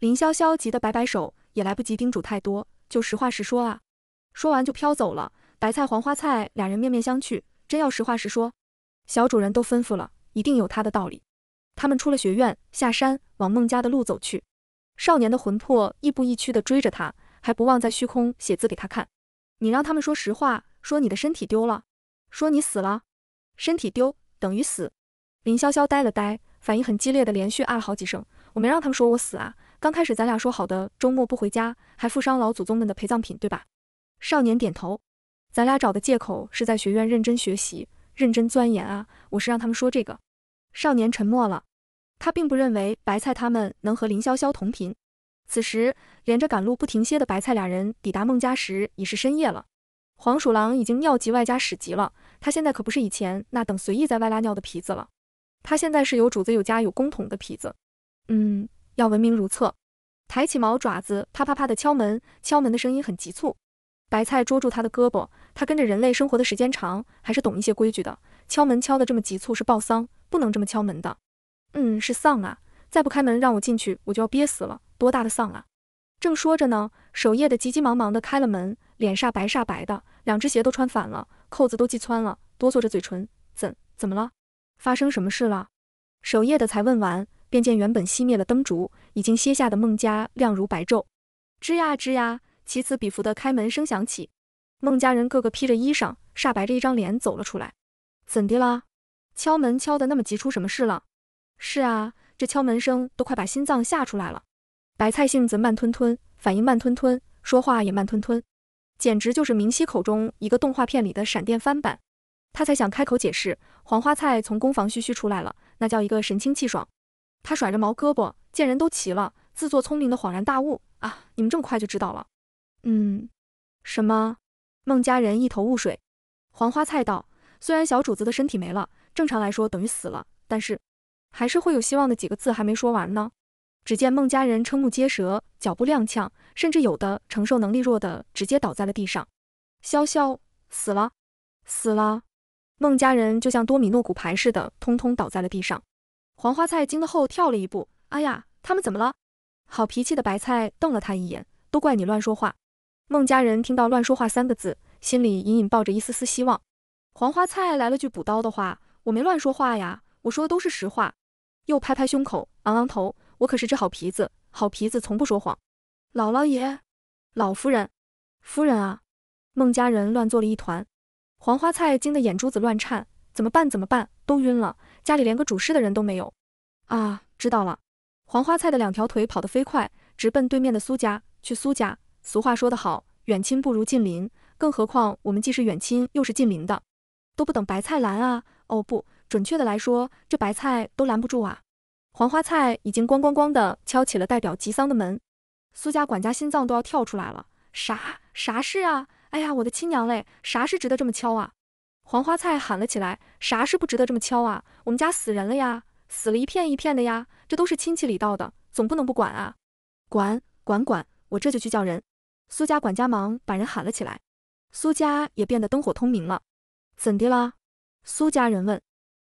林潇潇急得摆摆手，也来不及叮嘱太多，就实话实说啊。说完就飘走了。白菜、黄花菜俩人面面相觑，真要实话实说，小主人都吩咐了，一定有他的道理。他们出了学院，下山往孟家的路走去。少年的魂魄亦步亦趋地追着他，还不忘在虚空写字给他看。你让他们说实话，说你的身体丢了，说你死了，身体丢等于死。林潇潇呆了呆，反应很激烈地连续啊了好几声。我没让他们说我死啊，刚开始咱俩说好的周末不回家，还负伤老祖宗们的陪葬品对吧？少年点头。咱俩找的借口是在学院认真学习、认真钻研啊，我是让他们说这个。少年沉默了。他并不认为白菜他们能和林潇潇同频。此时，连着赶路不停歇的白菜俩人抵达孟家时已是深夜了。黄鼠狼已经尿急外加屎急了，他现在可不是以前那等随意在外拉尿的皮子了。他现在是有主子、有家、有公桶的皮子。嗯，要文明如厕。抬起毛爪子，啪啪啪的敲门，敲门的声音很急促。白菜捉住他的胳膊，他跟着人类生活的时间长，还是懂一些规矩的。敲门敲的这么急促是报丧，不能这么敲门的。嗯，是丧啊！再不开门让我进去，我就要憋死了。多大的丧啊！正说着呢，守夜的急急忙忙的开了门，脸煞白煞白的，两只鞋都穿反了，扣子都系穿了，哆嗦着嘴唇，怎怎么了？发生什么事了？守夜的才问完，便见原本熄灭了灯烛，已经歇下的孟家亮如白昼。吱呀吱呀，起此彼伏的开门声响起，孟家人个个披着衣裳，煞白着一张脸走了出来。怎的啦？敲门敲的那么急，出什么事了？是啊，这敲门声都快把心脏吓出来了。白菜性子慢吞吞，反应慢吞吞，说话也慢吞吞，简直就是明熙口中一个动画片里的闪电翻版。他才想开口解释，黄花菜从工房嘘嘘出来了，那叫一个神清气爽。他甩着毛胳膊，见人都齐了，自作聪明的恍然大悟啊！你们这么快就知道了？嗯？什么？孟家人一头雾水。黄花菜道，虽然小主子的身体没了，正常来说等于死了，但是。还是会有希望的几个字还没说完呢，只见孟家人瞠目结舌，脚步踉跄，甚至有的承受能力弱的直接倒在了地上。潇潇死了，死了！孟家人就像多米诺骨牌似的，通通倒在了地上。黄花菜惊得后跳了一步，哎呀，他们怎么了？好脾气的白菜瞪了他一眼，都怪你乱说话。孟家人听到“乱说话”三个字，心里隐隐抱着一丝丝希望。黄花菜来了句补刀的话：“我没乱说话呀，我说的都是实话。”又拍拍胸口，昂昂头，我可是只好皮子，好皮子从不说谎。姥姥爷，老夫人，夫人啊！孟家人乱作了一团，黄花菜惊得眼珠子乱颤，怎么办？怎么办？都晕了，家里连个主事的人都没有啊！知道了，黄花菜的两条腿跑得飞快，直奔对面的苏家。去苏家，俗话说得好，远亲不如近邻，更何况我们既是远亲又是近邻的，都不等白菜篮啊！哦不。准确的来说，这白菜都拦不住啊！黄花菜已经咣咣咣的敲起了代表吉桑的门。苏家管家心脏都要跳出来了，啥啥事啊？哎呀，我的亲娘嘞，啥事值得这么敲啊？黄花菜喊了起来，啥事不值得这么敲啊？我们家死人了呀，死了一片一片的呀，这都是亲戚里道的，总不能不管啊！管管管，我这就去叫人。苏家管家忙把人喊了起来，苏家也变得灯火通明了。怎的啦？苏家人问。